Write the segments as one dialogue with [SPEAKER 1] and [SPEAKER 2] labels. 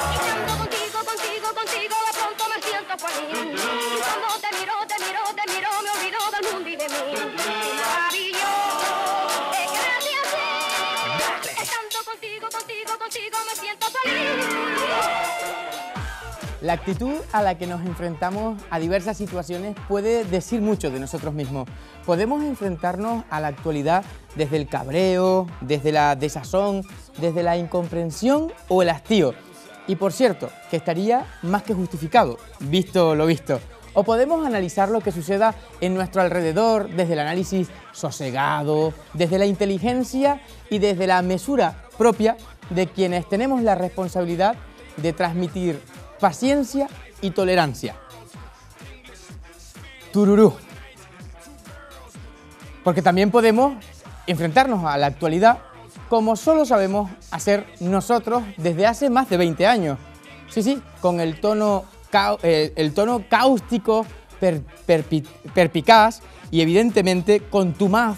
[SPEAKER 1] Y contigo, contigo, contigo, a pronto me siento feliz. cuando te miro, te miro, te miro, me olvido del mundo y de mí. Maravilloso, es que gracias. Estando contigo, contigo, contigo, me siento feliz. La
[SPEAKER 2] actitud a la que nos enfrentamos a diversas situaciones puede decir mucho de nosotros mismos. Podemos enfrentarnos a la actualidad desde el cabreo, desde la desazón, desde la incomprensión o el hastío. Y por cierto, que estaría más que justificado, visto lo visto. O podemos analizar lo que suceda en nuestro alrededor desde el análisis sosegado, desde la inteligencia y desde la mesura propia de quienes tenemos la responsabilidad de transmitir paciencia y tolerancia. Tururú. Porque también podemos enfrentarnos a la actualidad como solo sabemos hacer nosotros desde hace más de 20 años. Sí, sí, con el tono, eh, el tono cáustico, perpicaz y evidentemente con contumaz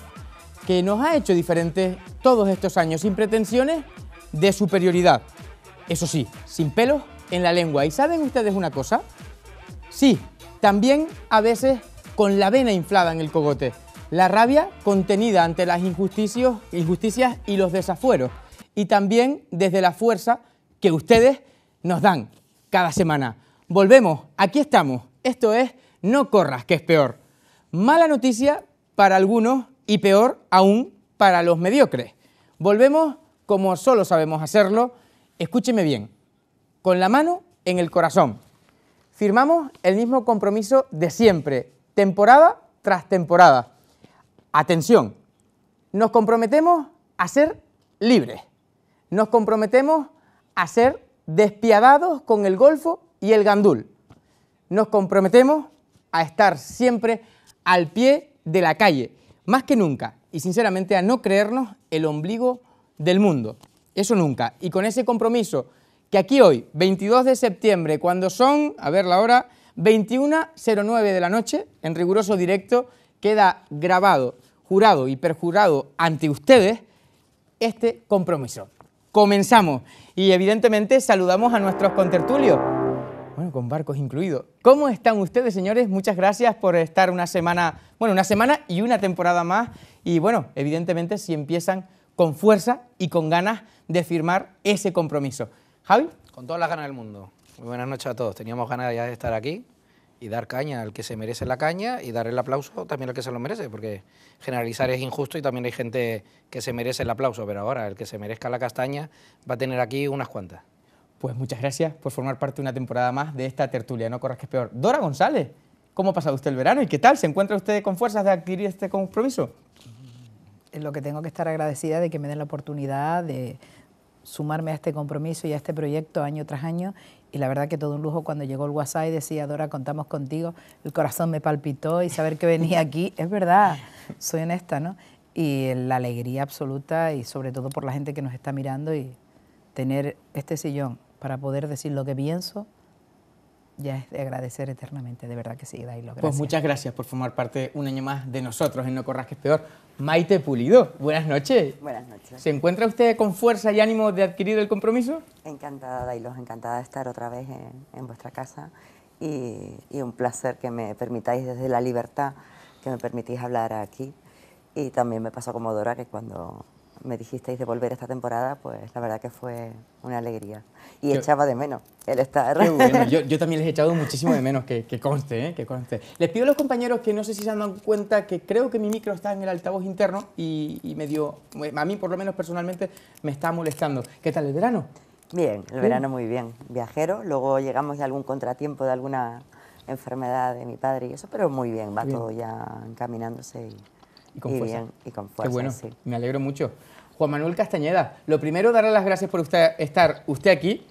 [SPEAKER 2] que nos ha hecho diferentes todos estos años sin pretensiones de superioridad. Eso sí, sin pelos en la lengua. ¿Y saben ustedes una cosa? Sí, también a veces con la vena inflada en el cogote. La rabia contenida ante las injusticias, y los desafueros. Y también desde la fuerza que ustedes nos dan cada semana. Volvemos, aquí estamos. Esto es No corras, que es peor. Mala noticia para algunos y peor aún para los mediocres. Volvemos como solo sabemos hacerlo. Escúcheme bien con la mano en el corazón. Firmamos el mismo compromiso de siempre, temporada tras temporada. Atención, nos comprometemos a ser libres, nos comprometemos a ser despiadados con el golfo y el gandul, nos comprometemos a estar siempre al pie de la calle, más que nunca, y sinceramente a no creernos el ombligo del mundo, eso nunca, y con ese compromiso que aquí hoy, 22 de septiembre, cuando son, a ver la hora, 21.09 de la noche, en riguroso directo, queda grabado, jurado y perjurado ante ustedes este compromiso. Comenzamos y evidentemente saludamos a nuestros contertulios, bueno, con barcos incluidos. ¿Cómo están ustedes, señores? Muchas gracias por estar una semana, bueno, una semana y una temporada más y bueno, evidentemente si empiezan con fuerza y con ganas de firmar ese compromiso.
[SPEAKER 3] Javi, con todas las ganas del mundo. Muy buenas noches a todos. Teníamos ganas ya de estar aquí y dar caña al que se merece la caña y dar el aplauso también al que se lo merece, porque generalizar es injusto y también hay gente que se merece el aplauso, pero ahora el que se merezca la castaña va a tener aquí unas cuantas. Pues muchas gracias por formar parte de una temporada más de esta tertulia, no corras que es peor. Dora González,
[SPEAKER 2] ¿cómo ha pasado usted el verano y qué tal? ¿Se encuentra usted con fuerzas de adquirir este compromiso?
[SPEAKER 4] En lo que tengo que estar agradecida de que me den la oportunidad de, sumarme a este compromiso y a este proyecto año tras año. Y la verdad que todo un lujo cuando llegó el WhatsApp y decía, Dora, contamos contigo, el corazón me palpitó y saber que venía aquí, es verdad, soy honesta, ¿no? Y la alegría absoluta y sobre todo por la gente que nos está mirando y tener este sillón para poder decir lo que pienso, ya es de agradecer eternamente, de verdad que
[SPEAKER 2] sí, Dailo. Pues gracias. Pues muchas gracias por formar parte un año más de nosotros en No Corras que es Peor. Maite Pulido,
[SPEAKER 5] buenas noches.
[SPEAKER 6] Buenas noches. ¿Se
[SPEAKER 5] encuentra usted con fuerza y ánimo de adquirir el compromiso? Encantada, Dailos, encantada de estar otra vez en, vuestra casa y, y, un placer que me permitáis desde la libertad, que me permitís hablar aquí. Y también me pasó como Dora que cuando me dijisteis de volver esta temporada, pues la verdad que fue una alegría. Y echaba de menos el estar. yo,
[SPEAKER 2] yo, también les he echado muchísimo de menos, que, conste, ¿eh? que conste. Les pido a los compañeros que no sé si se han dado cuenta que creo que mi micro está en el altavoz interno y, y me dio, a mí por lo menos personalmente, me está molestando. ¿Qué tal el verano?
[SPEAKER 5] Bien, el verano muy bien. Viajero, luego llegamos a algún contratiempo de alguna enfermedad de mi padre y eso, pero muy bien, va todo ya encaminándose y y con fuerza. Qué bueno,
[SPEAKER 2] me alegro mucho. Juan Manuel Castañeda, lo primero, darle las gracias por estar usted aquí.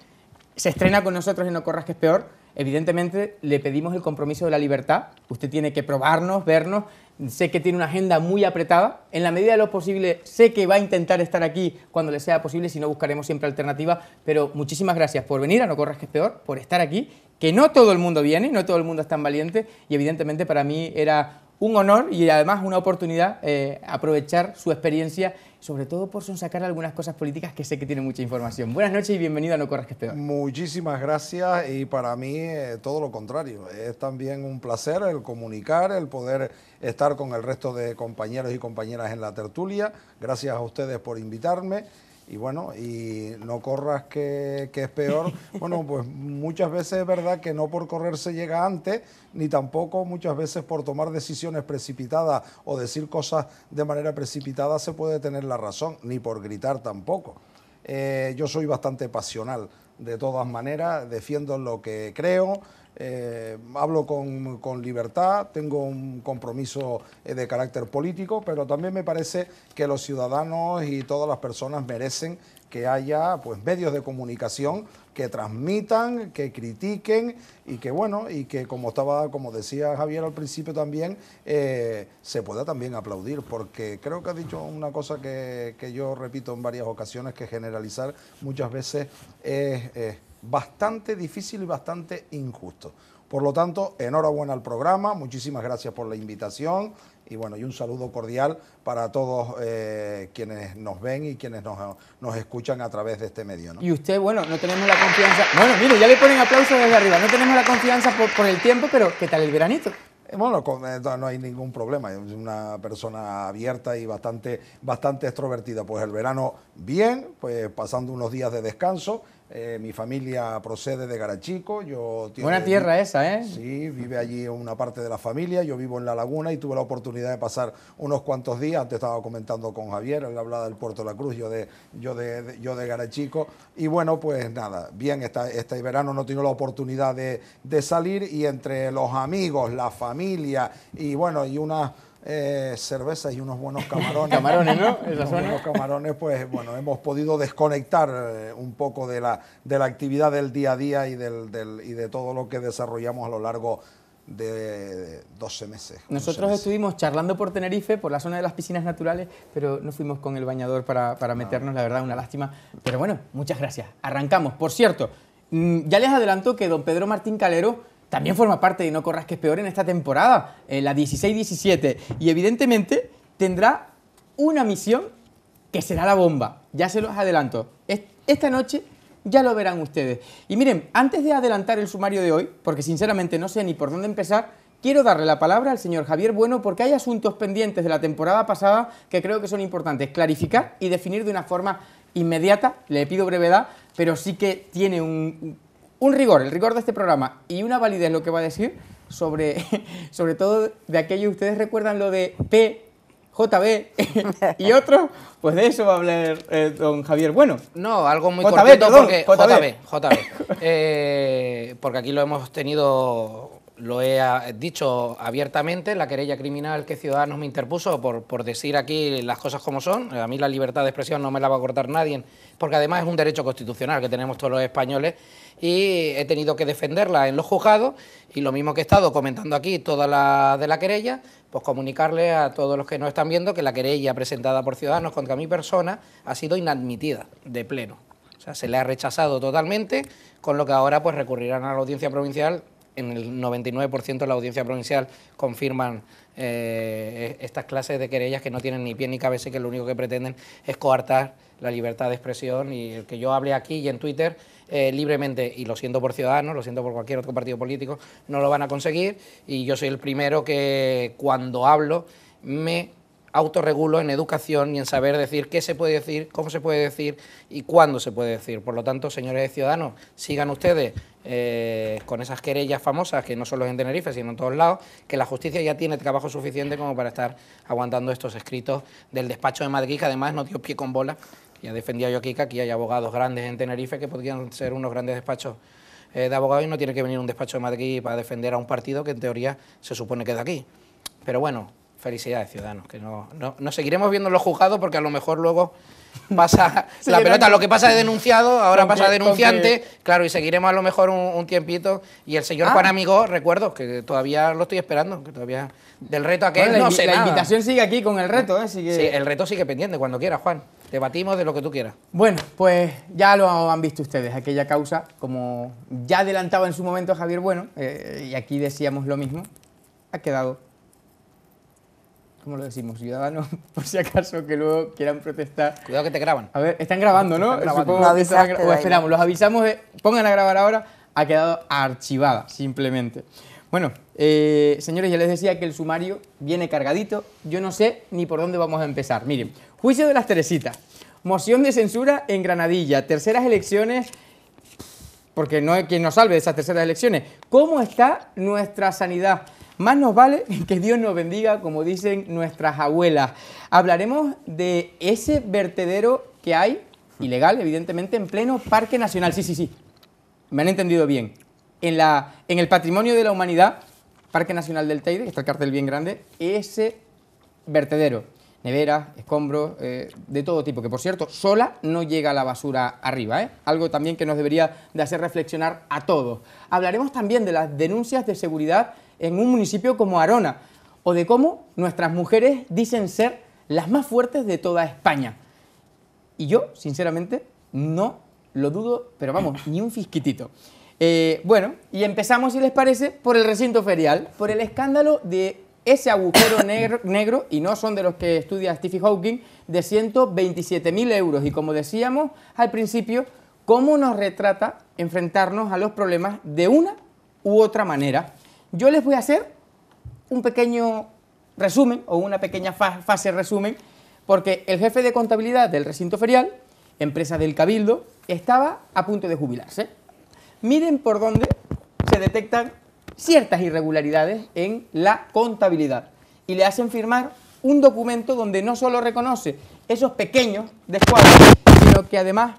[SPEAKER 2] Se estrena con nosotros en No Corras que es peor. Evidentemente le pedimos el compromiso de la libertad. Usted tiene que probarnos, vernos. Sé que tiene una agenda muy apretada. En la medida de lo posible, sé que va a intentar estar aquí cuando le sea posible, si no buscaremos siempre alternativa. Pero muchísimas gracias por venir a No Corras que es peor, por estar aquí, que no todo el mundo viene, no todo el mundo es tan valiente y evidentemente para mí era un honor y además una oportunidad eh, aprovechar su experiencia, sobre todo por sacar algunas cosas políticas que sé que tiene mucha información. Buenas noches y bienvenido a No Corras
[SPEAKER 7] que Muchísimas gracias y para mí eh, todo lo contrario. Es también un placer el comunicar, el poder estar con el resto de compañeros y compañeras en la tertulia. Gracias a ustedes por invitarme y bueno, y no corras que, es peor. Bueno, pues muchas veces es verdad que no por correr se llega antes, ni tampoco muchas veces por tomar decisiones precipitadas o decir cosas de manera precipitada se puede tener la razón, ni por gritar tampoco. Eh, yo soy bastante pasional, de todas maneras, defiendo lo que creo. Eh, hablo con, libertad, tengo un compromiso eh, de carácter político, pero también me parece que los ciudadanos y todas las personas merecen que haya pues, medios de comunicación que transmitan, que critiquen y que bueno, y que como estaba, como decía Javier al principio también, eh, se pueda también aplaudir, porque creo que ha dicho una cosa que, yo repito en varias ocasiones, que generalizar muchas veces es bastante difícil y bastante injusto. Por lo tanto, enhorabuena al programa, muchísimas gracias por la invitación y bueno, y un saludo cordial para todos eh, quienes nos ven y quienes nos, nos escuchan a través de este medio.
[SPEAKER 2] Y usted, bueno, no tenemos
[SPEAKER 7] la confianza, bueno, mire,
[SPEAKER 2] ya le ponen aplausos desde arriba, no tenemos la confianza por, el tiempo, pero ¿qué tal el veranito?
[SPEAKER 7] Eh, bueno, eh, no hay ningún problema, es una persona abierta y bastante, bastante extrovertida. Pues el verano bien, pues pasando unos días de descanso, eh, mi familia procede de Garachico. Yo Buena tierra esa, ¿eh? Sí, vive allí una parte de la familia. Yo vivo en La Laguna y tuve la oportunidad de pasar unos cuantos días. Antes estaba comentando con Javier, él hablaba del Puerto de la Cruz, yo de, yo de, yo de Garachico. Y bueno, pues nada, bien, esta, este verano no tuve la oportunidad de, de salir y entre los amigos, la familia y bueno, y unas eh, cervezas y unos buenos camarones. camarones, ¿no? los camarones, pues bueno, hemos podido desconectar eh, un poco de la, de la actividad del día a día y, del, y de todo lo que desarrollamos a lo largo de 12 meses. Nosotros
[SPEAKER 2] estuvimos charlando por Tenerife, por la zona de las piscinas naturales, pero no fuimos con el bañador para, para meternos, la verdad, una lástima. Pero bueno, muchas gracias. Arrancamos. Por cierto, mm, ya les adelanto que don Pedro Martín Calero también forma parte de No Corras que es peor en esta temporada, la 16-17. Y evidentemente tendrá una misión que será la bomba. Ya se los adelanto. Esta noche ya lo verán ustedes. Y miren, antes de adelantar el sumario de hoy, porque sinceramente no sé ni por dónde empezar, quiero darle la palabra al señor Javier Bueno porque hay asuntos pendientes de la temporada pasada que creo que son importantes clarificar y definir de una forma inmediata. Le pido brevedad, pero sí que tiene un un rigor, el rigor de este programa y una validez en lo que va a decir sobre, sobre todo de aquello, ustedes recuerdan lo de P, JB y otro, pues de eso va a hablar eh, don Javier Bueno. No, algo muy JB, porque JB,
[SPEAKER 3] JB, eh, porque aquí lo hemos tenido lo he ah, dicho abiertamente, la querella criminal que Ciudadanos me interpuso por, por, decir aquí las cosas como son, a mí la libertad de expresión no me la va a cortar nadie, porque además es un derecho constitucional que tenemos todos los españoles y he tenido que defenderla en los juzgados y lo mismo que he estado comentando aquí toda la de la querella, pues comunicarle a todos los que nos están viendo que la querella presentada por Ciudadanos contra mi persona ha sido inadmitida de pleno. O sea, se le ha rechazado totalmente, con lo que ahora pues recurrirán a la audiencia provincial. En el 99% de la audiencia provincial confirman eh, estas clases de querellas que no tienen ni pie ni cabeza y que lo único que pretenden es coartar la libertad de expresión y el que yo hable aquí y en Twitter eh, libremente, y lo siento por Ciudadanos, lo siento por cualquier otro partido político, no lo van a conseguir y yo soy el primero que cuando hablo me autorregulo en educación y en saber decir qué se puede decir, cómo se puede decir y cuándo se puede decir. Por lo tanto, señores ciudadanos, sigan ustedes eh, con esas querellas famosas, que no solo en Tenerife, sino en todos lados, que la justicia ya tiene trabajo suficiente como para estar aguantando estos escritos del despacho de Madrid, que además no dio pie con bola ya defendía yo aquí que aquí hay abogados grandes en Tenerife que podrían ser unos grandes despachos eh, de abogados y no tiene que venir un despacho de Madrid para defender a un partido que en teoría se supone que es de aquí. Pero bueno, felicidades, ciudadanos, que no, no, nos seguiremos viendo los juzgados porque a lo mejor luego pasa la pelota. Lo que pasa de denunciado, ahora pasa de denunciante, claro, y seguiremos a lo mejor un, tiempito. Y el señor ah. Juan Amigo, recuerdo, que todavía lo estoy esperando, que todavía del reto aquel no sé La invitación sigue aquí con el reto, ¿eh? Sí, el reto sigue pendiente, cuando quieras, Juan. Debatimos de lo que tú quieras.
[SPEAKER 2] Bueno, pues ya lo han visto ustedes, aquella causa, como ya adelantaba en su momento Javier Bueno, eh, y aquí decíamos lo mismo, ha quedado ¿Cómo lo decimos? Ciudadanos, por si acaso que luego quieran protestar. Cuidado que te graban. A ver, están grabando, ¿no? o esperamos, los avisamos, de, pongan a grabar ahora, ha quedado archivada, simplemente. Bueno, eh, señores, ya les decía que el sumario viene cargadito. Yo no sé ni por dónde vamos a empezar. Miren, juicio de las Teresitas, moción de censura en Granadilla, terceras elecciones, porque no hay quien nos salve de esas terceras elecciones. ¿Cómo está nuestra sanidad? Más nos vale que Dios nos bendiga, como dicen nuestras abuelas. Hablaremos de ese vertedero que hay, ilegal, evidentemente, en pleno Parque Nacional. Sí, sí, sí. Me han entendido bien. En, la, en el patrimonio de la humanidad, Parque Nacional del Teide, que está el cartel bien grande, ese vertedero. Neveras, escombros, eh, de todo tipo. Que por cierto, sola no llega la basura arriba. ¿eh? Algo también que nos debería de hacer reflexionar a todos. Hablaremos también de las denuncias de seguridad en un municipio como Arona, o de cómo nuestras mujeres dicen ser las más fuertes de toda España. Y yo, sinceramente, no lo dudo, pero vamos, ni un fisquitito. Eh, bueno, y empezamos, si les parece, por el recinto ferial, por el escándalo de ese agujero negro, negro, y no son de los que estudia Stephen Hawking, de 127.000 euros. Y como decíamos al principio, cómo nos retrata enfrentarnos a los problemas de una u otra manera. Yo les voy a hacer un pequeño resumen o una pequeña fase resumen, porque el jefe de contabilidad del recinto ferial, empresa del Cabildo, estaba a punto de jubilarse. Miren por dónde se detectan ciertas irregularidades en la contabilidad y le hacen firmar un documento donde no solo reconoce esos pequeños descuadros, sino que además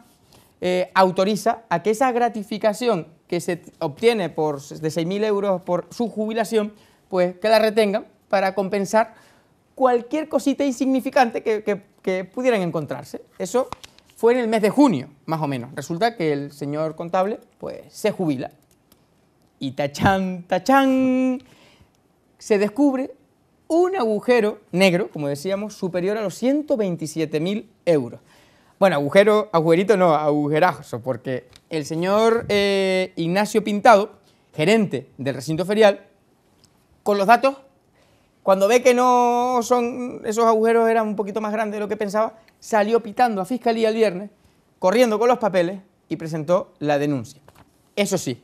[SPEAKER 2] eh, autoriza a que esa gratificación que se obtiene por, de 6.000 euros por su jubilación, pues que la retengan para compensar cualquier cosita insignificante que, pudieran encontrarse. Eso fue en el mes de junio, más o menos. Resulta que el señor contable pues se jubila. Y tachán, tachán, se descubre un agujero negro, como decíamos, superior a los 127.000 euros. Bueno, agujero, agujerito no, agujerazo, porque el señor eh, Ignacio Pintado, gerente del recinto ferial, con los datos, cuando ve que no son esos agujeros eran un poquito más grandes de lo que pensaba, salió pitando a fiscalía el viernes, corriendo con los papeles y presentó la denuncia. Eso sí,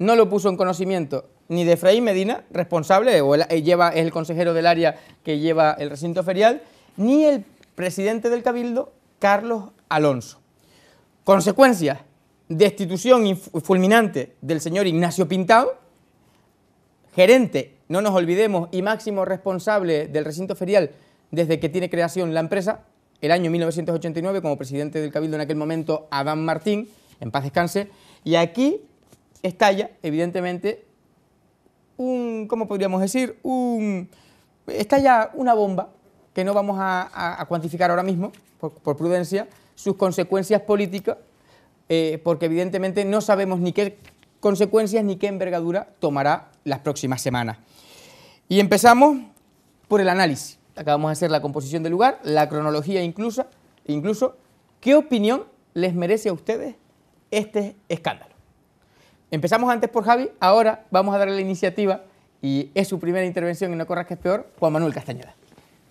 [SPEAKER 2] no lo puso en conocimiento ni de Efraín Medina, responsable, o eh, lleva, es el consejero del área que lleva el recinto ferial, ni el presidente del Cabildo, Carlos Alonso. Consecuencias, destitución fulminante del señor Ignacio Pintado, gerente, no nos olvidemos, y máximo responsable del recinto ferial desde que tiene creación la empresa, el año 1989, como presidente del Cabildo en aquel momento, Adán Martín, en paz descanse, y aquí estalla, evidentemente, un, ¿cómo podríamos decir? Un, estalla una bomba que no vamos a, cuantificar ahora mismo, por prudencia, sus consecuencias políticas eh, porque evidentemente no sabemos ni qué consecuencias ni qué envergadura tomará las próximas semanas. Y empezamos por el análisis. Acabamos de hacer la composición del lugar, la cronología incluso, incluso qué opinión les merece a ustedes este escándalo. Empezamos antes por Javi, ahora vamos a darle la iniciativa y es su primera intervención y no corras que es peor, Juan Manuel Castañeda.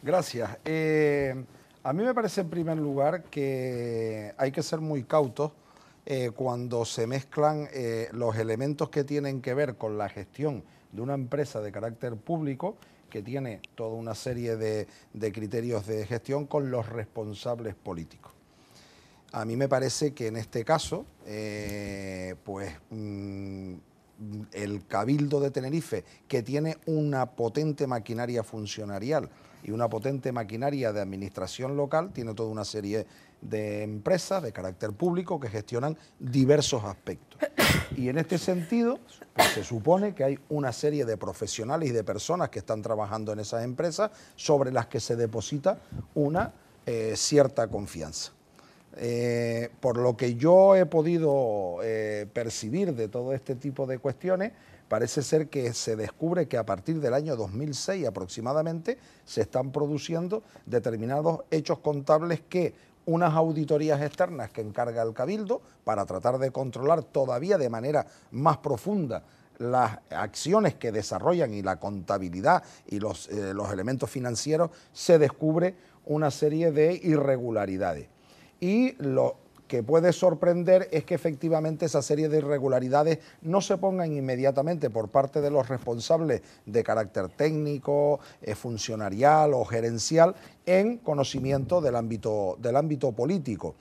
[SPEAKER 7] Gracias. Eh, a mí me parece en primer lugar que hay que ser muy cautos eh, cuando se mezclan eh, los elementos que tienen que ver con la gestión de una empresa de carácter público que tiene toda una serie de, criterios de gestión con los responsables políticos. A mí me parece que en este caso, eh, pues mm, el Cabildo de Tenerife, que tiene una potente maquinaria funcionarial y una potente maquinaria de administración local, tiene toda una serie de de empresas de carácter público que gestionan diversos aspectos. Y en este sentido, pues, se supone que hay una serie de profesionales y de personas que están trabajando en esas empresas sobre las que se deposita una eh, cierta confianza. Eh, por lo que yo he podido eh, percibir de todo este tipo de cuestiones, parece ser que se descubre que a partir del año 2006 aproximadamente se están produciendo determinados hechos contables que unas auditorías externas que encarga el Cabildo para tratar de controlar todavía de manera más profunda las acciones que desarrollan y la contabilidad y los, eh, elementos financieros, se descubre una serie de irregularidades. Y lo, que puede sorprender es que efectivamente esa serie de irregularidades no se pongan inmediatamente por parte de los responsables de carácter técnico, eh, funcionarial o gerencial en conocimiento del ámbito, del ámbito político.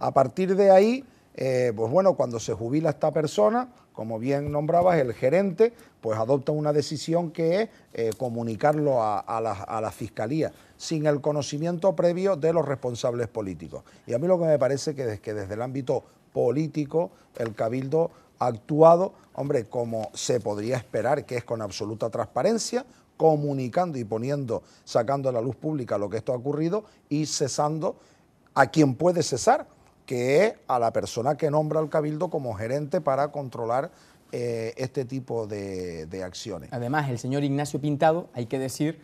[SPEAKER 7] A partir de ahí, eh, pues bueno, cuando se jubila esta persona, como bien nombrabas, el gerente pues adopta una decisión que es eh, comunicarlo a la fiscalía sin el conocimiento previo de los responsables políticos. Y a mí lo que me parece que es que desde el ámbito político el Cabildo ha actuado, hombre, como se podría esperar, que es con absoluta transparencia, comunicando y poniendo, sacando a la luz pública lo que esto ha ocurrido y cesando a quien puede cesar, que es a la persona que nombra al Cabildo como gerente para controlar eh, este tipo de acciones. Además, el señor Ignacio
[SPEAKER 2] Pintado, hay que decir,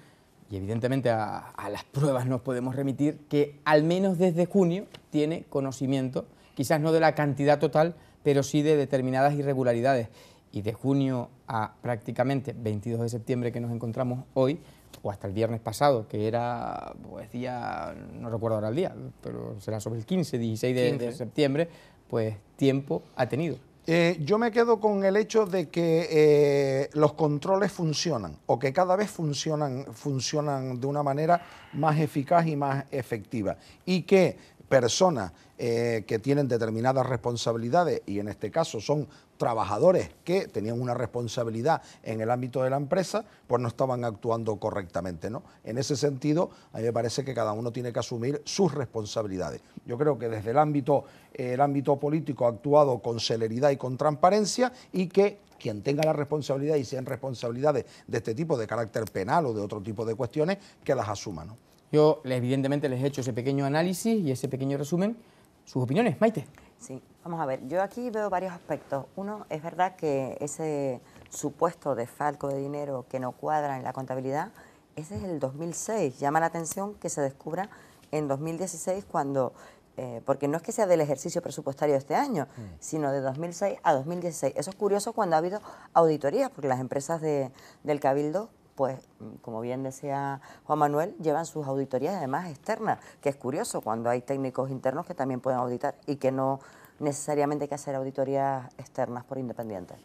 [SPEAKER 2] y evidentemente a, las pruebas nos podemos remitir, que al menos desde junio tiene conocimiento, quizás no de la cantidad total, pero sí de determinadas irregularidades. Y de junio a prácticamente 22 de septiembre que nos encontramos hoy, o hasta el viernes pasado, que era, pues día, no recuerdo ahora el día, pero será sobre el 15, 16 de septiembre, pues tiempo ha tenido.
[SPEAKER 7] Eh, yo me quedo con el hecho de que eh, los controles funcionan o que cada vez funcionan, funcionan de una manera más eficaz y más efectiva y que personas eh, que tienen determinadas responsabilidades y en este caso son trabajadores que tenían una responsabilidad en el ámbito de la empresa, pues no estaban actuando correctamente. ¿no? En ese sentido, a mí me parece que cada uno tiene que asumir sus responsabilidades. Yo creo que desde el ámbito, eh, el ámbito político ha actuado con celeridad y con transparencia y que quien tenga la responsabilidad y sean responsabilidades de este tipo de carácter penal o de otro tipo de cuestiones, que las asuma. ¿no?
[SPEAKER 2] Yo, evidentemente, les he hecho ese pequeño análisis y ese pequeño resumen. Sus opiniones, Maite.
[SPEAKER 5] Sí, vamos a ver. Yo aquí veo varios aspectos. Uno, es verdad que ese supuesto de falco de dinero que no cuadra en la contabilidad, ese es el 2006. Llama la atención que se descubra en 2016 cuando eh, porque no es que sea del ejercicio presupuestario de este año, mm. sino de 2006 a 2016. Eso es curioso cuando ha habido auditorías, porque las empresas del Cabildo pues mm, como bien decía Juan Manuel, llevan sus auditorías además externas, que es curioso cuando hay técnicos internos que también pueden auditar y que no necesariamente hay que hacer auditorías externas por independientes.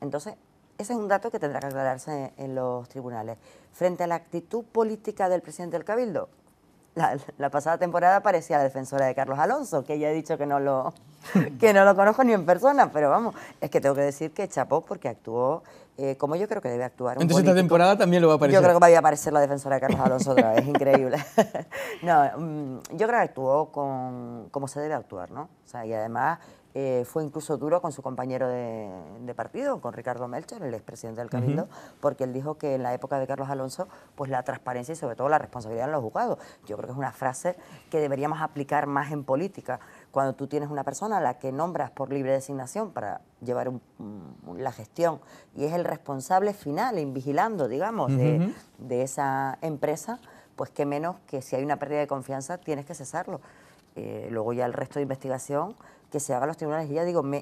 [SPEAKER 5] Entonces, ese es un dato que tendrá que aclararse en, en los tribunales. Frente a la actitud política del presidente del Cabildo, la, pasada temporada parecía la defensora de Carlos Alonso, que ya he dicho que no, lo, que no lo conozco ni en persona, pero vamos, es que tengo que decir que chapó porque actuó eh, como yo creo que debe actuar. Entonces esta temporada
[SPEAKER 2] también lo va a aparecer. Yo creo que va a aparecer
[SPEAKER 5] la defensora de Carlos Alonso otra vez, increíble. no, mm, yo creo que actuó con, como se debe actuar, ¿no? O sea, y además eh, fue incluso duro con su compañero de, partido, con Ricardo Melcher, el expresidente del Cabildo, porque él dijo que en la época de Carlos Alonso, pues la transparencia y sobre todo la responsabilidad en los juzgados. Yo creo que es una frase que deberíamos aplicar más en política. Cuando tú tienes una persona a la que nombras por libre designación para llevar la gestión y es el responsable final, invigilando vigilando, digamos, de, esa empresa, pues qué menos que si hay una pérdida de confianza tienes que cesarlo. Eh, luego ya el resto de investigación que se haga los tribunales. Y ya digo, mm,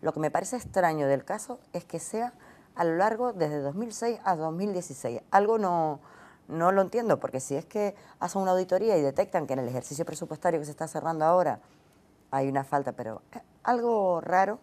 [SPEAKER 5] lo que me parece extraño del caso es que sea a lo largo desde 2006 a 2016. Algo no, lo entiendo, porque si es que hacen una auditoría y detectan que en el ejercicio presupuestario que se está cerrando ahora hay una falta, pero algo raro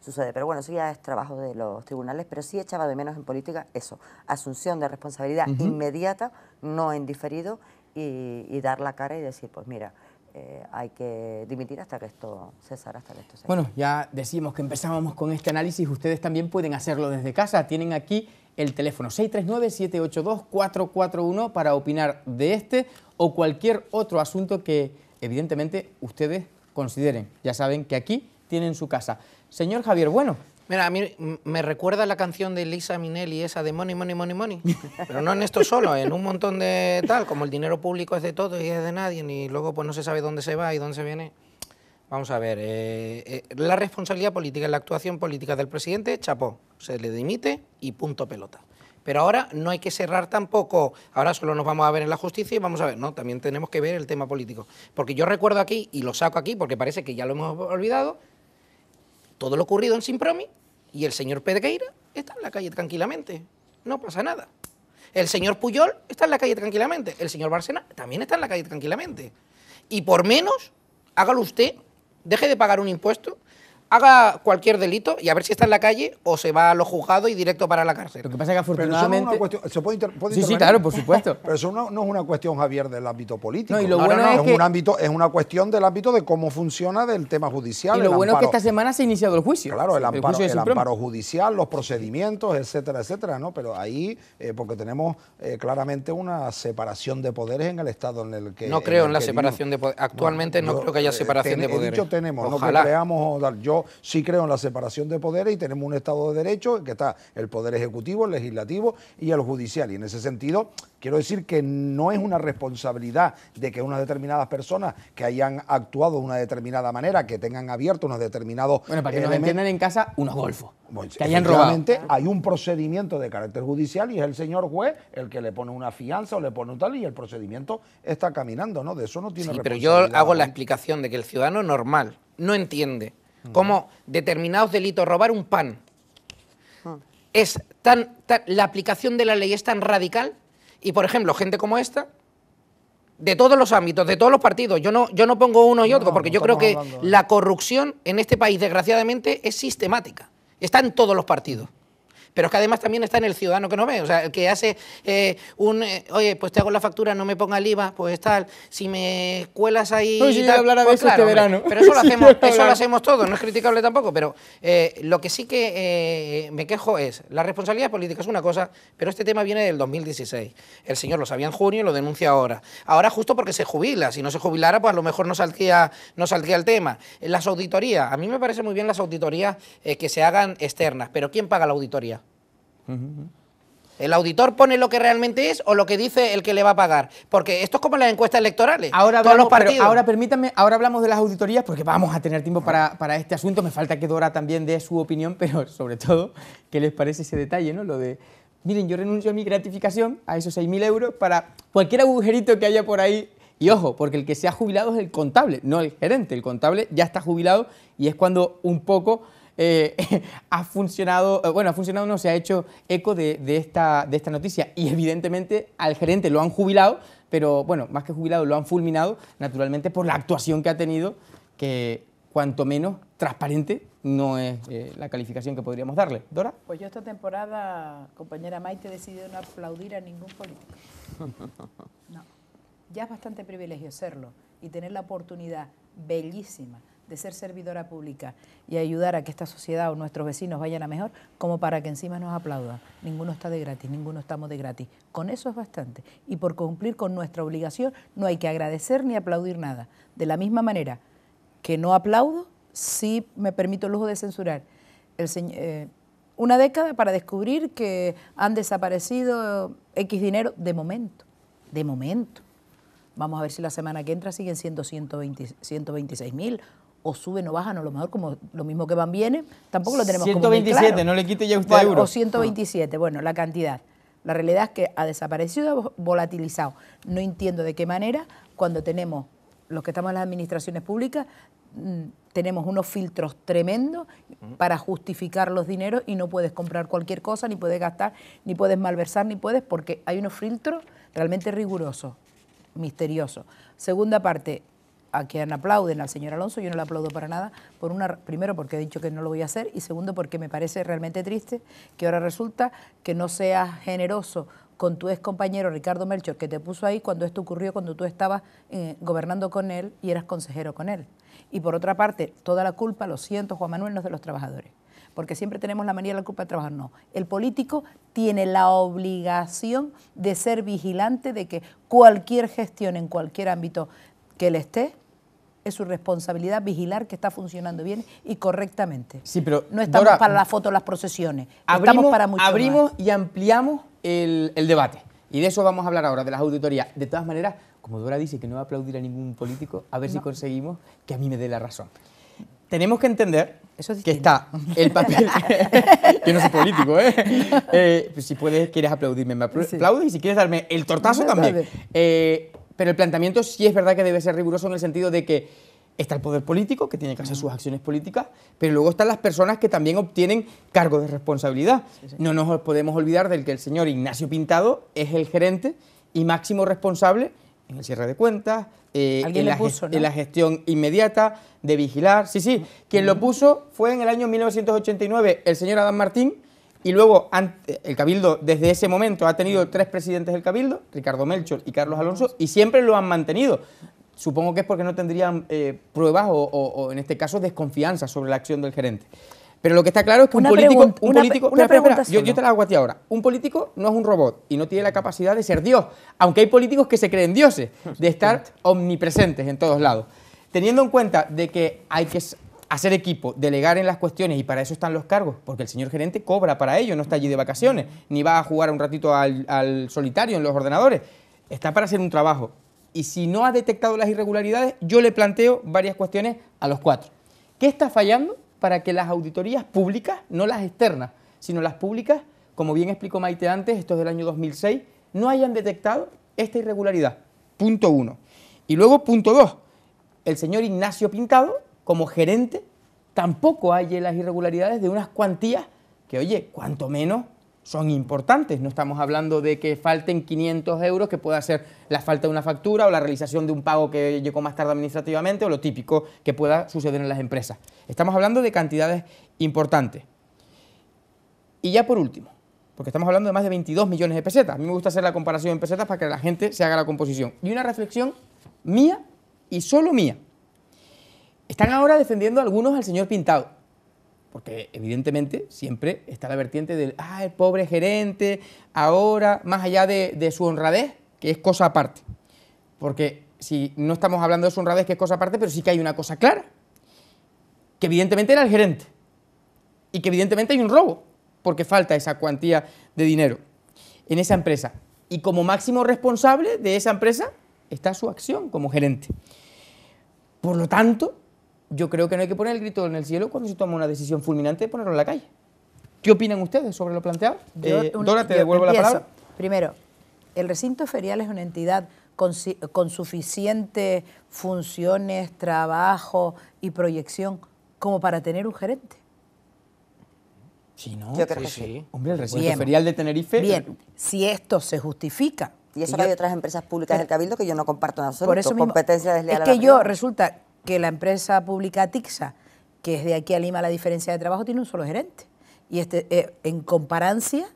[SPEAKER 5] sucede. Pero bueno, eso ya es trabajo de los tribunales, pero sí echaba de menos en política eso, asunción de responsabilidad inmediata, no en diferido, y dar la cara y decir, pues mira, eh, hay que dimitir hasta que esto cesara. hasta que esto
[SPEAKER 2] Bueno, ya decimos que empezábamos con este análisis, ustedes también pueden hacerlo desde casa, tienen aquí el teléfono 639-782-441 para opinar de este o cualquier otro asunto que evidentemente ustedes consideren. Ya saben que aquí tienen su casa. Señor Javier
[SPEAKER 3] Bueno, Mira, a mí me recuerda la canción de Lisa Minelli, esa de Money, Money, Money, Money. Pero no en esto solo, en un montón de tal, como el dinero público es de todo y es de nadie, y luego pues no se sabe dónde se va y dónde se viene. Vamos a ver, eh, eh, la responsabilidad política, la actuación política del presidente, chapó, se le dimite y punto pelota. Pero ahora no hay que cerrar tampoco, ahora solo nos vamos a ver en la justicia y vamos a ver, no, también tenemos que ver el tema político. Porque yo recuerdo aquí, y lo saco aquí porque parece que ya lo hemos olvidado, todo lo ocurrido en Simpromi y el señor Pedreira está en la calle tranquilamente. No pasa nada. El señor Puyol está en la calle tranquilamente. El señor Barcena también está en la calle tranquilamente. Y por menos, hágalo usted, deje de pagar un impuesto haga cualquier delito y a ver si está en la calle o se va a los juzgados y directo para la cárcel. Lo
[SPEAKER 7] que pasa es que afortunadamente... Pero ¿se puede sí, sí, claro, por supuesto. Pero eso no, es una cuestión, Javier, del ámbito político. No, y lo bueno es, que... un ámbito, es una cuestión del ámbito de cómo funciona del tema judicial. Y lo bueno es que esta semana se ha iniciado el juicio. Claro, el, amparo, el amparo judicial, los procedimientos, etcétera, etcétera, ¿no? Pero ahí, eh, porque tenemos eh, claramente una separación de poderes en el Estado en el que... No creo en, la separación de poderes. Actualmente no, creo que haya eh, separación de poderes. dicho tenemos, Yo sí creo en la separación de poderes y tenemos un Estado de Derecho en que está el Poder Ejecutivo, el Legislativo y el Judicial. Y en ese sentido, quiero decir que no es una responsabilidad de que unas determinadas personas que hayan actuado de una determinada manera, que tengan abierto unos determinados... Bueno, para que nos entiendan en casa, unos golfos. que hayan robado. hay un procedimiento de carácter judicial y es el señor juez el que le pone una fianza o le pone tal y el procedimiento está caminando, ¿no? De eso no tiene sí, pero yo hago la
[SPEAKER 3] explicación de que el ciudadano normal no entiende como
[SPEAKER 7] determinados delitos,
[SPEAKER 3] robar un pan, ah. es tan, la aplicación de la ley es tan radical y, por ejemplo, gente como esta, de todos los ámbitos, de todos los partidos. Yo no, pongo uno y otro, porque yo creo que la corrupción en este país, desgraciadamente, es sistemática. Está en todos los partidos pero es que además también está en el ciudadano que no ve, o sea, el que hace eh, un, eh, oye, pues te hago la factura, no me ponga el IVA, pues tal, si me cuelas ahí... No, tal, pues este pero eso, lo hacemos, eso lo hacemos todos, no es criticable tampoco, pero eh, lo que sí que me quejo es, la responsabilidad política es una cosa, pero este tema viene del 2016. El señor lo sabía en junio y lo denuncia ahora. Ahora justo porque se jubila, si no se jubilara, pues a lo mejor no saldría, no saldría el tema. Las auditorías, a mí me parece muy bien las auditorías que se hagan externas, pero ¿quién paga la auditoría? ¿El auditor pone lo que realmente es o lo que dice el que le va a pagar? Porque esto es como las encuestas electorales. Ahora hablamos, ahora
[SPEAKER 2] permítanme, ahora hablamos de las auditorías porque vamos a tener tiempo para, para, este asunto. Me falta que Dora también dé su opinión, pero sobre todo, ¿qué les parece ese detalle, no? Lo de, miren, yo renuncio a mi gratificación, a esos 6.000 euros, para cualquier agujerito que haya por ahí. Y ojo, porque el que se ha jubilado es el contable, no el gerente. El contable ya está jubilado y es cuando un poco eh, ha funcionado, eh, bueno, ha funcionado, no, se ha hecho eco de, esta, de esta noticia y evidentemente al gerente lo han jubilado, pero bueno, más que jubilado, lo han fulminado, naturalmente, por la actuación que ha tenido, que cuanto menos transparente no es eh, la calificación que podríamos darle. Dora.
[SPEAKER 4] Pues yo esta temporada, compañera Maite, he decidido no aplaudir a ningún político. No. Ya es bastante privilegio serlo y tener la oportunidad bellísima de ser servidora pública y ayudar a que esta sociedad o nuestros vecinos vayan a mejor, como para que encima nos aplaudan. Ninguno está de gratis, ninguno estamos de gratis. Con eso es bastante. Y por cumplir con nuestra obligación no hay que agradecer ni aplaudir nada. De la misma manera que no aplaudo, sí me permito el lujo de censurar. Eh, una década para descubrir que han desaparecido X dinero de momento, de momento. Vamos a ver si la semana que entra siguen siendo 120, 126 mil o suben o bajan, a lo mejor como lo mismo que van viene, tampoco lo tenemos como claro. no le quite ya usted bueno, O 127, bueno, la cantidad. La realidad es que ha desaparecido, ha volatilizado. No entiendo de qué manera cuando tenemos, los que estamos en las administraciones públicas, mm, tenemos unos filtros tremendos para justificar los dineros y no puedes comprar cualquier cosa, ni puedes gastar, ni puedes malversar, ni puedes, porque hay unos filtros realmente rigurosos, misteriosos. Segunda parte, a quien aplauden al señor Alonso, yo no le aplaudo para nada, por una, primero porque he dicho que no lo voy a hacer y segundo porque me parece realmente triste que ahora resulta que no seas generoso con tu ex compañero Ricardo Melchor, que te puso ahí cuando esto ocurrió, cuando tú estabas eh, gobernando con él y eras consejero con él. Y por otra parte, toda la culpa, lo siento Juan Manuel, no es de los trabajadores, porque siempre tenemos la manía de la culpa de trabajar. No, el político tiene la obligación de ser vigilante de que cualquier gestión en cualquier ámbito que él esté, es su responsabilidad vigilar que está funcionando bien y correctamente.
[SPEAKER 2] Sí, pero no estamos para la foto,
[SPEAKER 4] las procesiones. Abrimos, estamos para mucho Abrimos
[SPEAKER 2] y ampliamos el, debate. Y de eso vamos a hablar ahora, de las auditorías. De todas maneras, como Dora dice que no va a aplaudir a ningún político, a ver si conseguimos que a mí me dé la razón. Tenemos que entender que está el papel. que no soy político, ¿eh? eh pues si puedes, quieres aplaudirme, me aplaudes. Y si quieres darme el tortazo, también. Eh, pero el planteamiento sí es verdad que debe ser riguroso en el sentido de que está el poder político, que tiene que hacer sus acciones políticas, pero luego están las personas que también obtienen cargos de responsabilidad. No nos podemos olvidar del que el señor Ignacio Pintado es el gerente y máximo responsable en el cierre de cuentas, eh, en, la en, la gestión inmediata, de vigilar. Sí, sí, quien lo puso fue en el año 1989 el señor Adán Martín, y luego el Cabildo, desde ese momento, ha tenido tres presidentes del Cabildo, Ricardo Melchor y Carlos Alonso, y siempre lo han mantenido. Supongo que es porque no tendrían eh, pruebas o, en este caso, desconfianza sobre la acción del gerente. Pero lo que está claro es que un político... yo, te la hago a ti ahora. Un político no es un robot y no tiene la capacidad de ser Dios, aunque hay políticos que se creen dioses, de estar omnipresentes en todos lados. Teniendo en cuenta de que hay que hacer equipo, delegar en las cuestiones y para eso están los cargos, porque el señor gerente cobra para ello, no está allí de vacaciones, ni va a jugar un ratito al, solitario en los ordenadores, está para hacer un trabajo. Y si no ha detectado las irregularidades, yo le planteo varias cuestiones a los cuatro. ¿Qué está fallando para que las auditorías públicas, no las externas, sino las públicas, como bien explicó Maite antes, esto es del año 2006, no hayan detectado esta irregularidad? Punto uno. Y luego punto dos, el señor Ignacio Pintado como gerente tampoco hay las irregularidades de unas cuantías que, oye, cuanto menos son importantes. No estamos hablando de que falten 500 euros, que pueda ser la falta de una factura o la realización de un pago que llegó más tarde administrativamente o lo típico que pueda suceder en las empresas. Estamos hablando de cantidades importantes. Y ya por último, porque estamos hablando de más de 22 millones de pesetas. A mí me gusta hacer la comparación en pesetas para que la gente se haga la composición. Y una reflexión mía y solo mía. Están ahora defendiendo algunos al señor Pintado, porque evidentemente siempre está la vertiente del, ah, el pobre gerente, ahora, más allá de, su honradez, que es cosa aparte. Porque si no estamos hablando de su honradez, que es cosa aparte, pero sí que hay una cosa clara, que evidentemente era el gerente, y que evidentemente hay un robo, porque falta esa cuantía de dinero en esa empresa. Y como máximo responsable de esa empresa está su acción como gerente. Por lo tanto, yo creo que no hay que poner el grito en el cielo cuando se toma una decisión fulminante de ponerlo en la calle. ¿Qué opinan ustedes sobre lo planteado? Eh, Dora, te devuelvo la palabra. Primero,
[SPEAKER 4] el recinto ferial es una entidad con, suficientes funciones, trabajo y proyección como para tener un gerente.
[SPEAKER 2] Sí, ¿no? Yo sí. Hombre, el recinto ferial de Tenerife... Bien,
[SPEAKER 5] si esto se justifica... Y eso lo hay otras empresas públicas del Cabildo que yo no comparto nada. Por eso mismo, competencia Es que yo,
[SPEAKER 4] resulta que la empresa pública TIXA, que es de aquí a Lima la diferencia de trabajo, tiene un solo gerente. Y este, eh, en comparancia,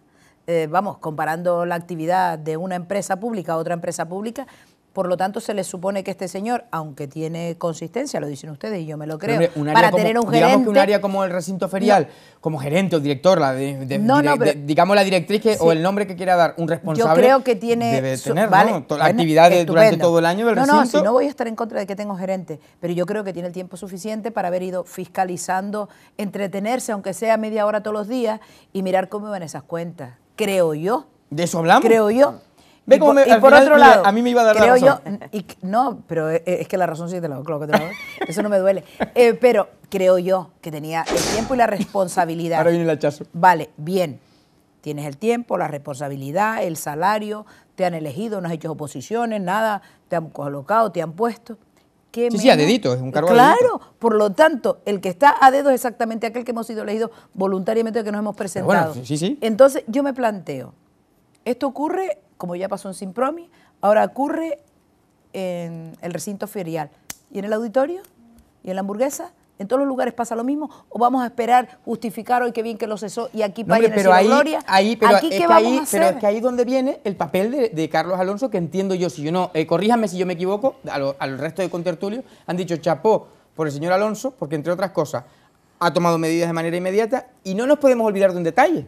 [SPEAKER 4] eh, vamos, comparando la actividad de una empresa pública a otra empresa pública, por lo tanto, se le supone que este señor, aunque tiene consistencia, lo dicen ustedes y yo me lo creo, para tener un gerente... Digamos que un área como el recinto ferial,
[SPEAKER 2] como gerente o director, la digamos la directriz o el nombre que quiera dar, un responsable... Yo creo
[SPEAKER 4] que tiene... Debe tener, Actividades durante todo el año del recinto. No, no, no voy a estar en contra de que tengo gerente, pero yo creo que tiene el tiempo suficiente para haber ido fiscalizando, entretenerse, aunque sea media hora todos los días, y mirar cómo van esas cuentas, creo yo. ¿De eso hablamos? Creo yo
[SPEAKER 2] y por, otro lado, a mí me iba a dar la razón.
[SPEAKER 4] Yo, no, pero e, e, es que la razón sí te la doy, eso no me duele. Eh, pero creo yo que tenía el tiempo y la responsabilidad. Ahora viene el hachazo. Vale, bien. Tienes el tiempo, la responsabilidad, el salario, te han elegido, no has hecho oposiciones, nada, te han colocado, te han puesto. ¿Qué sí, sí, a dedito es un cargo Claro, por lo tanto, el que está a dedo es exactamente aquel que hemos sido elegidos voluntariamente, que nos hemos presentado. sí, Entonces, yo me planteo, esto ocurre como ya pasó en Simpromi, ahora ocurre en el recinto ferial y en el auditorio y en la hamburguesa. En todos los lugares pasa lo mismo, o vamos a esperar justificar hoy que bien que lo cesó y aquí no, en gloria. Ahí, pero, aquí, es que ahí, a pero es que
[SPEAKER 2] ahí donde viene el papel de, Carlos Alonso, que entiendo yo, si yo no, eh, corríjame si yo me equivoco, al resto de Contertulio, han dicho chapó por el señor Alonso, porque entre otras cosas ha tomado medidas de manera inmediata y no nos podemos olvidar de un detalle.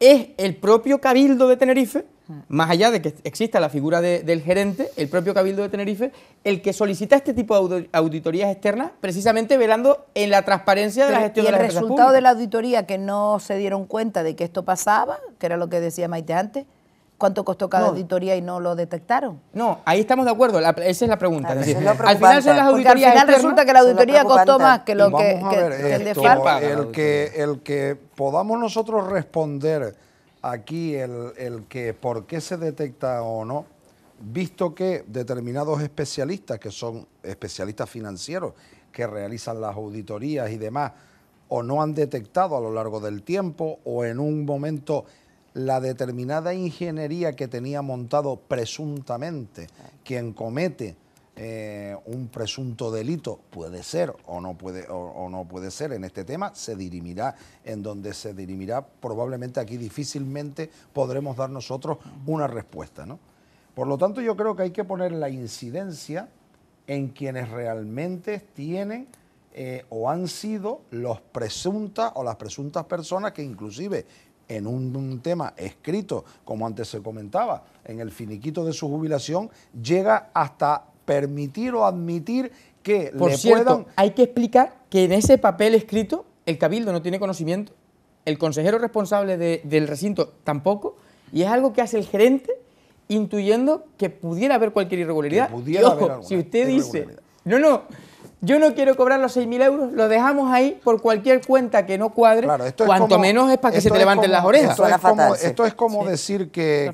[SPEAKER 2] Es el propio Cabildo de Tenerife más allá de que exista la figura del gerente, el propio Cabildo de Tenerife, el que solicita este tipo de auditorías externas, precisamente velando en la transparencia de la gestión de las empresas el resultado de
[SPEAKER 4] la auditoría que no se dieron cuenta de que esto pasaba, que era lo que decía Maite antes, ¿Cuánto costó cada auditoría y no lo detectaron?
[SPEAKER 2] No, ahí estamos de acuerdo, esa es la pregunta. al
[SPEAKER 6] final
[SPEAKER 4] resulta que la auditoría costó más que lo que, el de FARC. que,
[SPEAKER 7] el que podamos nosotros responder aquí el, que por qué se detecta o no, visto que determinados especialistas, que son especialistas financieros, que realizan las auditorías y demás, o no han detectado a lo largo del tiempo, o en un momento la determinada ingeniería que tenía montado presuntamente quien comete eh, un presunto delito, puede ser o no puede, o, no puede ser en este tema, se dirimirá en donde se dirimirá, probablemente aquí difícilmente podremos dar nosotros una respuesta. ¿no? Por lo tanto, yo creo que hay que poner la incidencia en quienes realmente tienen eh, o han sido los presuntas o las presuntas personas que inclusive en un, tema escrito, como antes se comentaba, en el finiquito de su jubilación, llega hasta permitir o admitir que Por cierto,
[SPEAKER 2] Hay que explicar que en ese papel escrito el cabildo no tiene conocimiento, el consejero responsable del recinto tampoco, y es algo que hace el gerente intuyendo que pudiera haber cualquier irregularidad. pudiera si usted dice, no, no, yo no quiero cobrar los 6.000 euros, lo dejamos ahí por cualquier cuenta que no cuadre, cuanto menos es para que se te levanten las orejas. Esto
[SPEAKER 7] es como, decir que,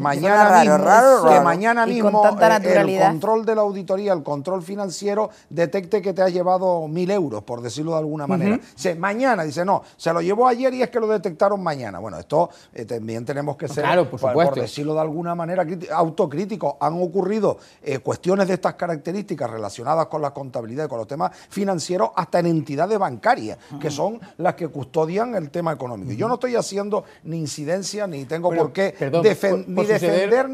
[SPEAKER 7] mañana mismo, Que mañana mismo el control de la auditoría, el control financiero, detecte que te has llevado 1.000 euros, por decirlo de alguna manera. mañana, dice, no, se lo llevó ayer y es que lo detectaron mañana. Bueno, esto eh, también tenemos que ser, por, decirlo de alguna manera, autocrítico Han ocurrido eh, cuestiones de estas características relacionadas con las contabilidad con los temas financieros, hasta en entidades bancarias, que son las que custodian el tema económico. Yo no estoy haciendo ni incidencia, ni tengo por qué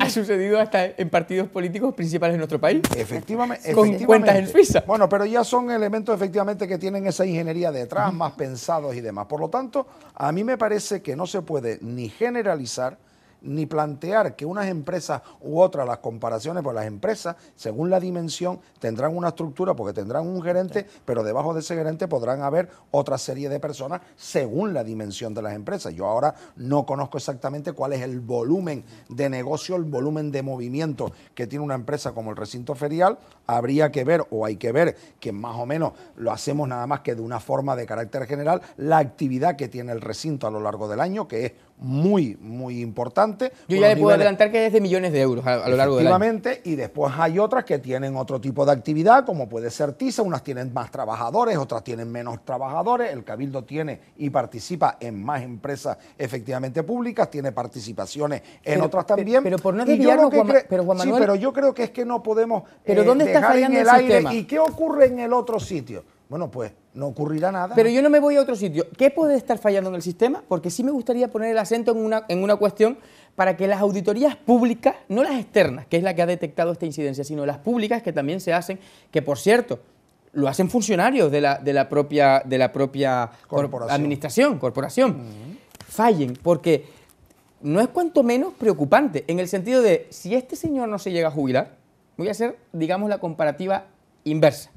[SPEAKER 2] Ha sucedido hasta en partidos políticos principales de nuestro país. Efectivamente. Con cuentas en
[SPEAKER 7] Suiza. Bueno, pero ya son elementos efectivamente que tienen esa ingeniería detrás, más pensados y demás. Por lo tanto, a mí me parece que no se puede ni generalizar ni plantear que unas empresas u otras, las comparaciones, pues las empresas, según la dimensión, tendrán una estructura porque tendrán un gerente, pero debajo de ese gerente podrán haber otra serie de personas según la dimensión de las empresas. Yo ahora no conozco exactamente cuál es el volumen de negocio, el volumen de movimiento que tiene una empresa como el recinto ferial. Habría que ver o hay que ver que más o menos lo hacemos nada más que de una forma de carácter general, la actividad que tiene el recinto a lo largo del año, que es muy, muy importante. Yo ya le puedo adelantar
[SPEAKER 2] que es de millones de euros
[SPEAKER 7] a, lo largo del año. y después hay otras que tienen otro tipo de actividad, como puede ser TISA, unas tienen más trabajadores, otras tienen menos trabajadores, el Cabildo tiene y participa en más empresas efectivamente públicas, tiene participaciones en otras también. Pero, por no Sí, pero yo creo que es que no podemos ¿pero eh, dónde está ¿Y qué ocurre en el otro sitio? Bueno, pues no ocurrirá nada. Pero yo
[SPEAKER 2] no me voy a otro sitio. ¿Qué puede estar fallando en el sistema? Porque sí me gustaría poner el acento en una, en una cuestión para que las auditorías públicas, no las externas, que es la que ha detectado esta incidencia, sino las públicas que también se hacen, que por cierto, lo hacen funcionarios de la, de la propia, de la propia administración, corporación, mm. fallen, porque no es cuanto menos preocupante, en el sentido de, si este señor no se llega a jubilar, voy a hacer, digamos, la comparativa inversa,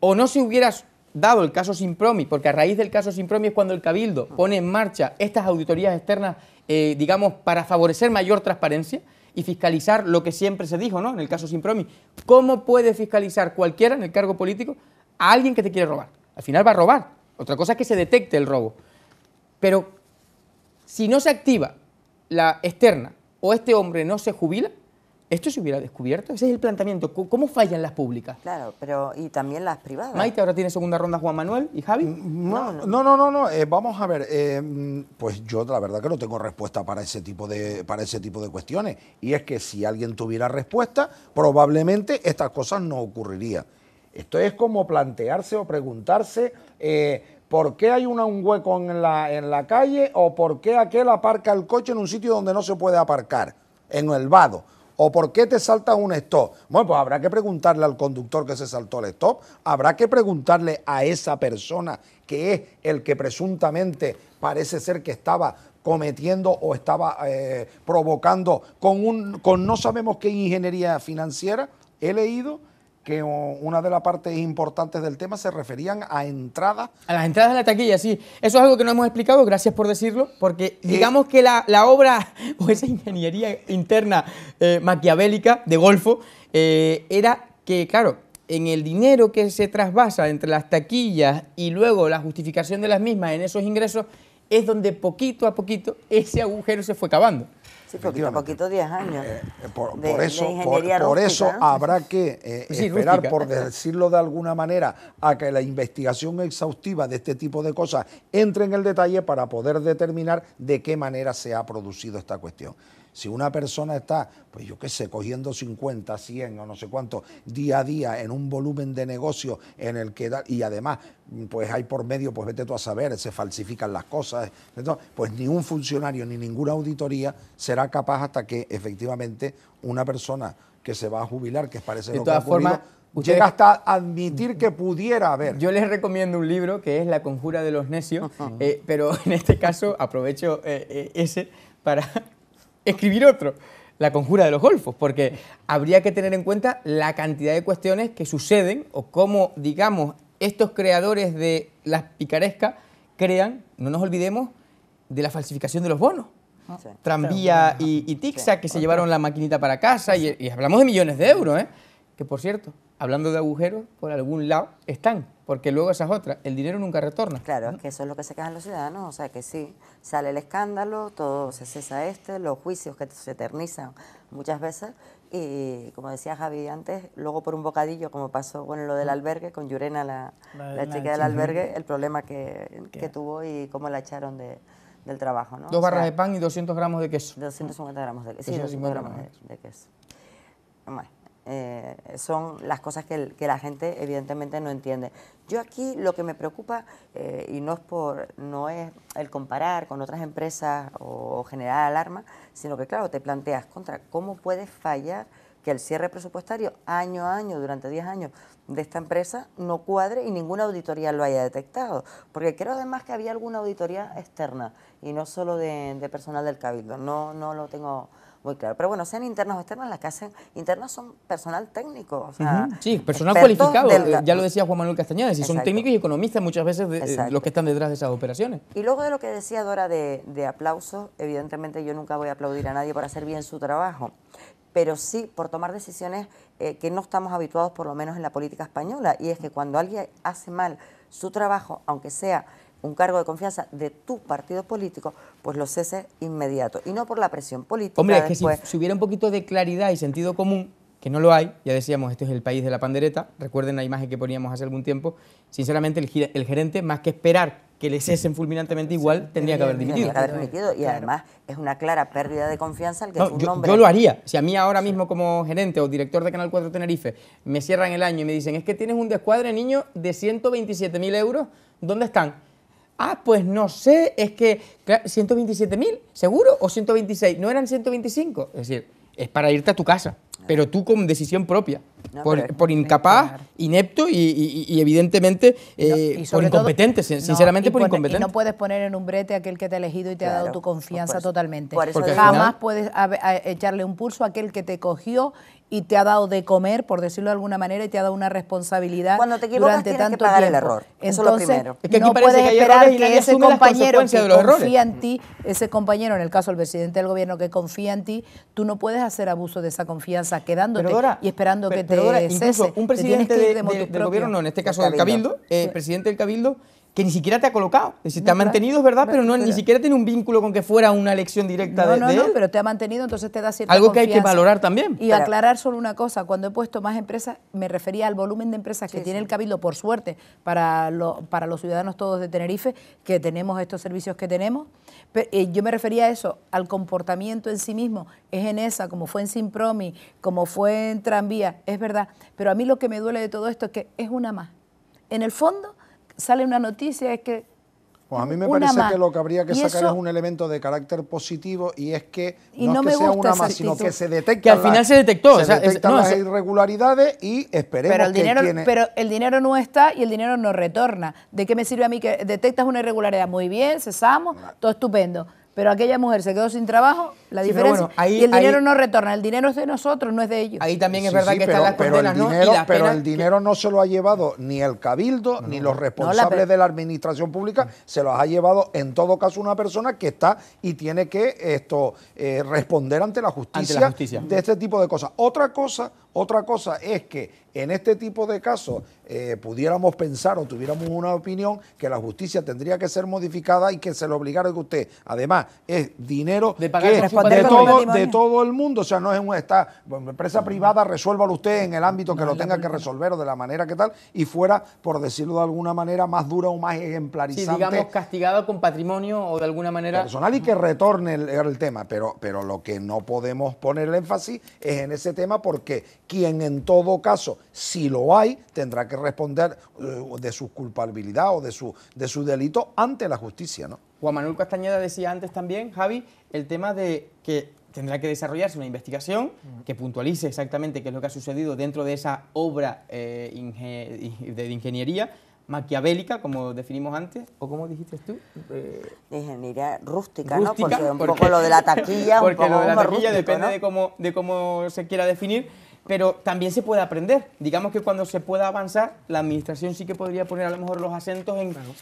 [SPEAKER 2] o no se hubiera dado el caso Simpromi, porque a raíz del caso Simpromi es cuando el Cabildo ah. pone en marcha estas auditorías externas, eh, digamos, para favorecer mayor transparencia y fiscalizar lo que siempre se dijo, ¿no? En el caso Simpromi, ¿cómo puede fiscalizar cualquiera en el cargo político a alguien que te quiere robar? Al final va a robar. Otra cosa es que se detecte el robo. Pero si no se activa la externa o este hombre no se jubila, ¿Esto se hubiera descubierto? Ese es el planteamiento. ¿Cómo fallan las públicas? Claro, pero y también las privadas. Maite, ahora tiene segunda ronda Juan Manuel
[SPEAKER 7] y Javi. Mm, mm, no, no, no, no. Eh, vamos a ver. Eh, pues yo la verdad que no tengo respuesta para ese tipo de para ese tipo de cuestiones. Y es que si alguien tuviera respuesta, probablemente estas cosas no ocurrirían. Esto es como plantearse o preguntarse. Eh, ¿Por qué hay un hueco en la, en la calle? ¿O por qué aquel aparca el coche en un sitio donde no se puede aparcar? En el vado. ¿O por qué te salta un stop? Bueno, pues habrá que preguntarle al conductor que se saltó el stop, habrá que preguntarle a esa persona que es el que presuntamente parece ser que estaba cometiendo o estaba eh, provocando con, un, con no sabemos qué ingeniería financiera, he leído que una de las partes importantes del tema se referían a entradas. A las entradas de la taquilla, sí. Eso es algo que no hemos
[SPEAKER 2] explicado, gracias por decirlo, porque eh, digamos que la, obra o esa ingeniería interna eh, maquiavélica de Golfo eh, era que, claro, en el dinero que se trasvasa entre las taquillas y luego la justificación de las mismas en esos ingresos, es donde poquito a poquito ese agujero se fue cavando. Sí, poquito a poquito, 10 años.
[SPEAKER 7] Eh, eh, por, eso, por, eso habrá que eh, esperar, por decirlo de alguna manera, a que la investigación exhaustiva de este tipo de cosas entre en el detalle para poder determinar de qué manera se ha producido esta cuestión. Si una persona está, pues yo qué sé, cogiendo 50, 100 o no sé cuánto día a día en un volumen de negocio en el que y además pues hay por medio, pues vete tú a saber, se falsifican las cosas, pues ni un funcionario ni ninguna auditoría será capaz hasta que efectivamente una persona que se va a jubilar, que parece de lo todas que formas, llega hasta
[SPEAKER 2] admitir que pudiera haber. Yo les recomiendo un libro que es La conjura de los necios, eh, pero en este caso aprovecho eh, eh, ese para escribir otro, La conjura de los golfos, porque habría que tener en cuenta la cantidad de cuestiones que suceden o cómo, digamos, estos creadores de las picarescas crean, no nos olvidemos, de la falsificación de los bonos. Ah. Tranvía y, Tixa que se llevaron la maquinita para casa y, y hablamos de millones de euros, ¿eh? que por cierto, hablando de agujeros, por algún lado
[SPEAKER 5] están, porque luego esas otras, el dinero nunca retorna. Claro, es que eso es lo que se quejan los ciudadanos, o sea que sí, sale el escándalo, todo se cesa este, los juicios que se eternizan muchas veces, y como decía Javi antes, luego por un bocadillo, como pasó con lo del albergue, con Yurena, la,
[SPEAKER 1] la, chica del albergue,
[SPEAKER 5] el problema que, tuvo y cómo la echaron de, del trabajo. ¿no? Dos barras de
[SPEAKER 2] pan y 200 gramos de queso. 250 gramos de queso. 250 gramos
[SPEAKER 5] de queso. Bueno. Eh, son las cosas que, la gente evidentemente no entiende. Yo aquí lo que me preocupa, eh, y no es, por, no es el comparar con otras empresas o, generar alarma, sino que claro, te planteas contra cómo puedes fallar que el cierre presupuestario año a año, durante 10 años de esta empresa, no cuadre y ninguna auditoría lo haya detectado. Porque creo además que había alguna auditoría externa y no solo de, de personal del Cabildo. No, no lo tengo muy claro. Pero bueno, sean internos o externos, las que hacen internos son personal técnico. Sí, personal cualificado.
[SPEAKER 2] Eh, ya lo decía Juan Manuel Castañeda, son técnicos y economistas muchas veces eh, los que están detrás de esas operaciones.
[SPEAKER 5] Y luego de lo que decía Dora de, aplausos, evidentemente yo nunca voy a aplaudir a nadie por hacer bien su trabajo pero sí por tomar decisiones eh, que no estamos habituados, por lo menos en la política española, y es que cuando alguien hace mal su trabajo, aunque sea un cargo de confianza de tu partido político, pues lo cese inmediato. Y no por la presión política. Hombre, es que si, hubiera un
[SPEAKER 2] poquito de claridad y sentido común, que no lo hay, ya decíamos, este es el país de la pandereta, recuerden la imagen que poníamos hace algún tiempo, sinceramente el, gerente, más que esperar que le cesen fulminantemente igual, tendría que haber dimitido. Que haber
[SPEAKER 5] y además es una clara pérdida de confianza que yo, yo, lo haría.
[SPEAKER 2] Si a mí ahora mismo como gerente o director de Canal 4 Tenerife me cierran el año y me dicen es que tienes un descuadre, niño, de 127.000 euros, ¿dónde están? Ah, pues no sé, es que 127.000, seguro, o 126, no eran 125. Es decir, es para irte a tu casa, pero tú con decisión propia, por, incapaz, inepto y, evidentemente eh, por incompetente, sinceramente por, incompetente. no
[SPEAKER 4] puedes poner en un brete aquel que te ha elegido y te ha dado tu pues confianza totalmente. jamás puedes echarle un pulso a aquel que te cogió y te ha dado de comer, por decirlo de alguna manera, y te ha dado una responsabilidad Cuando
[SPEAKER 5] te durante tanto pagar tiempo. el error. Eso es lo primero. que
[SPEAKER 4] no puedes esperar que ese compañero que en ti, ese compañero, en el caso del presidente del gobierno que confía en ti, tú no puedes hacer abuso de esa confianza quedándote y esperando que te pero cese. Un presidente del gobierno, no, en este caso del cabildo,
[SPEAKER 2] el eh, presidente del cabildo, que ni siquiera te ha colocado. Es decir, te ha mantenido, es ¿verdad? Pero, no, ni siquiera tiene un vínculo con que fuera una elección directa de, no, él. No,
[SPEAKER 4] pero te ha mantenido, entonces te da cierta Algo que hay que valorar también. Y aclarar solo una cosa, cuando he puesto más empresas, me refería al volumen de empresas que tiene el Cabildo, por suerte, para, para los ciudadanos todos de Tenerife, que tenemos estos servicios que tenemos. Eh, yo me refería a eso, al comportamiento en sí mismo. Es en esa, como fue en Simpromi, como fue en Tranvía, es verdad. Pero a mí lo que me duele de todo esto es que es una más. En el fondo sale una noticia es que
[SPEAKER 7] pues a mí me parece que lo que habría que sacar es un elemento de carácter positivo y es que no, que sea una más, sino que se detecta. Que al final se detectó. o sea, las irregularidades y esperemos Pero el
[SPEAKER 4] dinero no está y el dinero no retorna. ¿De qué me sirve a mí que detectas una irregularidad? Muy bien, cesamos, todo estupendo pero aquella mujer se quedó sin trabajo, la diferencia. y el dinero no retorna, el dinero es de nosotros, no es de ellos. Ahí también es verdad que pero, están las
[SPEAKER 7] el dinero, ¿no? Pero el dinero no se lo ha llevado ni el cabildo, ni los responsables de la administración pública, se los ha llevado en todo caso una persona que está y tiene que esto eh, responder ante la justicia de este tipo de cosas. Otra cosa, otra cosa es que en este tipo de casos eh, pudiéramos pensar o tuviéramos una opinión que la justicia tendría que ser modificada y que se le obligara a usted. Además, es dinero de, de, todo, el mundo. O sea, no es un empresa privada, resuélvalo usted en el ámbito que lo tenga que resolver o de la manera que tal, y fuera, por decirlo de alguna manera, más dura o más ejemplarizante. Sí, digamos, castigada con patrimonio o de alguna manera. Personal y que retorne el, tema. Pero, pero lo que no podemos poner el énfasis es en ese tema porque quien en todo caso, si lo hay, tendrá que responder eh, de su culpabilidad o de su, de su delito ante la justicia. ¿no?
[SPEAKER 2] Juan Manuel Castañeda decía antes también, Javi, el tema de que tendrá que desarrollarse una investigación que puntualice exactamente qué es lo que ha sucedido dentro de esa obra eh, de ingeniería maquiavélica, como definimos antes, o como dijiste tú. Eh, ingeniería rústica, ¿no? Porque un poco lo de la taquilla. un poco lo de la taquilla depende de, cómo, de cómo se quiera definir pero también se puede aprender. Digamos que cuando se pueda avanzar, la administración sí que podría poner a lo mejor los acentos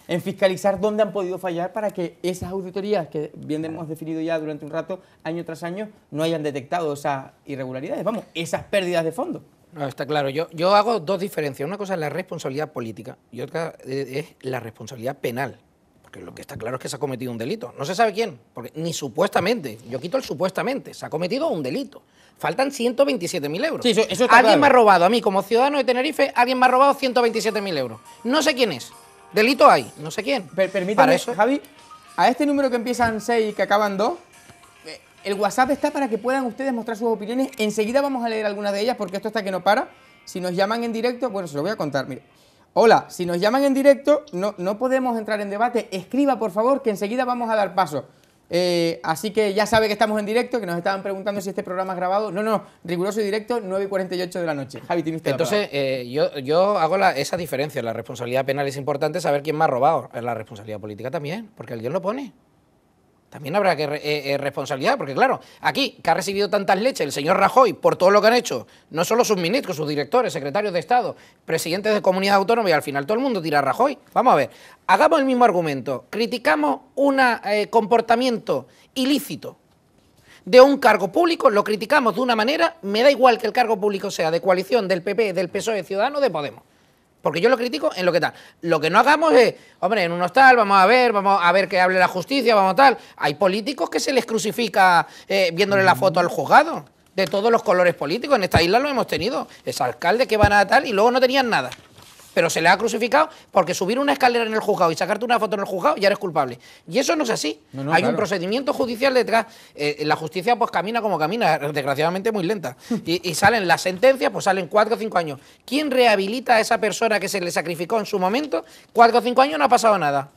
[SPEAKER 2] en, fiscalizar dónde han podido fallar para que esas auditorías que bien hemos definido ya durante un rato, año tras año, no hayan detectado esas
[SPEAKER 3] irregularidades, vamos, esas pérdidas de fondos. está claro, yo, yo hago dos diferencias. Una cosa es la responsabilidad política y otra eh, es la responsabilidad penal lo que está claro es que se ha cometido un delito. No se sabe quién, porque ni supuestamente, yo quito el supuestamente, se ha cometido un delito. Faltan 127.000 euros. alguien me ha robado a mí como ciudadano de Tenerife, alguien me ha robado 127.000 euros. No sé quién es. Delito hay, no sé quién. permítame, eso, Javi,
[SPEAKER 2] a este número que empiezan seis y que acaban dos, eh, el WhatsApp está para que puedan ustedes mostrar sus opiniones. Enseguida vamos a leer algunas de ellas porque esto está que no para. Si nos llaman en directo, bueno, se lo voy a contar, mire. Hola, si nos llaman en directo, no, no podemos entrar en debate. Escriba, por favor, que enseguida vamos a dar paso. Eh, así que ya sabe que estamos en directo, que nos estaban preguntando si este programa es grabado. No, no, riguroso y directo, 9.48 y de la noche. Javi, tiene usted Entonces,
[SPEAKER 3] eh, yo, yo hago la, esa diferencia. La responsabilidad penal es importante, saber quién me ha robado. La responsabilidad política también, porque alguien lo pone. También habrá que eh, eh, responsabilidad, porque claro, aquí que ha recibido tantas leches el señor Rajoy por todo lo que han hecho, no solo sus ministros, sus directores, secretarios de Estado, presidentes de comunidades autónomas y al final todo el mundo tira a Rajoy. Vamos a ver, hagamos el mismo argumento, criticamos un eh, comportamiento ilícito de un cargo público, lo criticamos de una manera, me da igual que el cargo público sea de coalición, del PP, del PSOE, Ciudadano, de Podemos. Porque yo lo critico en lo que tal. Lo que no hagamos es, hombre, en un hostal, vamos a ver, vamos a ver que hable la justicia, vamos tal. Hay políticos que se les crucifica eh, viéndole la foto al juzgado, de todos los colores políticos. En esta isla lo hemos tenido. Es alcalde que van a tal y luego no tenían nada pero se le ha crucificado porque subir una escalera en el juzgado y sacarte una foto en el juzgado ya eres culpable. Y eso no es así. Hay un procedimiento judicial detrás. Eh, la justicia pues camina como camina, desgraciadamente muy lenta. Y, salen las sentencias, pues salen cuatro o cinco años. ¿Quién rehabilita a esa persona que se le sacrificó en su momento? Cuatro o cinco años no ha pasado nada.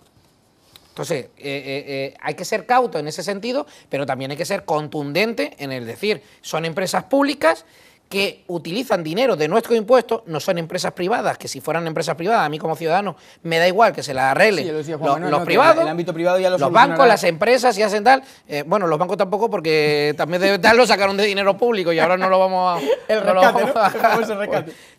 [SPEAKER 3] Entonces, eh, eh, hay que ser cauto en ese sentido, pero también hay que ser contundente en el decir, son empresas públicas que utilizan dinero de nuestro impuesto... no son empresas privadas, que si fueran empresas privadas, a mí como ciudadano me da igual que se las arregle los, privados, el ámbito privado los bancos, las empresas y hacen tal. Eh, bueno, los bancos tampoco porque también de tal lo sacaron de dinero público y ahora no lo vamos a... el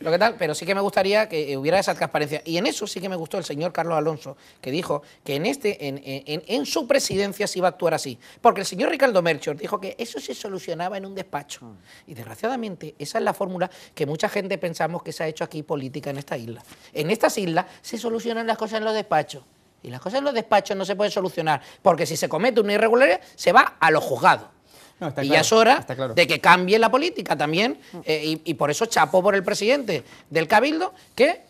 [SPEAKER 3] lo que tal, pero sí que me gustaría que eh, hubiera esa transparencia. Y en eso sí que me gustó el señor Carlos Alonso, que dijo que en, este, en, su presidencia se iba a actuar así. Porque el señor Ricardo Melchor dijo que eso se solucionaba en un despacho. Mm. Y desgraciadamente esa es la fórmula que mucha gente pensamos que se ha hecho aquí política en esta isla. En estas islas se solucionan las cosas en los despachos. Y las cosas en los despachos no se pueden solucionar, porque si se comete una irregularidad, se va a los juzgados. y ya es hora de que cambie la política también. Eh, y, y por eso chapó por el presidente del Cabildo, que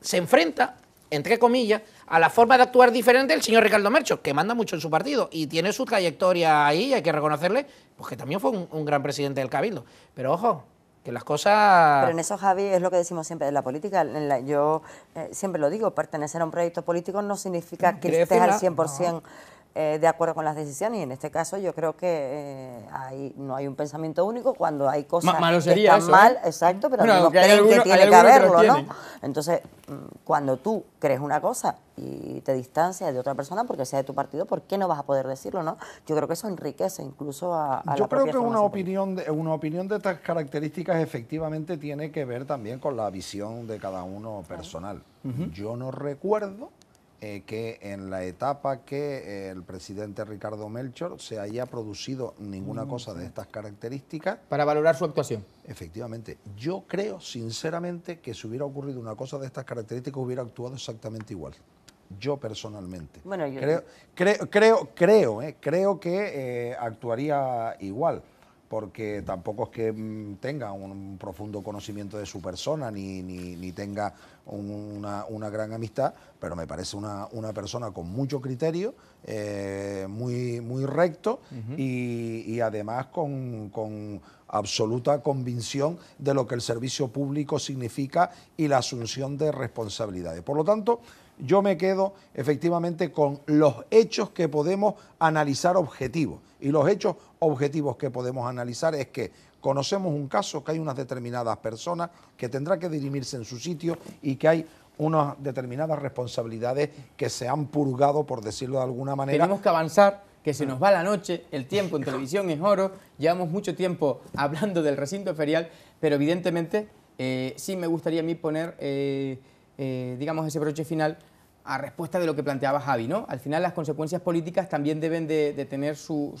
[SPEAKER 3] se enfrenta entre comillas, a la forma de actuar diferente del señor Ricardo Mercho, que manda mucho en su partido y tiene su trayectoria ahí, hay que reconocerle, pues que también fue un, gran presidente del Cabildo. Pero ojo, que las cosas... Pero en
[SPEAKER 5] eso, Javi, es lo que decimos siempre de la política. yo eh, siempre lo digo, pertenecer a un proyecto político no significa que estés al 100%. Eh, de acuerdo con las decisiones y en este caso yo creo que eh, no hay un pensamiento único cuando hay cosas sería ¿eh? mal, exacto, pero no que tiene que haberlo, ¿no? Entonces, mm, cuando tú crees una cosa y te distancias de otra persona porque sea de tu partido, ¿por qué no vas a poder decirlo, no? Yo creo que eso enriquece incluso a, Yo creo que una
[SPEAKER 7] opinión, de, una opinión de estas características efectivamente tiene que ver también con la visión de cada uno personal. Yo no recuerdo eh, que en la etapa que eh, el presidente Ricardo Melchor se haya producido ninguna mm, cosa de estas características. Para valorar su actuación. Efectivamente. Yo creo, sinceramente, que si hubiera ocurrido una cosa de estas características hubiera actuado exactamente igual. Yo personalmente. Creo, creo, creo, eh, creo que actuaría igual porque tampoco es que mm, tenga un profundo conocimiento de su persona ni, tenga una, gran amistad, pero me parece una, persona con mucho criterio, eh, muy, muy recto y, además con, con absoluta convicción de lo que el servicio público significa y la asunción de responsabilidades. Por lo tanto, yo me quedo efectivamente con los hechos que podemos analizar objetivos. Y los hechos objetivos que podemos analizar es que conocemos un caso, que hay unas determinadas personas que tendrá que dirimirse en su sitio y que hay unas determinadas responsabilidades que se han purgado, por decirlo de alguna
[SPEAKER 2] manera. Tenemos que avanzar, que se ah. nos va la noche, el tiempo en televisión es oro, llevamos mucho tiempo hablando del recinto ferial, pero evidentemente eh, sí me gustaría a mí poner... Eh, eh, digamos, ese broche final a respuesta de lo que planteaba Javi, ¿no? Al final las consecuencias políticas también deben de, tener su,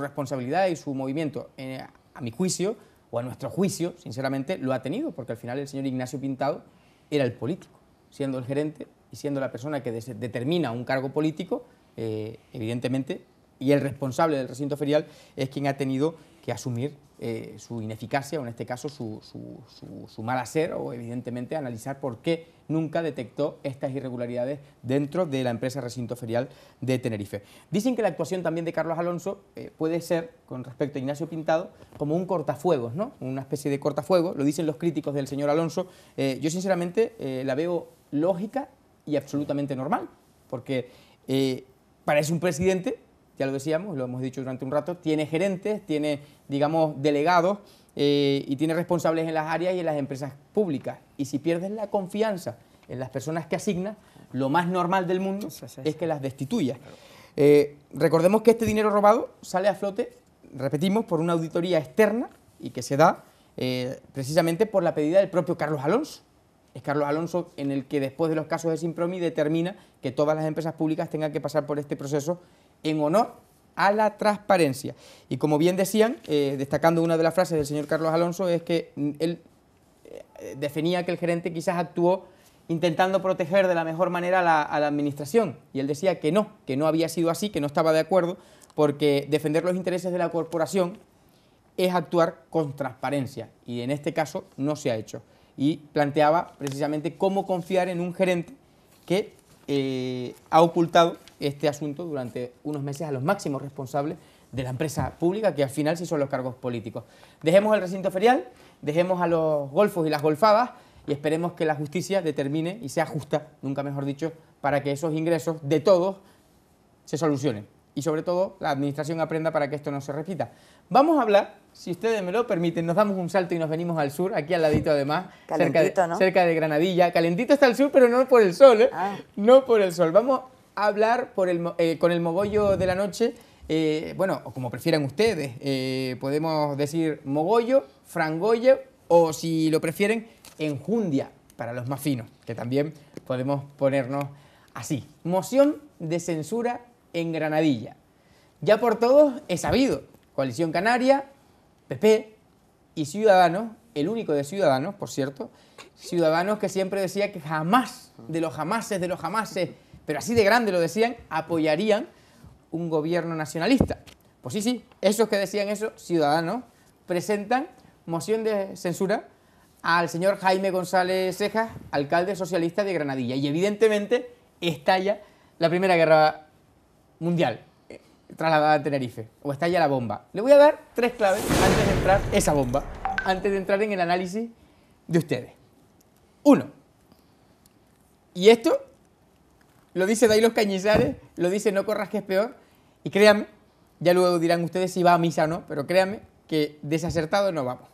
[SPEAKER 2] responsabilidad y su movimiento. Eh, a mi juicio, o a nuestro juicio, sinceramente, lo ha tenido, porque al final el señor Ignacio Pintado era el político, siendo el gerente y siendo la persona que determina un cargo político, eh, evidentemente, y el responsable del recinto ferial es quien ha tenido que asumir eh, su ineficacia o en este caso su, su, mal hacer o evidentemente analizar por qué nunca detectó estas irregularidades dentro de la empresa recinto ferial de Tenerife. Dicen que la actuación también de Carlos Alonso eh, puede ser, con respecto a Ignacio Pintado, como un cortafuegos, ¿no? una especie de cortafuegos, lo dicen los críticos del señor Alonso. Eh, yo sinceramente la veo lógica y absolutamente normal, porque parece un presidente ya lo decíamos, lo hemos dicho durante un rato, tiene gerentes, tiene, digamos, delegados eh, y tiene responsables en las áreas y en las empresas públicas. Y si pierdes la confianza en las personas que asignas, lo más normal del mundo es que las destituya. Eh, recordemos que este dinero robado sale a flote, repetimos, por una auditoría externa y que se da eh, precisamente por la pedida del propio Carlos Alonso. Es Carlos Alonso en el que después de los casos de Simpromi determina que todas las empresas públicas tengan que pasar por este proceso en honor a la transparencia. Y como bien decían, eh, destacando una de las frases del señor Carlos Alonso, es que él eh, definía que el gerente quizás actuó intentando proteger de la mejor manera a la, administración. Y él decía que no, que no había sido así, que no estaba de acuerdo, porque defender los intereses de la corporación es actuar con transparencia. Y en este caso no se ha hecho. Y planteaba precisamente cómo confiar en un gerente que eh, ha ocultado este asunto durante unos meses a los máximos responsables de la empresa pública, que al final sí son los cargos políticos. Dejemos el recinto ferial, dejemos a los golfos y las golfadas y esperemos que la justicia determine y sea justa, nunca mejor dicho, para que esos ingresos de todos se solucionen. Y sobre todo la administración aprenda para que esto no se repita. Vamos a hablar, si ustedes me lo permiten, nos damos un salto y nos venimos al sur, aquí al ladito además, cerca de, ¿no? cerca de, Granadilla. Calentito está el sur, pero no por el sol, ¿eh? Ah. No por el sol. Vamos hablar eh, con el mogollo de la noche, eh, bueno, o como prefieran ustedes, eh, podemos decir mogollo, frangollo, o si lo prefieren, enjundia para los más finos, que también podemos ponernos así. Moción de censura en Granadilla. Ya por todos he sabido, Coalición Canaria, PP y Ciudadanos, el único de Ciudadanos, por cierto, Ciudadanos que siempre decía que jamás, de los jamases, de los jamases, pero así de grande lo decían, apoyarían un gobierno nacionalista. Pues sí, sí, esos que decían eso, ciudadanos, presentan moción de censura al señor Jaime González Cejas, alcalde socialista de Granadilla. Y evidentemente estalla la Primera Guerra Mundial, eh, trasladada a Tenerife, o estalla la bomba. Le voy a dar tres claves antes de entrar esa bomba, antes de entrar en el análisis de ustedes. Uno, y esto lo dice los Cañizares, lo dice No corras que es peor. Y créanme, ya luego dirán ustedes si va a misa o no, pero créanme que desacertado no vamos.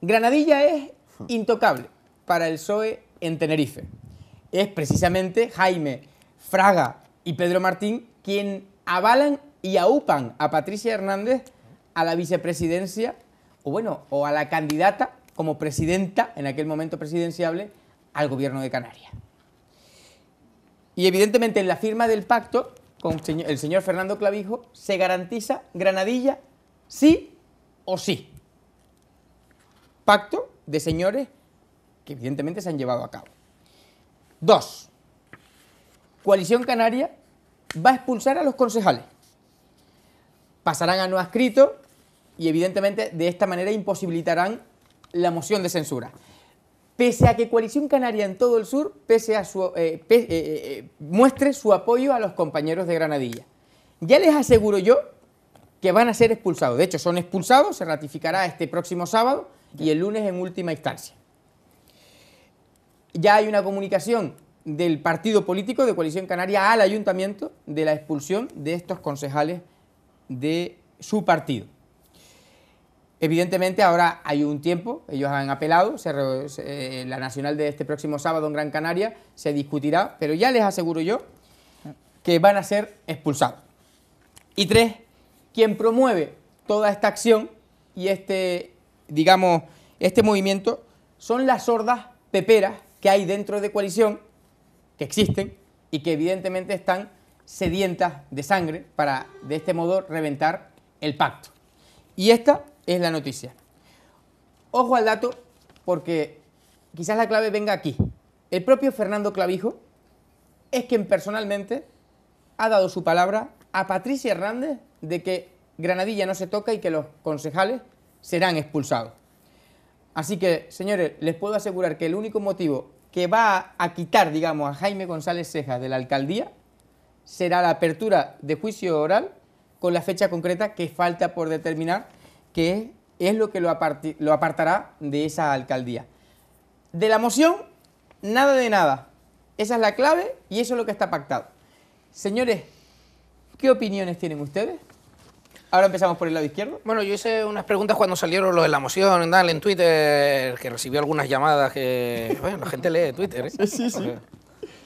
[SPEAKER 2] Granadilla es intocable para el PSOE en Tenerife. Es precisamente Jaime, Fraga y Pedro Martín quien avalan y aupan a Patricia Hernández a la vicepresidencia, o bueno, o a la candidata como presidenta, en aquel momento presidenciable, al gobierno de Canarias. Y evidentemente en la firma del pacto con el señor Fernando Clavijo se garantiza Granadilla sí o sí. Pacto de señores que evidentemente se han llevado a cabo. Dos, Coalición Canaria va a expulsar a los concejales. Pasarán a no escrito y evidentemente de esta manera imposibilitarán la moción de censura pese a que Coalición Canaria en todo el sur pese a eh, eh, eh, muestre su apoyo a los compañeros de Granadilla. Ya les aseguro yo que van a ser expulsados. De hecho, son expulsados, se ratificará este próximo sábado y el lunes en última instancia. Ya hay una comunicación del partido político de Coalición Canaria al ayuntamiento de la expulsión de estos concejales de su partido. Evidentemente ahora hay un tiempo, ellos han apelado, eh, la nacional de este próximo sábado en Gran Canaria se discutirá, pero ya les aseguro yo que van a ser expulsados. Y tres, quien promueve toda esta acción y este, digamos, este movimiento son las sordas peperas que hay dentro de coalición, que existen y que evidentemente están sedientas de sangre para de este modo reventar el pacto. Y esta es la noticia. Ojo al dato, porque quizás la clave venga aquí. El propio Fernando Clavijo es quien personalmente ha dado su palabra a Patricia Hernández de que Granadilla no se toca y que los concejales serán expulsados. Así que, señores, les puedo asegurar que el único motivo que va a quitar, digamos, a Jaime González Cejas de la alcaldía será la apertura de juicio oral con la fecha concreta que falta por determinar que es lo que lo, apartará de esa alcaldía. De la moción, nada de nada. Esa es la clave y eso es lo que está pactado. Señores, ¿qué opiniones tienen ustedes?
[SPEAKER 3] Ahora empezamos por el lado izquierdo. Bueno, yo hice unas preguntas cuando salieron los de la moción, dale, en Twitter, que recibió algunas llamadas que. Bueno, la gente lee Twitter, ¿eh? Sí, sí.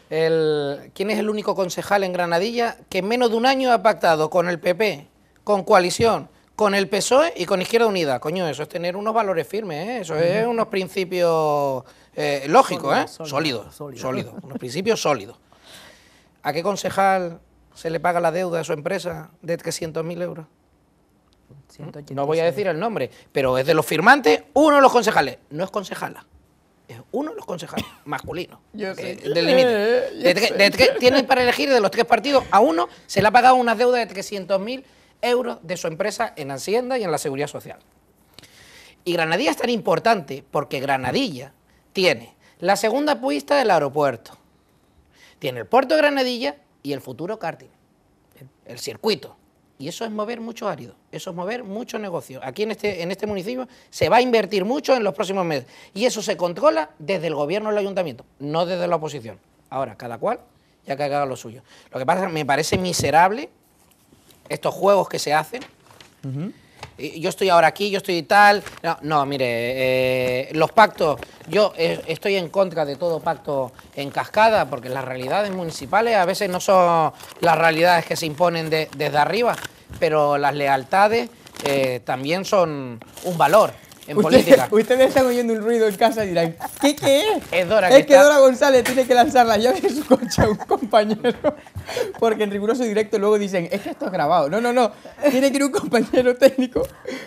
[SPEAKER 3] ¿Quién es el único concejal en Granadilla que en menos de un año ha pactado con el PP, con coalición? con el PSOE y con Izquierda Unida. Coño, eso es tener unos valores firmes, ¿eh? eso es unos principios eh, lógicos, ¿eh? sólidos, sólidos, unos principios sólidos. ¿A qué concejal se le paga la deuda a su empresa de 300.000 euros? No voy a decir el nombre, pero es de los firmantes, uno de los concejales, no es concejala es uno de los concejales masculinos eh, tienen para elegir de los tres partidos, a uno se le ha pagado una deuda de 300.000 euros de su empresa en Hacienda y en la Seguridad Social. Y Granadilla es tan importante porque Granadilla tiene la segunda pista del aeropuerto, tiene el puerto de Granadilla y el futuro karting, el, circuito. Y eso es mover mucho árido, eso es mover mucho negocio. Aquí en este, en este municipio se va a invertir mucho en los próximos meses. Y eso se controla desde el gobierno del ayuntamiento, no desde la oposición. Ahora, cada cual ya que haga lo suyo. Lo que pasa me parece miserable estos juegos que se hacen. Yo estoy ahora aquí, yo estoy tal. No, no mire, eh, los pactos. Yo eh, estoy en contra de todo pacto en cascada, porque las realidades municipales a veces no son las realidades que se imponen desde arriba, pero las lealtades eh, también son un valor ustedes, Ustedes están oyendo un ruido en casa y dirán, ¿qué, qué es? Es Dora. Es que, Dora
[SPEAKER 2] González tiene que lanzar la llave de su coche a un compañero. Porque en riguroso directo luego dicen, es que esto es grabado. No, no, no. Tiene que ir un compañero técnico.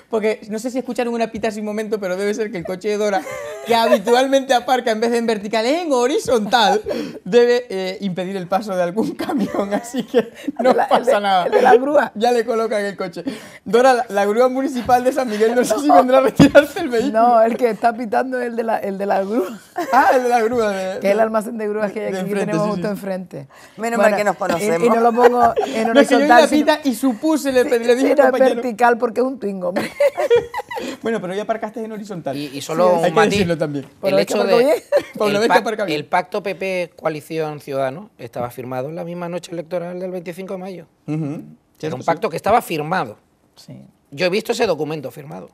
[SPEAKER 2] Porque no sé si escucharon una pita hace un momento, pero debe ser que el coche de Dora, que habitualmente aparca en vez de en vertical, en horizontal, debe eh, impedir el paso de algún camión. Así que no pasa nada. la grúa. Ya le colocan el coche. Dora, la, la grúa municipal de San Miguel, no sé si vendrá a retirar
[SPEAKER 4] no, el que está pitando es el de la, el de la grúa. Ah, el de la grúa. que es el almacén de grúas que tenemos justo enfrente. Menos mal que nos conocemos. Y, no lo pongo en horizontal. la pita
[SPEAKER 2] y supuse, le, le dije no es vertical
[SPEAKER 4] porque es un Twingo.
[SPEAKER 2] bueno,
[SPEAKER 3] pero hoy aparcaste en horizontal. Y, solo un hay que decirlo también. El hecho
[SPEAKER 2] de... El, el
[SPEAKER 3] pacto PP-Coalición Ciudadano estaba firmado en la misma noche electoral del 25 de mayo. Era un pacto que estaba firmado. Sí. Yo he visto ese documento firmado.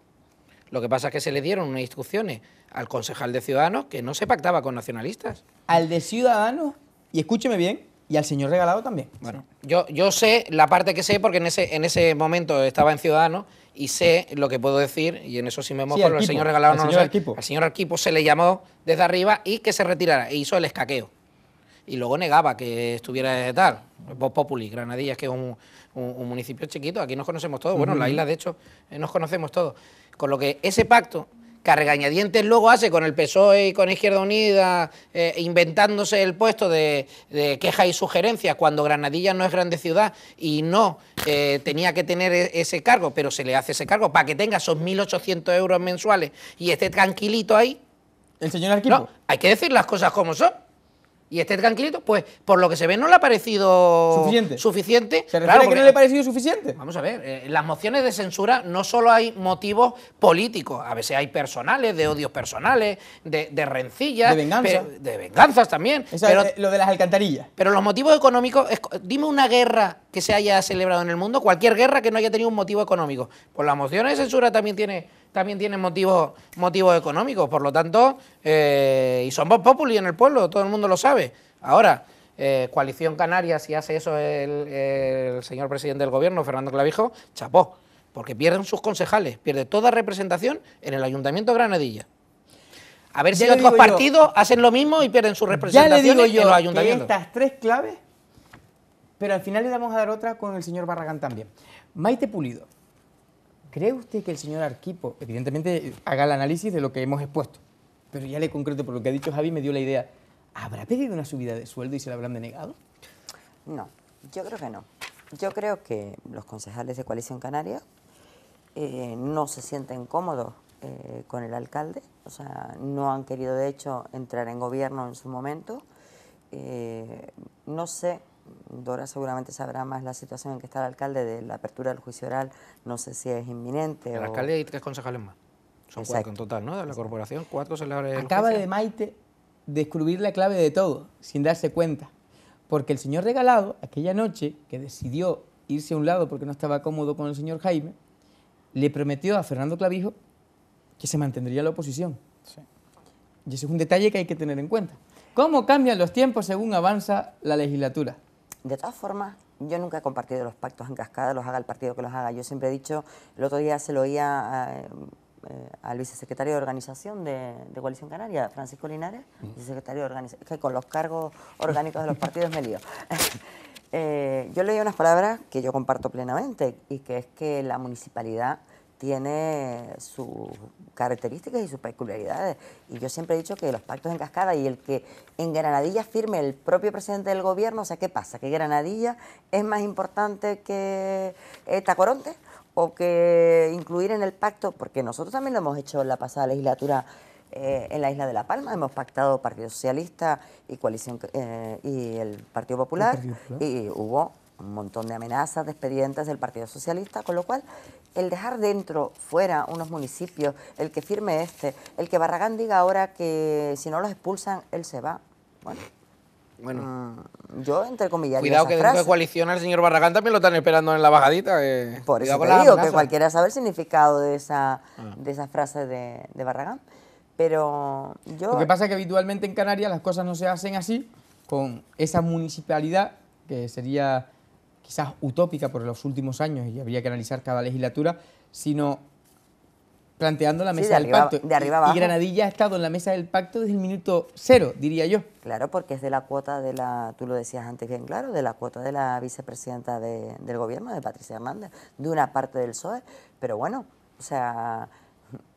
[SPEAKER 3] Lo que pasa es que se le dieron unas instrucciones al concejal de Ciudadanos que no se pactaba con nacionalistas.
[SPEAKER 2] Al de Ciudadanos, y escúcheme bien, y al señor Regalado también. Bueno,
[SPEAKER 3] yo, yo sé la parte que sé porque en ese, en ese momento estaba en Ciudadanos y sé lo que puedo decir, y en eso sí me mojo, el al, señor Regalado no lo sé. Al señor Arquipo se le llamó desde arriba y que se retirara, e hizo el escaqueo. Y luego negaba que estuviera de tal vos Populi, Granadilla, que es un, municipio chiquito, aquí nos conocemos todos, bueno, la isla de hecho eh, nos conocemos todos. Con lo que ese pacto, que a regañadientes luego hace con el PSOE y con Izquierda Unida, eh, inventándose el puesto de, quejas y sugerencias cuando Granadilla no es grande ciudad y no eh, tenía que tener e, ese cargo, pero se le hace ese cargo para que tenga esos 1.800 euros mensuales y esté tranquilito ahí. ¿El señor Arquipo? hay que decir las cosas como son y esté tranquilito, pues por lo que se ve no le ha parecido suficiente. ¿Se claro, que no le ha parecido suficiente? Vamos a ver, eh, las mociones de censura no solo hay motivos políticos, a veces hay personales, de odios personales, de, rencillas. De venganzas. también. lo de las alcantarillas. Pero los motivos económicos, dime una guerra que se haya celebrado en el mundo, cualquier guerra que no haya tenido un motivo económico. Pues las mociones de censura también tiene también tienen motivos, económicos, por lo tanto, eh, y son vos populi en el pueblo, todo el mundo lo sabe. Ahora, eh, Coalición Canaria, si hace eso el, señor presidente del gobierno, Fernando Clavijo, chapó, porque pierden sus concejales, pierde toda representación en el Ayuntamiento de Granadilla. A ver si otros partidos hacen lo mismo y pierden su representación en los ayuntamientos. estas
[SPEAKER 2] tres claves, pero al final le vamos a dar otra con el señor Barragán también. Maite Pulido. ¿Cree usted que el señor Arquipo, evidentemente, haga el análisis de lo que hemos expuesto, pero ya le concreto, por lo que ha dicho Javi, me dio la idea, ¿habrá
[SPEAKER 5] pedido una subida de sueldo y se la habrán denegado? No, yo creo que no. Yo creo que los concejales de Coalición Canaria eh, no se sienten cómodos eh, con el alcalde, o sea, no han querido de hecho entrar en gobierno en su momento. Eh, no sé Dora seguramente sabrá más la situación en que está el alcalde de la apertura del juicio oral, no sé si es inminente. El alcalde
[SPEAKER 3] y tres concejales más. Son cuatro en total, ¿no? De la corporación, cuatro se le abre Acaba de
[SPEAKER 5] Maite descubrir la clave de
[SPEAKER 2] todo, sin darse cuenta. Porque el señor Regalado, aquella noche que decidió irse a un lado porque no estaba cómodo con el señor Jaime, le prometió a Fernando Clavijo que se mantendría la oposición. Y ese es un detalle que hay que tener en cuenta. ¿Cómo
[SPEAKER 5] cambian los tiempos según avanza la legislatura? De todas formas, yo nunca he compartido los pactos en cascada, los haga el partido que los haga. Yo siempre he dicho, el otro día se lo oía eh, eh, al vicesecretario de organización de, Coalición Canaria, Francisco Linares, vicesecretario de organización, que con los cargos orgánicos de los partidos me lío. eh, yo leí unas palabras que yo comparto plenamente y que es que la municipalidad tiene sus características y sus peculiaridades. Y yo siempre he dicho que los pactos en cascada y el que en Granadilla firme el propio presidente del gobierno, o sea, ¿qué pasa? ¿Que Granadilla es más importante que eh, Tacoronte? ¿O que incluir en el pacto? Porque nosotros también lo hemos hecho en la pasada legislatura. Eh, en la isla de La Palma hemos pactado Partido Socialista y Coalición eh, y el Partido Popular. y hubo un montón de amenazas de expedientes del Partido Socialista, con lo cual el dejar dentro, fuera, unos municipios, el que firme este, el que Barragán diga ahora que si no los expulsan, él se va.
[SPEAKER 3] Bueno. Bueno. Mm, yo, entre comillas. Cuidado que dentro de coalición al señor Barragán también lo están esperando en la bajadita. Por eso te digo que cualquiera
[SPEAKER 5] sabe el significado de esa, ah. de esa frase de, Barragán. Pero yo. Lo que pasa es
[SPEAKER 2] que habitualmente en Canarias las cosas no se hacen así, con esa municipalidad, que sería quizás utópica por los últimos años y habría que analizar cada legislatura, sino planteando la mesa del pacto. Y Granadilla
[SPEAKER 5] ha estado en la mesa del pacto desde el minuto cero, diría yo. Claro, porque es de la cuota de la, tú lo decías antes bien claro, de la cuota de la vicepresidenta del gobierno, de Patricia Hernández, de una parte del PSOE, pero bueno, o sea...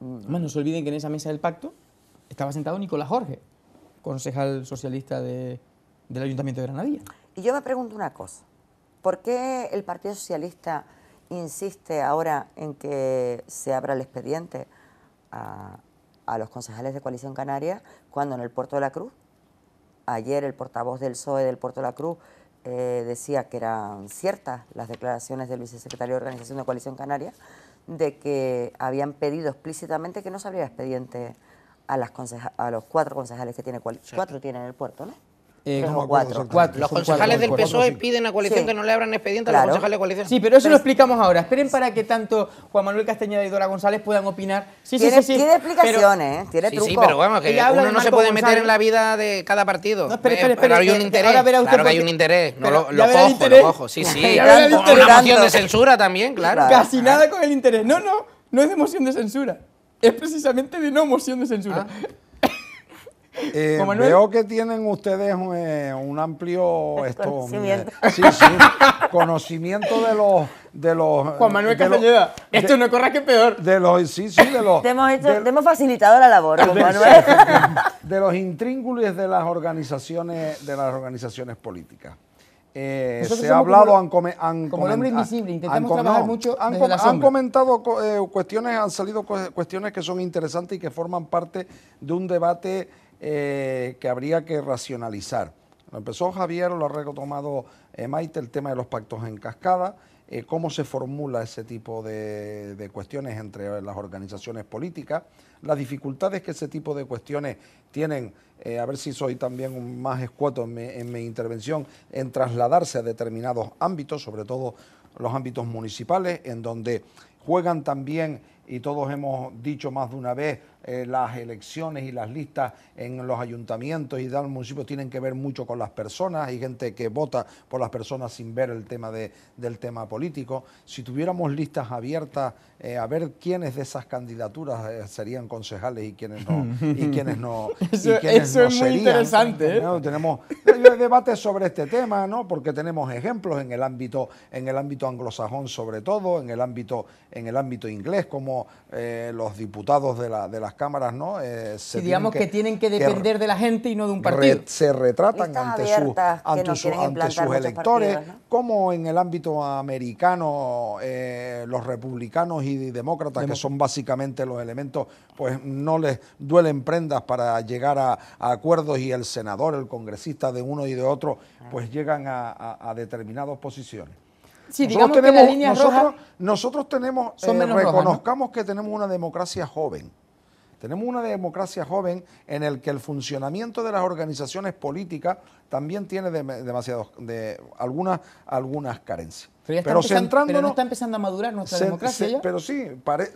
[SPEAKER 5] Mm, Además, no se olviden que en esa mesa del pacto estaba sentado Nicolás Jorge, concejal socialista
[SPEAKER 2] del Ayuntamiento de Granadilla.
[SPEAKER 5] Y yo me pregunto una cosa, ¿Por qué el Partido Socialista insiste ahora en que se abra el expediente a, los concejales de Coalición Canaria cuando en el Puerto de la Cruz, ayer el portavoz del PSOE del Puerto de la Cruz eh, decía que eran ciertas las declaraciones del vicesecretario de Organización de Coalición Canaria de que habían pedido explícitamente que no se abriera expediente a, las a los cuatro concejales que tiene, cuatro tienen en el puerto, ¿no? Eh, como cuatro. Los concejales del PSOE piden a coalición
[SPEAKER 1] que
[SPEAKER 3] no le abran expediente
[SPEAKER 5] a los concejales de
[SPEAKER 2] coalición. Sí, pero eso lo explicamos ahora. Esperen para que tanto Juan Manuel Castañeda y Dora González puedan opinar. Sí, tiene, sí, sí, tiene explicaciones, ¿eh? tiene truco. Sí, pero bueno, que uno no se puede meter en la
[SPEAKER 3] vida de cada partido. No, eh, hay un interés. claro que hay un interés. No, lo, lo cojo, interés. lo cojo. Sí, sí. Una
[SPEAKER 2] moción de censura
[SPEAKER 7] también, claro. Casi
[SPEAKER 2] nada con el interés. No, no, no es de moción de censura. Es precisamente de no moción de censura. Ah.
[SPEAKER 7] Eh, veo que tienen ustedes eh, un amplio esto, conocimiento. sí, sí, conocimiento de los de los Juan Manuel de esto no no corra que peor. De los sí, sí, de los Te hemos, hecho,
[SPEAKER 5] hemos facilitado la labor, Juan Manuel.
[SPEAKER 7] De los intríngulos de las organizaciones de las organizaciones políticas. Eh, se ha hablado, han, comentado han como invisible, intentamos han, trabajar mucho. Han, han comentado eh, cuestiones, han salido cuestiones que son interesantes y que forman parte de un debate eh, que habría que racionalizar. Lo empezó Javier, lo ha retomado eh, Maite, el tema de los pactos en cascada, eh, cómo se formula ese tipo de, cuestiones entre las organizaciones políticas, las dificultades que ese tipo de cuestiones tienen, a ver si soy también más escueto en mi intervención, en trasladarse a determinados ámbitos, sobre todo los ámbitos municipales, en donde juegan también, y todos hemos dicho más de una vez, eh, las elecciones y las listas en los ayuntamientos y los municipios tienen que ver mucho con las personas. Hay gente que vota por las personas sin ver el tema del tema político. Si tuviéramos listas abiertas, eh, a ver quiénes de esas candidaturas eh, serían concejales y quiénes no. y quiénes no eso, es muy interesante. Tenemos debates sobre este tema, ¿no? porque tenemos ejemplos en el ámbito, en el ámbito anglosajón sobre todo, en el ámbito, en el ámbito inglés, como los diputados de, la, de las cámaras, ¿no? Eh, digamos que, tienen que depender de la gente y no de un partido. se retratan ante, sus, sus electores, como en el ámbito americano eh, los republicanos y demócratas, que son básicamente los elementos, pues no les duelen prendas para llegar a, acuerdos y el senador, el congresista de uno y de otro, ah. pues llegan a, determinadas posiciones.
[SPEAKER 6] Sí, nosotros digamos tenemos, la nosotros,
[SPEAKER 7] nosotros tenemos, eh, reconozcamos que tenemos una democracia joven. Tenemos una democracia joven en el que el funcionamiento de las organizaciones políticas también tiene de algunas, algunas carencias. Pero, no está
[SPEAKER 2] empezando a madurar nuestra democracia.
[SPEAKER 7] Pero sí,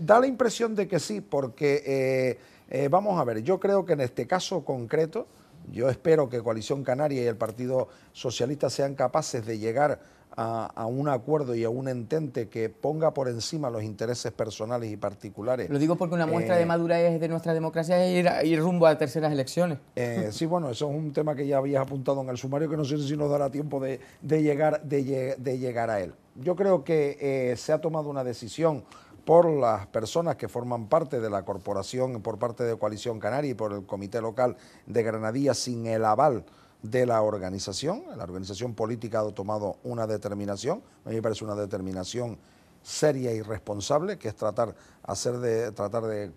[SPEAKER 7] da la impresión de que sí, porque eh, eh, vamos a ver, yo creo que en este caso concreto, yo espero que Coalición Canaria y el Partido Socialista sean capaces de llegar a, un acuerdo y a un entente que ponga por encima los intereses personales y particulares. Lo digo porque una muestra de eh, madurez de nuestra democracia es ir, rumbo a terceras elecciones. Eh, sí, bueno, eso es un tema que ya habías apuntado en el sumario que no sé si nos dará tiempo de, llegar, de, llegar a él. Yo creo que eh, se ha tomado una decisión por las personas que forman parte de la corporación, por parte de Coalición Canaria y por el Comité Local de Granadilla, sin el aval de la organización. La organización política ha tomado una determinación, a mí me parece una determinación seria y responsable, que es tratar, hacer de, tratar de,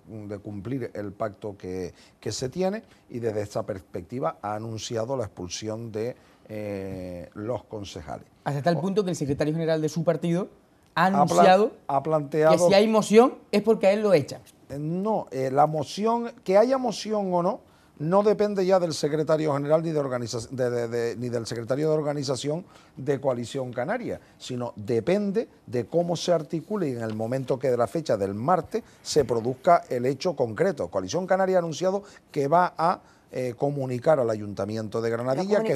[SPEAKER 7] cumplir el pacto que, que, se tiene y desde esa perspectiva ha anunciado la expulsión de eh, los concejales. Hasta tal punto que el secretario general de su partido ha anunciado ha planteado, que si hay moción es porque a él lo echan. Eh, no, eh, la moción, que haya moción o no, no depende ya del secretario general ni, de ni del secretario de organización de Coalición Canaria, sino depende de cómo se articule y en el momento que de la fecha del martes se produzca el hecho concreto. Coalición Canaria ha anunciado que va a eh, comunicar al Ayuntamiento de Granadilla que,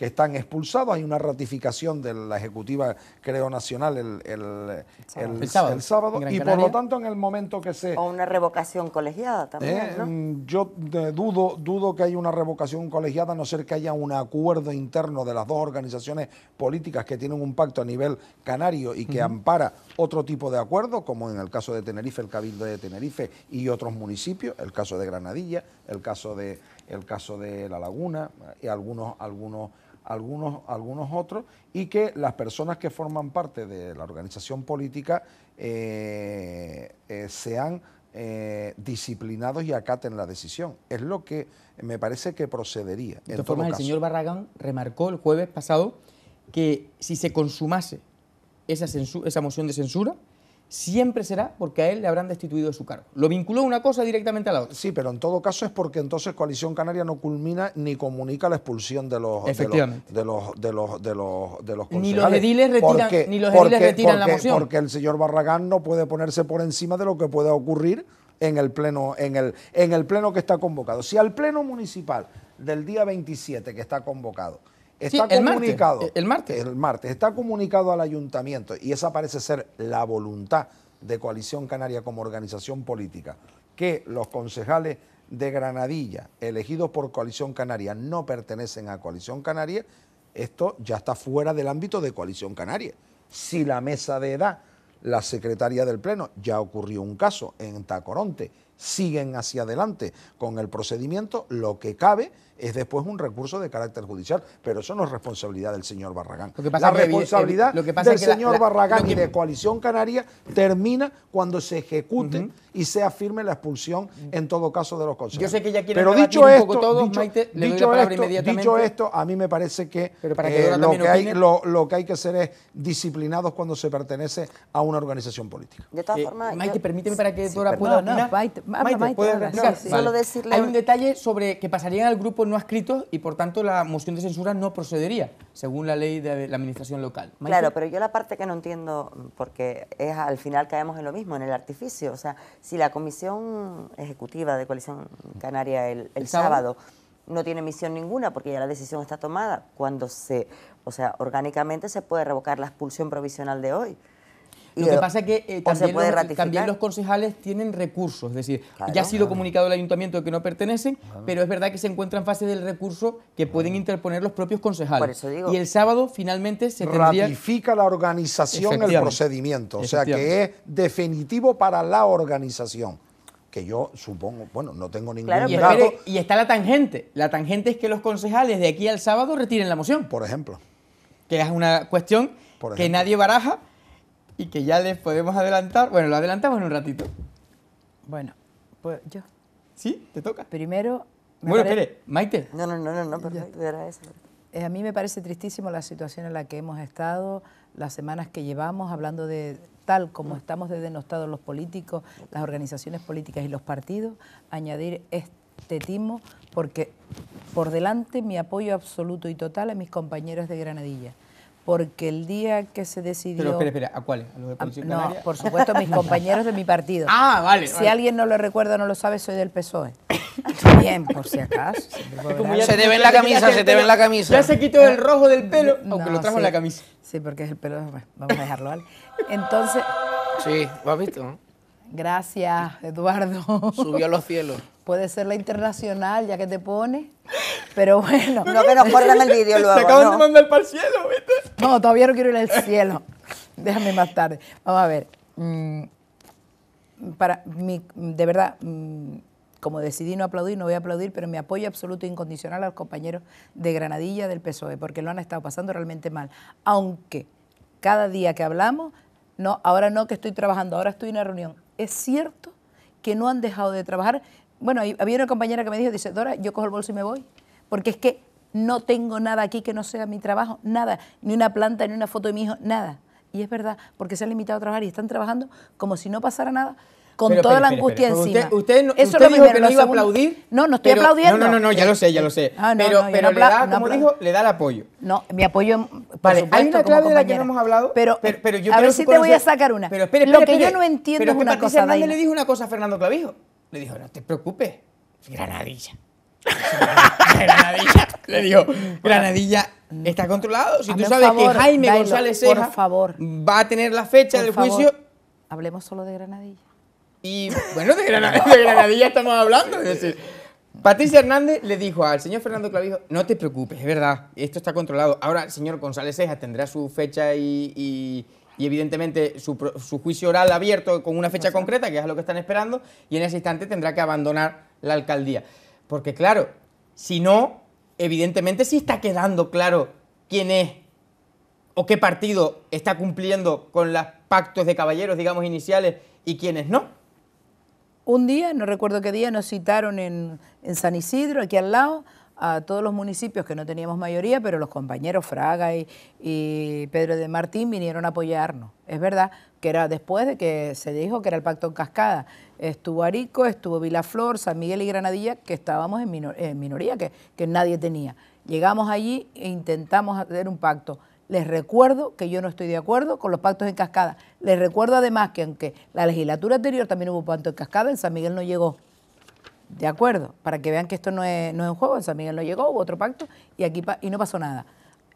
[SPEAKER 7] están expulsados. Hay una ratificación de la Ejecutiva, creo, nacional el, el, el sábado. y por lo
[SPEAKER 5] tanto en el momento que se... O una revocación colegiada también, eh,
[SPEAKER 7] mm, Yo eh, dudo, dudo que haya una revocación colegiada a no ser que haya un acuerdo interno de las dos organizaciones políticas que tienen un pacto a nivel canario y que ampara otro tipo de acuerdo, como en el caso de Tenerife, el Cabildo de Tenerife y otros municipios, el caso de Granadilla el caso de, el caso de La Laguna y algunos, algunos, algunos, algunos otros, y que las personas que forman parte de la organización política eh, eh, sean eh, disciplinados y acaten la decisión. Es lo que me parece que procedería. De todas el señor
[SPEAKER 2] Barragán remarcó el jueves pasado que si se consumase esa, esa moción de censura, siempre será porque a él le habrán destituido
[SPEAKER 7] su cargo. Lo vinculó una cosa directamente a la otra. Sí, pero en todo caso es porque entonces Coalición Canaria no culmina ni comunica la expulsión de los Efectivamente. de los Ni los ediles retiran, retiran la moción. Porque el señor Barragán no puede ponerse por encima de lo que pueda ocurrir en el pleno en el en el pleno que está convocado. Si al pleno municipal del día 27 que está convocado Está comunicado. Está comunicado al ayuntamiento y esa parece ser la voluntad de Coalición Canaria como organización política, que los concejales de Granadilla, elegidos por Coalición Canaria, no pertenecen a Coalición Canaria, esto ya está fuera del ámbito de Coalición Canaria. Si la mesa de edad, la secretaria del Pleno, ya ocurrió un caso en Tacoronte, siguen hacia adelante con el procedimiento, lo que cabe es después un recurso de carácter judicial, pero eso no es responsabilidad del señor Barragán. la responsabilidad del señor Barragán y de Coalición Canaria termina cuando se ejecute y sea firme la expulsión en todo caso de los consejeros. Yo sé que ya quieren pero dicho esto, un poco dicho, Maite, le doy la esto inmediatamente. dicho esto, a mí me parece que, eh, lo, que hay, lo, que hay que ser es disciplinados cuando se pertenece a una organización política. De todas eh, formas, Maite, permíteme para que Dora pueda
[SPEAKER 2] no, solo decirle hay un detalle sobre que pasarían al grupo no escrito y por tanto la moción de censura no procedería, según la ley de la administración local. Claro,
[SPEAKER 5] pero yo la parte que no entiendo, porque es al final caemos en lo mismo, en el artificio. O sea, si la comisión ejecutiva de Coalición Canaria el, sábado no tiene misión ninguna porque ya la decisión está tomada. Cuando se, o sea, orgánicamente se puede revocar la expulsión provisional de hoy. Lo que pasa es que eh, también, los, concejales
[SPEAKER 2] tienen recursos, es decir, ya ha sido comunicado el ayuntamiento que no pertenecen, pero es verdad que se encuentra en fase del recurso que pueden interponer los propios concejales. y el sábado finalmente se tendría... Ratifica
[SPEAKER 7] la organización el procedimiento, o sea que es definitivo para la organización que yo supongo, bueno, no tengo ningún claro,
[SPEAKER 2] y está la tangente. La tangente es que los concejales de aquí al sábado retiren la moción. Por ejemplo. Que es una cuestión que nadie baraja, y que ya les podemos adelantar. Bueno, lo adelantamos en un ratito. Bueno, pues yo. ¿Sí? ¿Te toca? Primero... Bueno, pare- Maite.
[SPEAKER 4] No, no, no, no, no perfecto, eh, a mí me parece tristísimo la situación en la que hemos estado, las semanas que llevamos hablando de tal como estamos de denostados los políticos, las organizaciones políticas y los partidos, añadir este timo porque por delante mi apoyo absoluto y total a mis compañeros de Granadilla porque el día que se decidió... Pero espera, espera, ¿a
[SPEAKER 2] cuáles? ¿A los de ah, No, por supuesto, mis compañeros
[SPEAKER 4] de mi partido. Ah, vale. Si alguien no lo recuerda, o no lo sabe, soy del PSOE. Bien, por si acaso. Se, te ve en la camisa, se, te ve en la camisa. Ya se quitó el rojo del pelo, no, aunque lo trajo en la camisa. Sí, porque es el pelo, vamos a dejarlo, ¿vale? Entonces... Sí, lo has visto, ¿no? Gracias, Eduardo. Subió a los cielos. Puede ser la internacional, ya que te pone. Pero bueno. No que nos corran el vídeo luego. Se acaban ¿no? de
[SPEAKER 2] mandar para el cielo,
[SPEAKER 4] ¿viste? No, todavía no quiero ir al cielo. Déjame más tarde. Vamos a ver. Mm, para de verdad, mm, como decidí no aplaudir, no voy a aplaudir, pero mi apoyo absoluto e incondicional a los compañeros de Granadilla del PSOE, porque lo han estado pasando realmente mal. Aunque cada día que hablamos, no, ahora no que estoy trabajando, ahora estoy en una reunión, es cierto que no han dejado de trabajar. Bueno, había una compañera que me dijo, dice, Dora, yo cojo el bolso y me voy, porque es que no tengo nada aquí que no sea mi trabajo, nada, ni una planta, ni una foto de mi hijo, nada. Y es verdad, porque se han limitado a trabajar y están trabajando como si no pasara nada con toda la angustia encima. Usted, usted, no, Eso usted dijo que no iba a aplaudir. No, no estoy aplaudiendo. No, no, no, ya lo
[SPEAKER 2] sé, ya lo sé. Ah, pero le da, como dijo, le da el apoyo.
[SPEAKER 4] No, mi apoyo, por vale, hay una clave de la que no hemos
[SPEAKER 2] hablado, pero, pero, yo A ver si te voy a sacar una. Pero espere, Lo que yo no entiendo es una cosa, Pero le dijo una cosa a Fernando Clavijo. Le dijo, no te preocupes, granadilla. granadilla. Le dijo, Granadilla mm. está controlado. Si ah, tú sabes que Jaime González por favor. va a tener la fecha de del juicio. Hablemos solo de Granadilla. Y bueno, de, Granadilla estamos hablando. Patricia Hernández le dijo al señor Fernando Clavijo, no te preocupes, es verdad, esto está controlado. Ahora el señor González Cejas tendrá su fecha y, evidentemente su, su, juicio oral abierto con una fecha concreta, que es lo que están esperando, y en ese instante tendrá que abandonar la alcaldía. Porque claro, si no, evidentemente sí está quedando claro quién es o qué partido está cumpliendo con los pactos de caballeros, digamos, iniciales y quiénes no
[SPEAKER 4] un día, no recuerdo qué día, nos citaron en, San Isidro, aquí al lado, a todos los municipios que no teníamos mayoría, pero los compañeros Fraga y, Pedro de Martín vinieron a apoyarnos. Es verdad que era después de que se dijo que era el pacto en cascada. Estuvo Arico, estuvo Vilaflor, San Miguel y Granadilla, que estábamos en, minoría, que, que nadie tenía. Llegamos allí e intentamos hacer un pacto. Les recuerdo que yo no estoy de acuerdo con los pactos en cascada. Les recuerdo además que aunque la legislatura anterior también hubo pacto en cascada, en San Miguel no llegó. De acuerdo, para que vean que esto no es, no un juego, en San Miguel no llegó, hubo otro pacto y aquí y no pasó nada.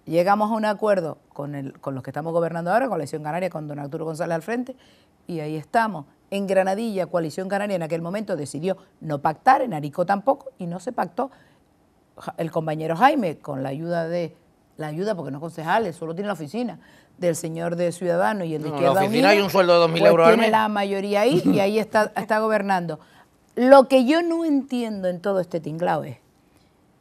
[SPEAKER 4] Llegamos a un acuerdo con, el, con los que estamos gobernando ahora, Coalición Canaria, con don Arturo González al frente, y ahí estamos. En Granadilla, Coalición Canaria en aquel momento decidió no pactar, en Arico tampoco, y no se pactó. El compañero Jaime, con la ayuda de la ayuda, porque no es concejal, solo tiene la oficina del señor de Ciudadano y el de no, la oficina hay un sueldo de 2.000 pues euros al mes. la mayoría ahí y ahí está, está gobernando. Lo que yo no entiendo en todo este tinglao es,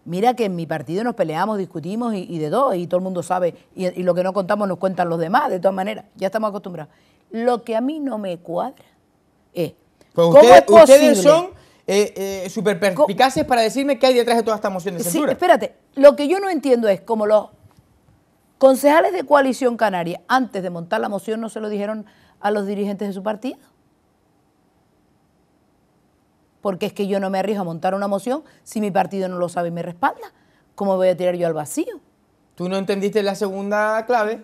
[SPEAKER 4] mira que en mi partido nos peleamos, discutimos y, de dos y todo el mundo sabe, y, lo que no contamos nos cuentan los demás, de todas maneras, ya estamos acostumbrados. Lo que a mí no me cuadra
[SPEAKER 2] es, pues ¿cómo Ustedes son eh, eh para decirme qué hay detrás de toda esta moción de censura. Sí,
[SPEAKER 4] espérate, lo que yo no entiendo es como los Concejales de coalición canaria, antes de montar la moción, no se lo dijeron a los dirigentes de su partido. Porque es que yo no me arriesgo a montar una moción si mi partido no lo sabe y me respalda.
[SPEAKER 2] ¿Cómo voy a tirar yo al vacío? Tú no entendiste la segunda clave.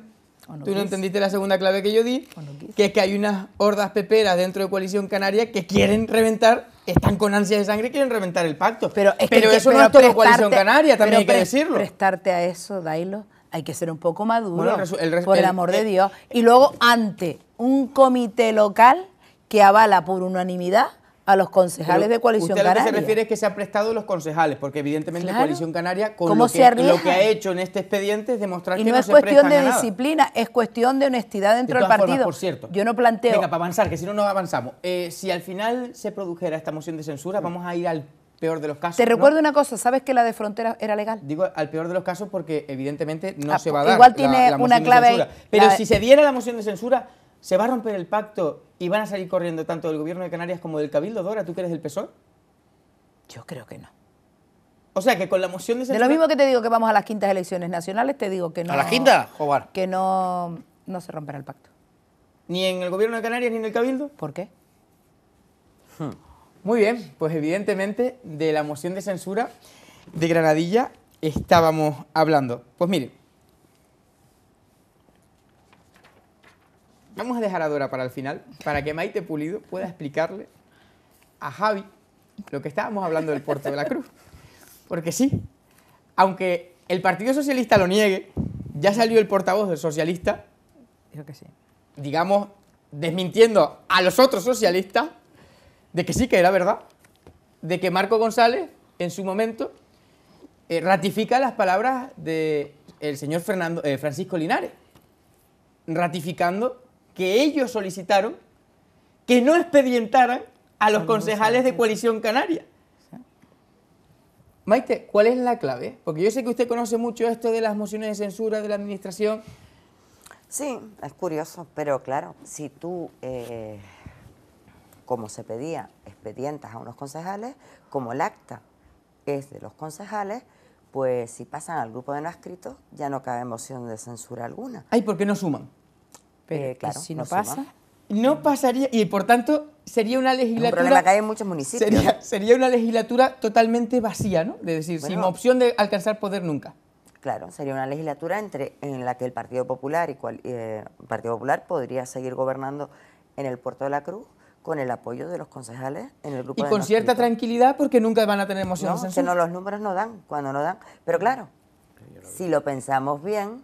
[SPEAKER 2] Tú no entendiste la segunda clave que yo di, que es que hay unas hordas peperas dentro de Coalición Canaria que quieren reventar, están con ansia de sangre y quieren reventar el pacto. Pero, es eso no es Coalición Canaria, también hay que decirlo.
[SPEAKER 4] Prestarte a eso, Dailo, hay que ser un poco maduro, por el amor de Dios. Y luego, ante un comité local que avala por unanimidad a los concejales de Coalición lo Canaria. que se refiere
[SPEAKER 2] es que se han prestado los concejales, porque evidentemente la Coalición Canaria con lo que, lo que, ha hecho en este expediente es demostrar que no, no es cuestión de
[SPEAKER 4] disciplina, es cuestión de honestidad dentro del partido. por
[SPEAKER 2] cierto, yo no planteo. Venga, para avanzar, que si no no avanzamos. Eh, si al final se produjera esta moción de censura, vamos a ir al peor de los casos. Te recuerdo
[SPEAKER 4] una cosa, ¿sabes que la de frontera era
[SPEAKER 2] legal? Digo al peor de los casos porque evidentemente no ah, se va a dar. Igual tiene una clave. Pero si se diera la moción de censura, se va a romper el pacto y van a salir corriendo tanto del gobierno de Canarias como del Cabildo Dora, ¿tú crees eres del PSOE? Yo creo que no. O sea que con la moción de censura. De lo mismo
[SPEAKER 4] que te digo que vamos a las quintas elecciones nacionales, te digo que no. ¿A las quintas? Que no, no
[SPEAKER 2] se romperá el pacto. ¿Ni en el gobierno de Canarias ni en el Cabildo? ¿Por qué? Hmm. Muy bien, pues evidentemente de la moción de censura de Granadilla estábamos hablando. Pues mire, vamos a dejar a Dora para el final, para que Maite Pulido pueda explicarle a Javi lo que estábamos hablando del Puerto de la Cruz. Porque sí, aunque el Partido Socialista lo niegue, ya salió el portavoz del socialista, que sí. digamos, desmintiendo a los otros socialistas, de que sí que era verdad, de que Marco González, en su momento, eh, ratifica las palabras del señor Fernando, eh, Francisco Linares, ratificando que ellos solicitaron que no expedientaran a los concejales de Coalición Canaria. Maite, ¿cuál es la clave? Porque yo sé que usted conoce mucho esto de las mociones de censura de la Administración. Sí,
[SPEAKER 5] es curioso, pero claro, si tú eh, como se pedía expedientas a unos concejales, como el acta es de los concejales, pues si pasan al grupo de no escritos ya no cabe moción de censura alguna. Ay, qué no suman. Pero eh, claro, si no, pasa. No pasaría, y por tanto
[SPEAKER 2] sería una legislatura... Un problema que hay muchos municipios. Sería, una legislatura totalmente vacía, ¿no? De decir, sin opción de alcanzar poder nunca.
[SPEAKER 5] Claro, sería una legislatura entre, en la que el Partido Popular y eh, Partido Popular podría seguir gobernando en el Puerto de la Cruz, con el apoyo de los concejales en el grupo. Y con cierta
[SPEAKER 2] tranquilidad porque nunca van a tener emociones. No, que no,
[SPEAKER 5] los números no dan, cuando no dan. Pero claro, si lo pensamos bien,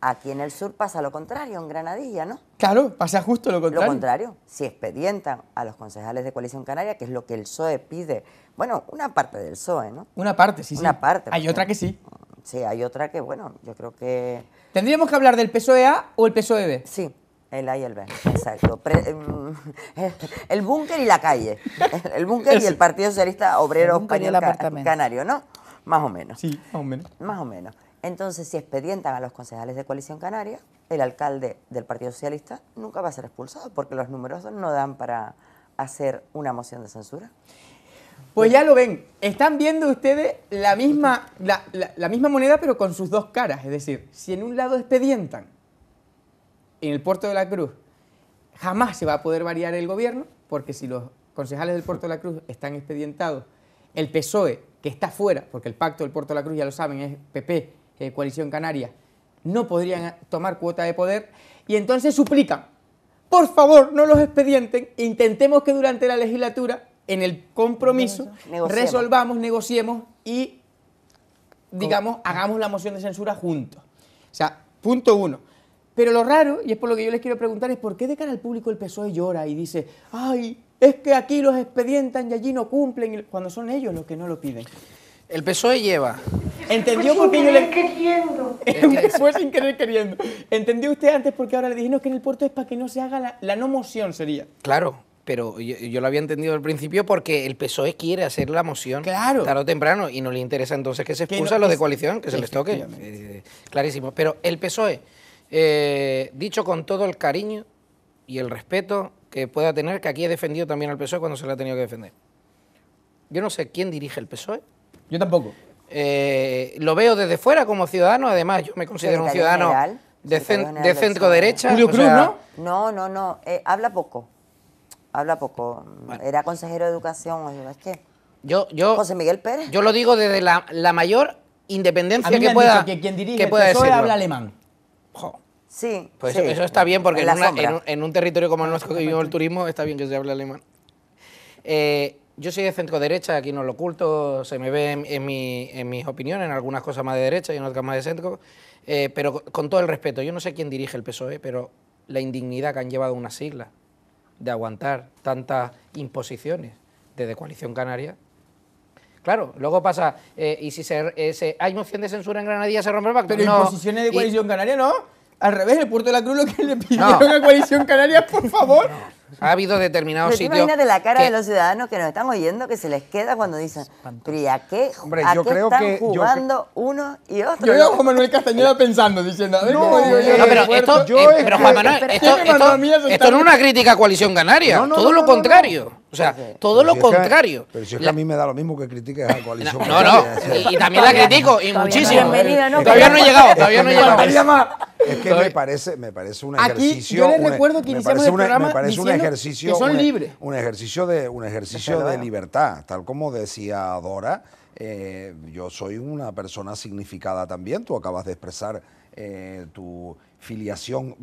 [SPEAKER 5] aquí en el sur pasa lo contrario, en Granadilla, ¿no? Claro, pasa justo lo contrario. Lo contrario, si expedientan a los concejales de Coalición Canaria, que es lo que el PSOE pide, bueno, una parte del PSOE, ¿no? Una parte, sí, sí. Una parte. Hay otra que sí. Sí, hay otra que, bueno, yo creo que... ¿Tendríamos que hablar del PSOE A o el PSOE B? Sí. El A y el B, exacto. Em, el búnker y la calle. El búnker y el Partido Socialista Obrero Español Canario, ¿no? Más o menos. Sí, más o menos. Más o menos. Entonces, si expedientan a los concejales de Coalición Canaria, el alcalde del Partido Socialista nunca va a ser expulsado porque los números no dan para hacer una moción de censura. Pues ya lo ven, están viendo ustedes la misma, la,
[SPEAKER 2] la misma moneda pero con sus dos caras, es decir, si en un lado expedientan en el puerto de la Cruz jamás se va a poder variar el gobierno, porque si los concejales del puerto de la Cruz están expedientados, el PSOE, que está fuera, porque el pacto del puerto de la Cruz, ya lo saben, es PP, eh, Coalición Canaria, no podrían tomar cuota de poder, y entonces suplican, por favor, no los expedienten, intentemos que durante la legislatura, en el compromiso, resolvamos, negociemos y, digamos, hagamos la moción de censura juntos. O sea, punto uno. Pero lo raro, y es por lo que yo les quiero preguntar, es por qué de cara al público el PSOE llora y dice, ay, es que aquí los expedientan y allí no cumplen, cuando son ellos los que no lo piden. El PSOE lleva. ¿Entendió por qué yo le... queriendo. Fue sin querer queriendo. ¿Entendió usted antes porque ahora le dijimos que en el puerto es para que no se haga
[SPEAKER 3] la, no moción, sería? Claro, pero yo, lo había entendido al principio porque el PSOE quiere hacer la moción claro. tarde o temprano y no le interesa entonces que se expulsa los de coalición, que se les toque. Eh, clarísimo. Pero el PSOE eh, dicho con todo el cariño y el respeto que pueda tener, que aquí he defendido también al PSOE cuando se le ha tenido que defender. Yo no sé quién dirige el PSOE. Yo tampoco. Eh, lo veo desde fuera como ciudadano, además yo me considero un ciudadano de, centro-derecha. E. Julio ¿no?
[SPEAKER 5] No, no, no, eh, habla poco, habla poco. Era consejero de educación, que... Yo, yo, José Miguel Pérez. Yo lo digo desde la, mayor independencia que, pueda, quien dirige el PSOE habla alemán. Pues
[SPEAKER 3] sí. Eso, está bien, porque en, un, territorio como el nuestro que vivimos el turismo, está bien que se hable alemán. Eh, yo soy de centro derecha, aquí no lo oculto, se me ve en, mis opiniones, en algunas cosas más de derecha y en otras más de centro, eh, pero con todo el respeto, yo no sé quién dirige el PSOE, pero la indignidad que han llevado una sigla de aguantar tantas imposiciones desde Coalición Canaria, Claro, luego pasa, eh, y si se, hay moción de censura en Granadilla, se rompe el pacto. Pero no. imposiciones de coalición canaria, ¿no? Al revés, el puerto de la Cruz lo que
[SPEAKER 2] le
[SPEAKER 5] pidieron una a Coalición Canarias, por favor. Ha habido determinados sitios. De la cara de los ciudadanos que nos están oyendo que se les queda cuando dicen, pero a qué, Hombre, yo creo están que, jugando yo... uno y otro? Yo veo a Juan Manuel Castañeda pensando, diciendo, no, yo? No, pero esto, eh, Juan Manuel, esto, no es una crítica
[SPEAKER 3] a coalición ganaria no, todo lo contrario. O sea, todo
[SPEAKER 7] lo contrario. pero si es que a mí me da lo mismo que critiques a la coalición. No, no, y, también la
[SPEAKER 3] critico, y
[SPEAKER 1] muchísimo. Bienvenida, todavía no he llegado, todavía no he llegado. Es que me
[SPEAKER 7] parece, me parece un ejercicio. yo les recuerdo que iniciamos el este programa diciendo un, e- Un ejercicio, de, un ejercicio de libertad, tal como decía Dora. Eh, yo soy una persona significada también, tú acabas de expresar eh, tu filiación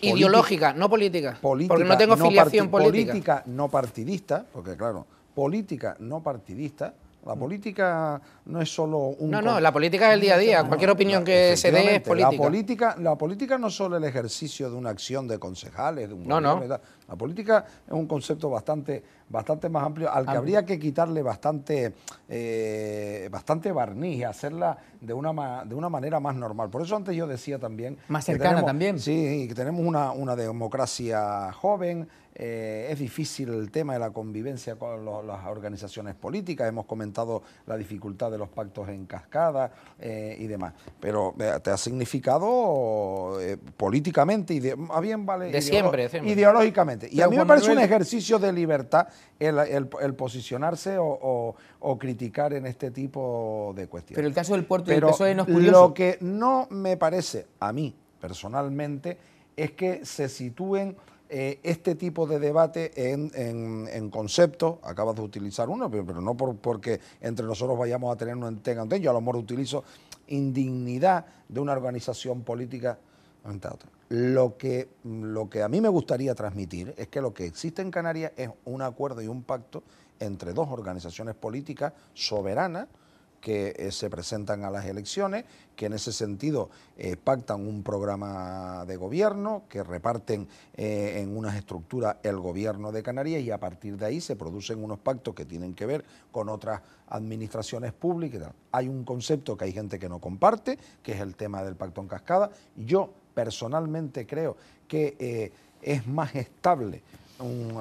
[SPEAKER 7] ideológica, no política, porque no tengo filiación política. política, no partidista, porque claro, política no partidista la política no es solo un... No, no, la política es el día a día, cualquier opinión que se dé es política. La política, la política no es solo el ejercicio de una acción de concejales, de un no, no. La política es un concepto bastante, bastante más amplio, al que habría que quitarle bastante, eh, bastante barniz y hacerla de una, de una manera más normal. Por eso antes yo decía también... Más cercana también. Sí, que tenemos una, una democracia joven, eh, es difícil el tema de la convivencia con las organizaciones políticas, hemos comentado la dificultad de los pactos en cascada eh, y demás, pero te ha significado eh, políticamente, bien vale, de siempre, ideológicamente. y a mí me parece un ejercicio de libertad el, posicionarse o, criticar en este tipo de cuestiones. Pero el caso del puerto y el e curioso. Lo que no me parece a mí personalmente es que se sitúen eh, este tipo de debate en, concepto, acabas de utilizar uno, pero, no porque entre nosotros vayamos a tener un tenga yo a lo mejor utilizo indignidad de una organización política Lo que, lo que a mí me gustaría transmitir es que lo que existe en Canarias es un acuerdo y un pacto entre dos organizaciones políticas soberanas, que eh, se presentan a las elecciones, que en ese sentido eh, pactan un programa de gobierno, que reparten eh, en unas estructuras el gobierno de Canarias y a partir de ahí se producen unos pactos que tienen que ver con otras administraciones públicas. Hay un concepto que hay gente que no comparte, que es el tema del pacto en cascada. Yo personalmente creo que es más estable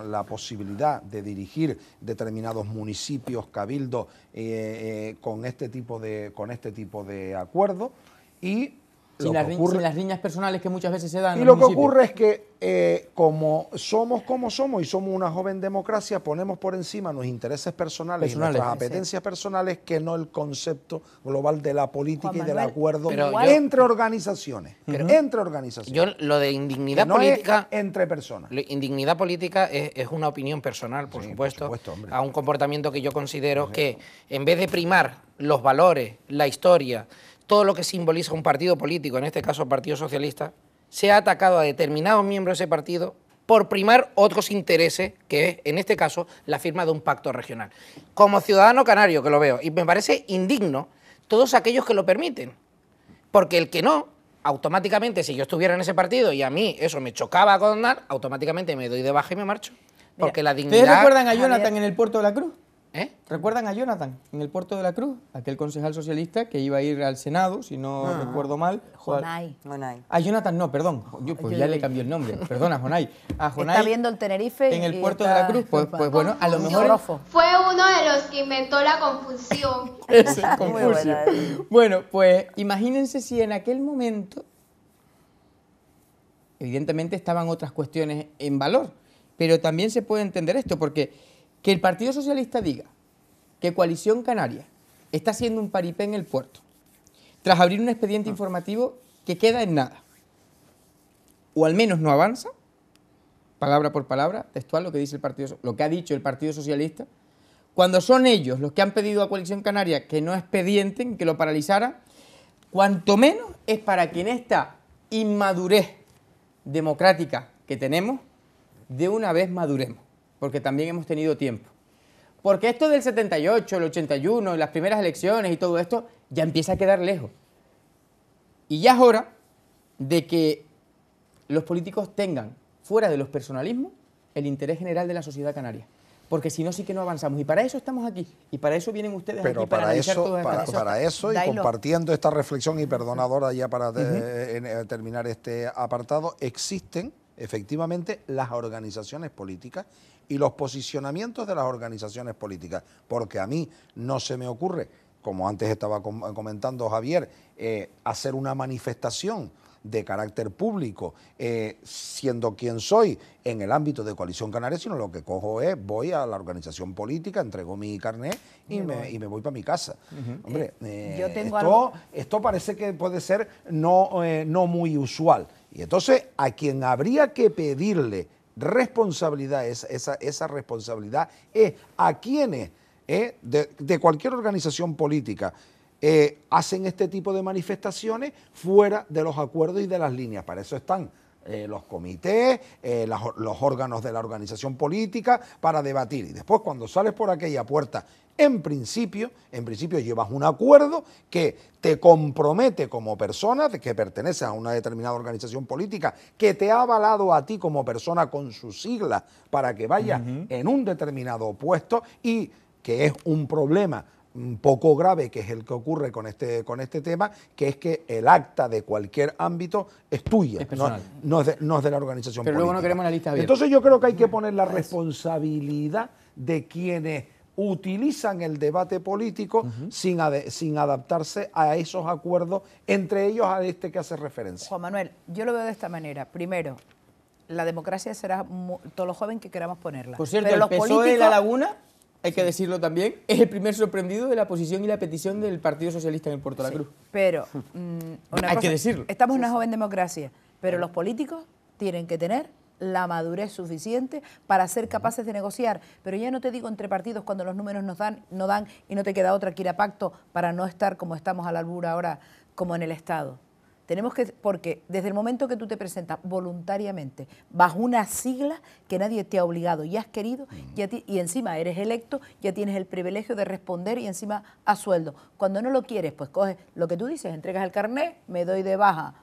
[SPEAKER 7] la posibilidad de dirigir determinados municipios, cabildos, eh, eh, con, este tipo de, con este tipo de acuerdo y sin, las, ocurre,
[SPEAKER 2] riñas personales que muchas veces se dan. Y lo que ocurre
[SPEAKER 7] es que eh, como somos como somos y somos una joven democracia, ponemos por encima los intereses personales, y nuestras apetencias personales que no el concepto global de la política y del acuerdo entre organizaciones. entre organizaciones.
[SPEAKER 3] lo de indignidad política...
[SPEAKER 7] entre personas.
[SPEAKER 3] indignidad política es, una opinión personal, por supuesto, a un comportamiento que yo considero que en vez de primar los valores, la historia, todo lo que simboliza un partido político, en este caso el Partido Socialista, se ha atacado a determinados miembros de ese partido por primar otros intereses, que es, en este caso, la firma de un pacto regional. Como ciudadano canario que lo veo, y me parece indigno todos aquellos que lo permiten, porque el que no, automáticamente, si yo estuviera en ese partido y a mí eso me chocaba a condenar, automáticamente me doy de baja y me marcho. Porque la dignidad... ¿Ustedes recuerdan a Jonathan
[SPEAKER 2] en el puerto de la Cruz? ¿Eh? ¿Recuerdan a Jonathan en el puerto de la Cruz? Aquel concejal socialista que iba a ir al Senado, si no ah. recuerdo mal. Jonay. A Jonathan no, perdón. Yo, pues ya le cambié el nombre. Perdona, Jonay. A Jonay. Está viendo
[SPEAKER 4] el Tenerife. En el puerto de la Cruz. Pues, pues bueno, a lo mejor.
[SPEAKER 2] Fue uno de los que inventó la confusión. confusión. Bueno, pues imagínense si en aquel momento. Evidentemente estaban otras cuestiones en valor. Pero también se puede entender esto, porque que el Partido Socialista diga que Coalición Canaria está haciendo un paripé en el puerto, tras abrir un expediente ah. informativo que queda en nada, o al menos no avanza, palabra por palabra, textual lo que dice el Partido lo que ha dicho el Partido Socialista, cuando son ellos los que han pedido a Coalición Canaria que no expedienten, que lo paralizara, cuanto menos es para que en esta inmadurez democrática que tenemos, de una vez maduremos porque también hemos tenido tiempo. Porque esto del 78, el 81, las primeras elecciones y todo esto ya empieza a quedar lejos. Y ya es hora de que los políticos tengan, fuera de los personalismos, el interés general de la sociedad canaria. Porque si no, sí que no avanzamos. Y para eso estamos aquí. Y para eso vienen ustedes aquí para, para eso, para, eso y compartiendo
[SPEAKER 7] esta reflexión y perdonadora ya para eh, eh, terminar este apartado, existen efectivamente las organizaciones políticas y los posicionamientos de las organizaciones políticas, porque a mí no se me ocurre, como antes estaba comentando Javier, eh, hacer una manifestación de carácter público, eh, siendo quien soy en el ámbito de Coalición Canaria, sino lo que cojo es, voy a la organización política, entrego mi carnet y, me, voy para mi casa. Hombre, eh, esto, esto, parece que puede ser no, no muy usual. Y entonces a quien habría que pedirle responsabilidad, esa, responsabilidad es a quienes eh, de, cualquier organización política eh, hacen este tipo de manifestaciones fuera de los acuerdos y de las líneas. Para eso están eh, los comités, los órganos de la organización política para debatir. Y después cuando sales por aquella puerta en principio, en principio llevas un acuerdo que te compromete como persona que pertenece a una determinada organización política que te ha avalado a ti como persona con sus siglas para que vayas en un determinado puesto y que es un problema poco grave que es el que ocurre con este, con este tema, que es que el acta de cualquier ámbito es tuya, no, es de, la organización Pero luego no queremos la lista abierta. Entonces yo creo que hay que poner la responsabilidad de quienes utilizan el debate político sin, sin adaptarse a esos acuerdos, entre ellos a este que hace referencia. Juan Manuel, yo lo veo de esta manera. Primero,
[SPEAKER 4] la democracia será todo lo joven que queramos ponerla. Por cierto, Pero e políticos... La Laguna,
[SPEAKER 2] hay que decirlo también, es el primer sorprendido de la posición y la petición del Partido Socialista en el Puerto de la Cruz. pero,
[SPEAKER 4] mm, una hay que decirlo. Estamos en una joven democracia, pero los políticos tienen que tener la madurez suficiente para ser capaces de negociar. Pero ya no te digo entre partidos cuando los números nos dan, no dan y no te queda otra que ir a pacto para no estar como estamos a la albura ahora, como en el Estado. Tenemos que, porque desde el momento que tú te presentas voluntariamente, bajo una sigla que nadie te ha obligado y has querido, y, y encima eres electo, ya tienes el privilegio de responder y encima a sueldo. Cuando no lo quieres, pues coges lo que tú dices, entregas el carnet, me doy de baja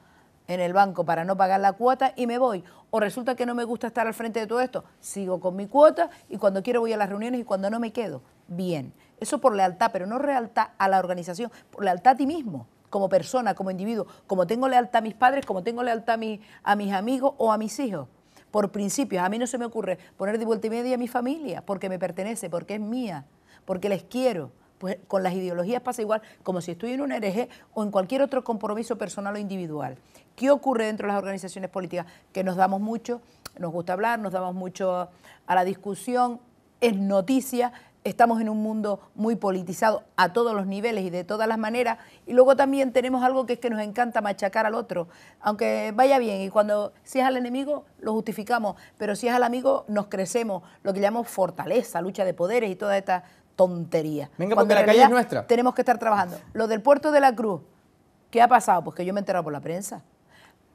[SPEAKER 4] en el banco para no pagar la cuota y me voy. O resulta que no me gusta estar al frente de todo esto, sigo con mi cuota y cuando quiero voy a las reuniones y cuando no me quedo. Bien, eso por lealtad, pero no lealtad a la organización, por lealtad a ti mismo, como persona, como individuo, como tengo lealtad a mis padres, como tengo lealtad a, a mis amigos o a mis hijos. Por principios, a mí no se me ocurre poner de vuelta y media a mi familia, porque me pertenece, porque es mía, porque les quiero, pues con las ideologías pasa igual, como si estoy en un hereje o en cualquier otro compromiso personal o individual. ¿Qué ocurre dentro de las organizaciones políticas? Que nos damos mucho, nos gusta hablar, nos damos mucho a la discusión, es noticia, estamos en un mundo muy politizado a todos los niveles y de todas las maneras, y luego también tenemos algo que es que nos encanta machacar al otro, aunque vaya bien, y cuando si es al enemigo lo justificamos, pero si es al amigo nos crecemos, lo que llamamos fortaleza, lucha de poderes y toda esta tontería. Venga, porque la calle es nuestra. Tenemos que estar trabajando. Lo del puerto de la Cruz, ¿qué ha pasado? Pues que yo me he enterado por la prensa.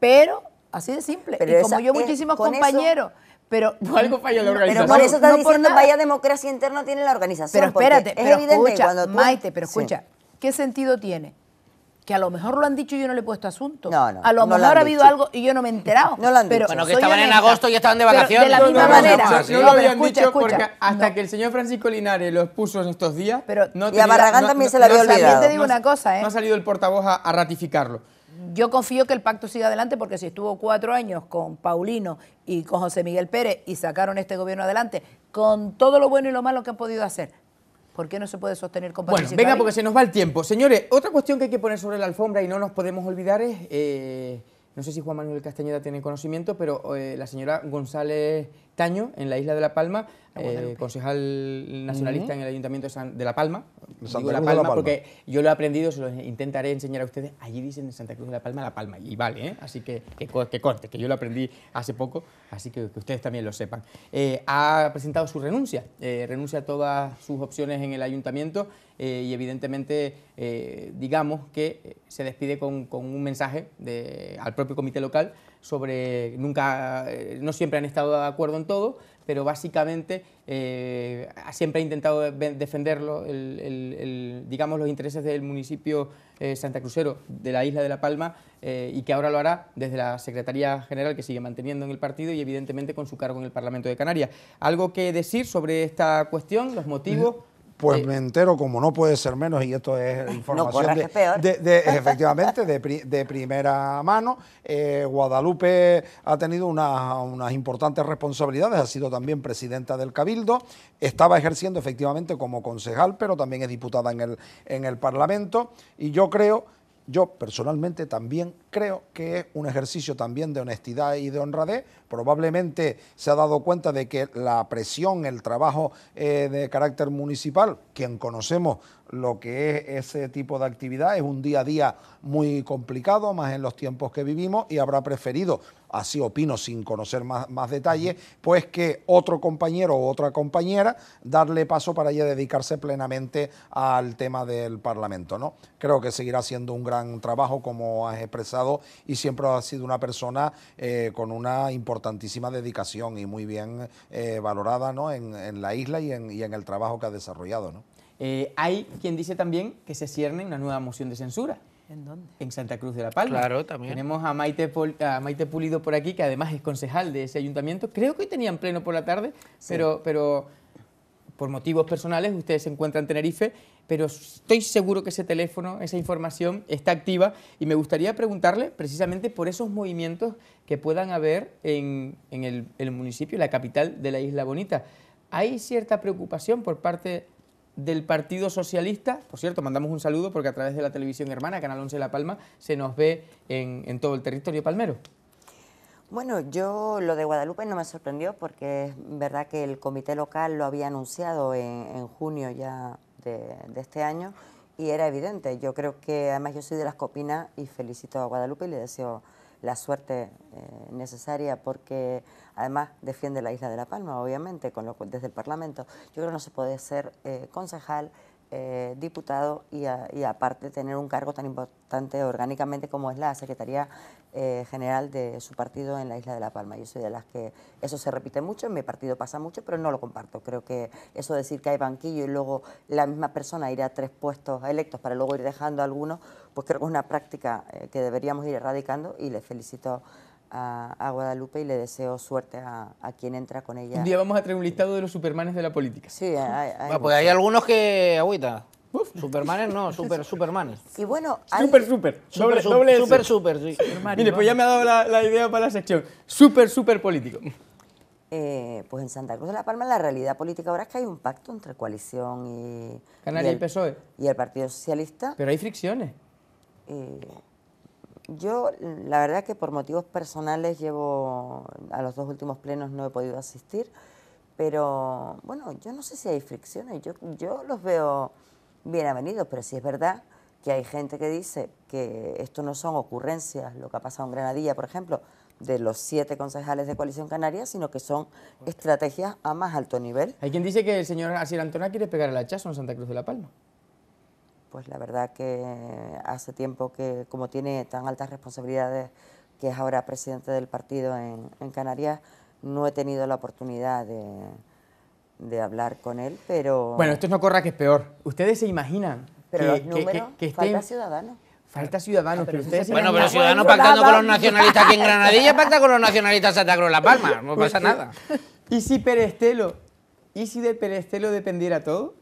[SPEAKER 4] Pero, así de simple. y como yo, muchísimos compañeros. Eso, pero, algo falla la organización. Pero por eso está no diciendo, vaya
[SPEAKER 5] democracia interna tiene
[SPEAKER 4] la organización. Pero espérate, pero es evidente escucha, Maite, pero escucha, ¿qué sentido tiene? que a lo mejor lo han dicho y yo no le he puesto asunto. a lo mejor ha habido algo y yo no me he enterado. No lo han dicho. bueno, que estaban en agosto
[SPEAKER 3] y estaban de vacaciones. de la misma manera. No, lo habían dicho porque
[SPEAKER 2] hasta que el señor Francisco Linares lo expuso en estos días. Pero, y tenía, a Barragán también se le había olvidado. También te digo una cosa, ¿eh? No ha salido el portavoz a ratificarlo
[SPEAKER 4] yo confío que el pacto siga adelante porque si estuvo cuatro años con Paulino y con José Miguel Pérez y sacaron este gobierno adelante con todo lo bueno y lo malo que han podido hacer. ¿Por qué no se puede sostener con Bueno, venga, porque
[SPEAKER 2] se nos va el tiempo. Señores, otra cuestión que hay que poner sobre la alfombra y no nos podemos olvidar es, eh, no sé si Juan Manuel Castañeda tiene conocimiento, pero eh, la señora González Taño, en la isla de La Palma, ah, eh, concejal nacionalista en el Ayuntamiento de, La Palma. la Palma, porque yo lo he aprendido, se lo intentaré enseñar a ustedes. Allí dicen en Santa Cruz de La Palma La Palma, y vale, ¿eh? así que que, corte, que yo lo aprendí hace poco, así que, que ustedes también lo sepan. Eh, ha presentado su renuncia, eh, renuncia a todas sus opciones en el Ayuntamiento y evidentemente digamos que se despide con, un mensaje al propio comité local sobre, nunca, eh, no siempre han estado de acuerdo en todo, pero básicamente eh, siempre ha intentado defender digamos, los intereses del municipio eh, Santa Cruzero de la isla de La Palma y que ahora lo hará desde la Secretaría General que sigue manteniendo en el partido y evidentemente con su cargo en el Parlamento de Canarias. ¿Algo que decir sobre esta cuestión, los
[SPEAKER 7] motivos? Pues eh, me entero, como no puede ser menos, y esto es información de, efectivamente de, de, primera mano. Eh, Guadalupe ha tenido unas importantes responsabilidades, ha sido también presidenta del Cabildo, estaba ejerciendo efectivamente como concejal, pero también es diputada en el, en el Parlamento, y yo creo yo personalmente también creo que es un ejercicio también de honestidad y de honradez. Probablemente se ha dado cuenta de que la presión, el trabajo eh, de carácter municipal, quien conocemos lo que es ese tipo de actividad. Es un día a día muy complicado, más en los tiempos que vivimos, y habrá preferido, así opino sin conocer más, más detalles, pues que otro compañero o otra compañera darle paso para ella dedicarse plenamente al tema del Parlamento. ¿no? Creo que seguirá siendo un gran trabajo, como has expresado, y siempre ha sido una persona eh, con una importantísima dedicación y muy bien eh, valorada ¿no? en, la isla y en, y en el trabajo que ha desarrollado. ¿no? Eh, hay quien dice también que se cierne una nueva moción de censura. ¿En dónde?
[SPEAKER 2] En Santa Cruz de la Palma. Claro, también. Tenemos a Maite, Pulido por aquí, que además es concejal de ese ayuntamiento. Creo que hoy tenían pleno por la tarde, pero, pero por motivos personales ustedes se encuentran en Tenerife, pero estoy seguro que ese teléfono, esa información está activa y me gustaría preguntarle precisamente por esos movimientos que puedan haber en, el municipio, la capital de la Isla Bonita. ¿Hay cierta preocupación por parte del Partido Socialista. Por cierto, mandamos un saludo porque a través de la televisión hermana, Canal 11 de La Palma, se nos ve en, todo el territorio palmero.
[SPEAKER 5] Bueno, yo lo de Guadalupe no me sorprendió porque es verdad que el comité local lo había anunciado en, junio ya de, este año y era evidente. Yo creo que además yo soy de las copinas y felicito a Guadalupe y le deseo la suerte eh, necesaria porque Además, defiende la isla de La Palma, obviamente, con lo, desde el Parlamento. Yo creo que no se puede ser eh, concejal, eh, diputado y, aparte tener un cargo tan importante orgánicamente como es la Secretaría eh, General de su partido en la isla de La Palma. Yo soy de las que eso se repite mucho, en mi partido pasa mucho, pero no lo comparto. Creo que eso de decir que hay banquillo y luego la misma persona irá a tres puestos electos para luego ir dejando algunos, pues creo que es una práctica que deberíamos ir erradicando y le felicito a, Guadalupe y le deseo suerte a, quien entra con ella. Un día
[SPEAKER 2] vamos a traer un listado de los Supermanes de la política. Sí, hay, pues hay
[SPEAKER 5] algunos que agüita. Supermanes no, super, supermanes.
[SPEAKER 3] Y bueno, Super, super.
[SPEAKER 5] Doble, super, super,
[SPEAKER 3] sí.
[SPEAKER 2] pues ya me ha dado la, idea para la sección. Super, super político.
[SPEAKER 5] Eh, pues en Santa Cruz de la Palma la realidad política ahora es que hay un pacto entre coalición y...
[SPEAKER 2] y, el, PSOE.
[SPEAKER 5] Y el Partido Socialista. Pero hay fricciones. Eh, yo, la verdad que por motivos personales llevo, a los dos últimos plenos no he podido asistir, pero bueno, yo no sé si hay fricciones, yo, yo los veo bien avenidos, pero sí es verdad que hay gente que dice que esto no son ocurrencias, lo que ha pasado en Granadilla, por ejemplo, de los siete concejales de Coalición Canaria, sino que son estrategias a más alto nivel. Hay quien dice que el señor Asir Antona quiere pegar el hachazo en Santa Cruz de la Palma pues la verdad que hace tiempo que, como tiene tan altas responsabilidades, que es ahora presidente del partido en, Canarias, no he tenido la oportunidad de, hablar con él, pero... Bueno,
[SPEAKER 2] esto no corra que es peor. ¿Ustedes se imaginan que, falta ciudadanos? Falta Ciudadanos,
[SPEAKER 3] pero, ustedes... Bueno, pero ciudadano pactando con los nacionalistas aquí en Granadilla, pacta con los nacionalistas Santa Cruz La
[SPEAKER 2] Palma, no pasa pues, nada. ¿Y si Perestelo, y si de Perestelo dependiera todo?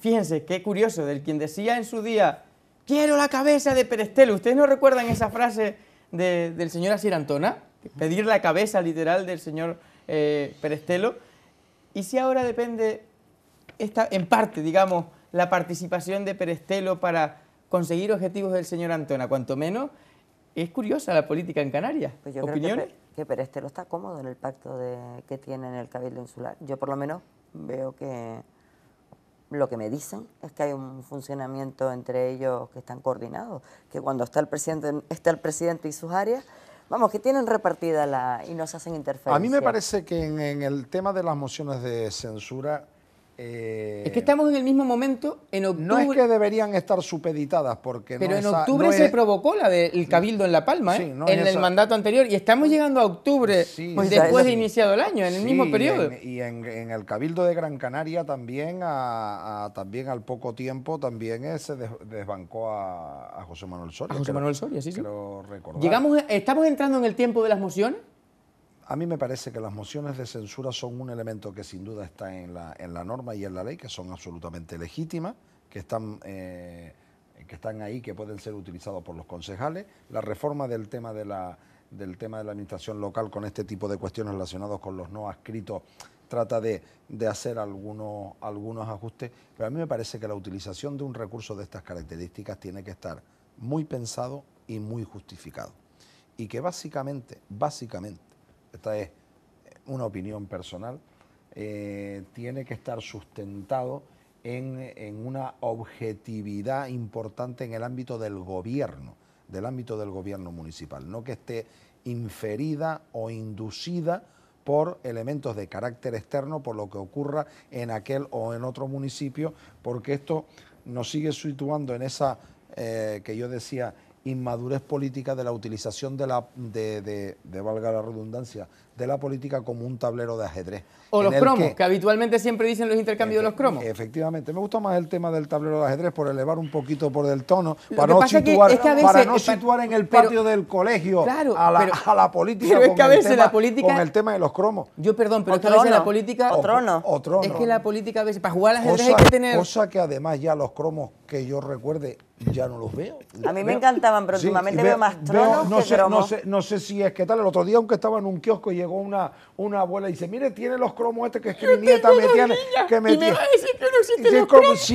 [SPEAKER 2] fíjense, qué curioso, del quien decía en su día, quiero la cabeza de Perestelo ¿Ustedes no recuerdan esa frase del señor Asir Antona? Pedir la cabeza literal del señor eh, Perestelo. Y si ahora depende, en parte, digamos, la participación de Perestelo para conseguir objetivos del señor Antona, cuanto menos, es curiosa la política en Canarias. Pues ¿Opiniones?
[SPEAKER 5] que, que Perestelo está cómodo en el pacto que tiene en el Cabildo Insular. Yo por lo menos veo que lo que me dicen es que hay un funcionamiento entre ellos que están coordinados, que cuando está el presidente, está el presidente y sus áreas, vamos, que tienen repartida la y se hacen interferencia. A mí me parece
[SPEAKER 7] que en el tema de las mociones de censura eh, es que estamos en el mismo momento, en octubre... No es que deberían estar supeditadas, porque... Pero en octubre se
[SPEAKER 2] provocó la del cabildo en La Palma, ¿eh? en el mandato anterior, y estamos llegando a octubre pues después de iniciado el año, en el mismo periodo.
[SPEAKER 7] y en, el cabildo de Gran Canaria también, también al poco tiempo, también eh, se desbancó a, José Manuel Soria. José Manuel Soria, sí, sí. Llegamos, ¿Estamos entrando en el tiempo de las mociones? a mí me parece que las mociones de censura son un elemento que sin duda está en la, norma y en la ley, que son absolutamente legítimas, que están, eh, que están ahí, que pueden ser utilizados por los concejales. La reforma del tema de la, del tema de la administración local con este tipo de cuestiones relacionadas con los no adscritos trata de, de hacer algunos, algunos ajustes, pero a mí me parece que la utilización de un recurso de estas características tiene que estar muy pensado y muy justificado. Y que básicamente, básicamente, esta es una opinión personal, eh, tiene que estar sustentado en, una objetividad importante en el ámbito del gobierno, del ámbito del gobierno municipal, no que esté inferida o inducida por elementos de carácter externo, por lo que ocurra en aquel o en otro municipio, porque esto nos sigue situando en esa, eh, que yo decía, inmadurez política de la utilización de la, de, de, valga la redundancia, de la política como un tablero de ajedrez.
[SPEAKER 2] O los cromos, que,
[SPEAKER 7] habitualmente siempre dicen los intercambios de los cromos. Efectivamente, me gusta más el tema del tablero de ajedrez por elevar un poquito por el tono, para no, situar, no en el patio del colegio a, la, política. Pero es que a veces la política. Con el tema de los cromos. Yo, perdón, pero es que a veces la política. O, trono. O Es que
[SPEAKER 2] la política a veces, para jugar al ajedrez hay que tener.
[SPEAKER 7] Cosa que además ya los cromos que yo recuerde ya no los veo. A mí me encantaban, pero últimamente veo, más tronos. cromos. no, sé, no sé si es que tal. El otro día, aunque estaba en un kiosco y llegó una, una abuela y dice, mire, tiene los cromos este que es que mi nieta me tiene. Que me y me que no los cromos.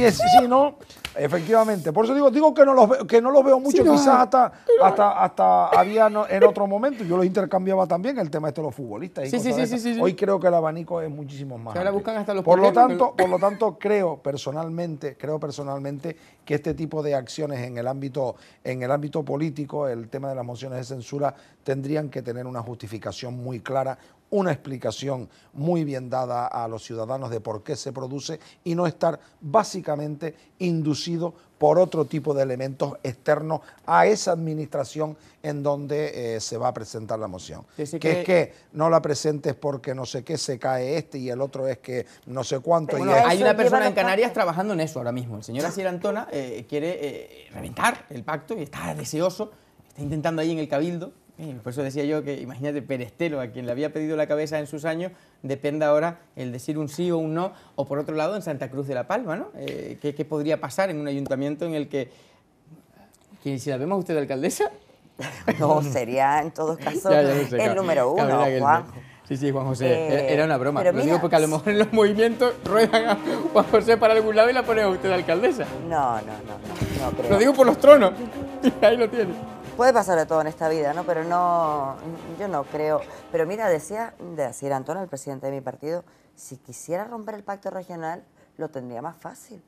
[SPEAKER 7] no, efectivamente. Por eso digo, digo que no los, veo, que no los veo mucho, quizás hasta, hasta, hasta había en otro momento. Yo los intercambiaba también, el tema este de los futbolistas. sí, sí, sí, Hoy creo que el abanico es muchísimo más. Ahora buscan hasta los por lo tanto, Por lo tanto, creo personalmente, creo personalmente que este tipo de acciones en el ámbito, en el ámbito político, el tema de las mociones de censura, tendrían que tener una justificación muy clara, una explicación muy bien dada a los ciudadanos de por qué se produce y no estar básicamente inducido por otro tipo de elementos externos a esa administración en donde eh, se va a presentar la moción. Que, es que no la presentes porque no sé qué se cae este y el otro es que no sé cuánto. Hay una persona en Canarias trabajando en eso ahora
[SPEAKER 2] mismo. El señor Asier Antona eh, quiere eh, reventar el pacto y está deseoso, está intentando ahí en el cabildo eh, por eso decía yo que, imagínate, Perestelo, a quien le había pedido la cabeza en sus años, dependa ahora el decir un sí o un no, o por otro lado en Santa Cruz de la Palma, ¿no? Eh, ¿qué, podría pasar en un ayuntamiento en el que, si la vemos usted de alcaldesa?
[SPEAKER 5] No, sería en todos casos el número uno, Juan.
[SPEAKER 2] Sí, sí, Juan José, eh, era una broma. lo digo porque a lo mejor en los movimientos ruedan a Juan José para algún lado y la pone a usted alcaldesa. No, no, no, no, Lo
[SPEAKER 5] digo por los tronos, ahí lo tiene. Puede pasar de todo en esta vida, ¿no? Pero no, yo no creo. Pero mira, decía, decía Antonio, el presidente de mi partido, si quisiera romper el pacto regional, lo tendría más fácil.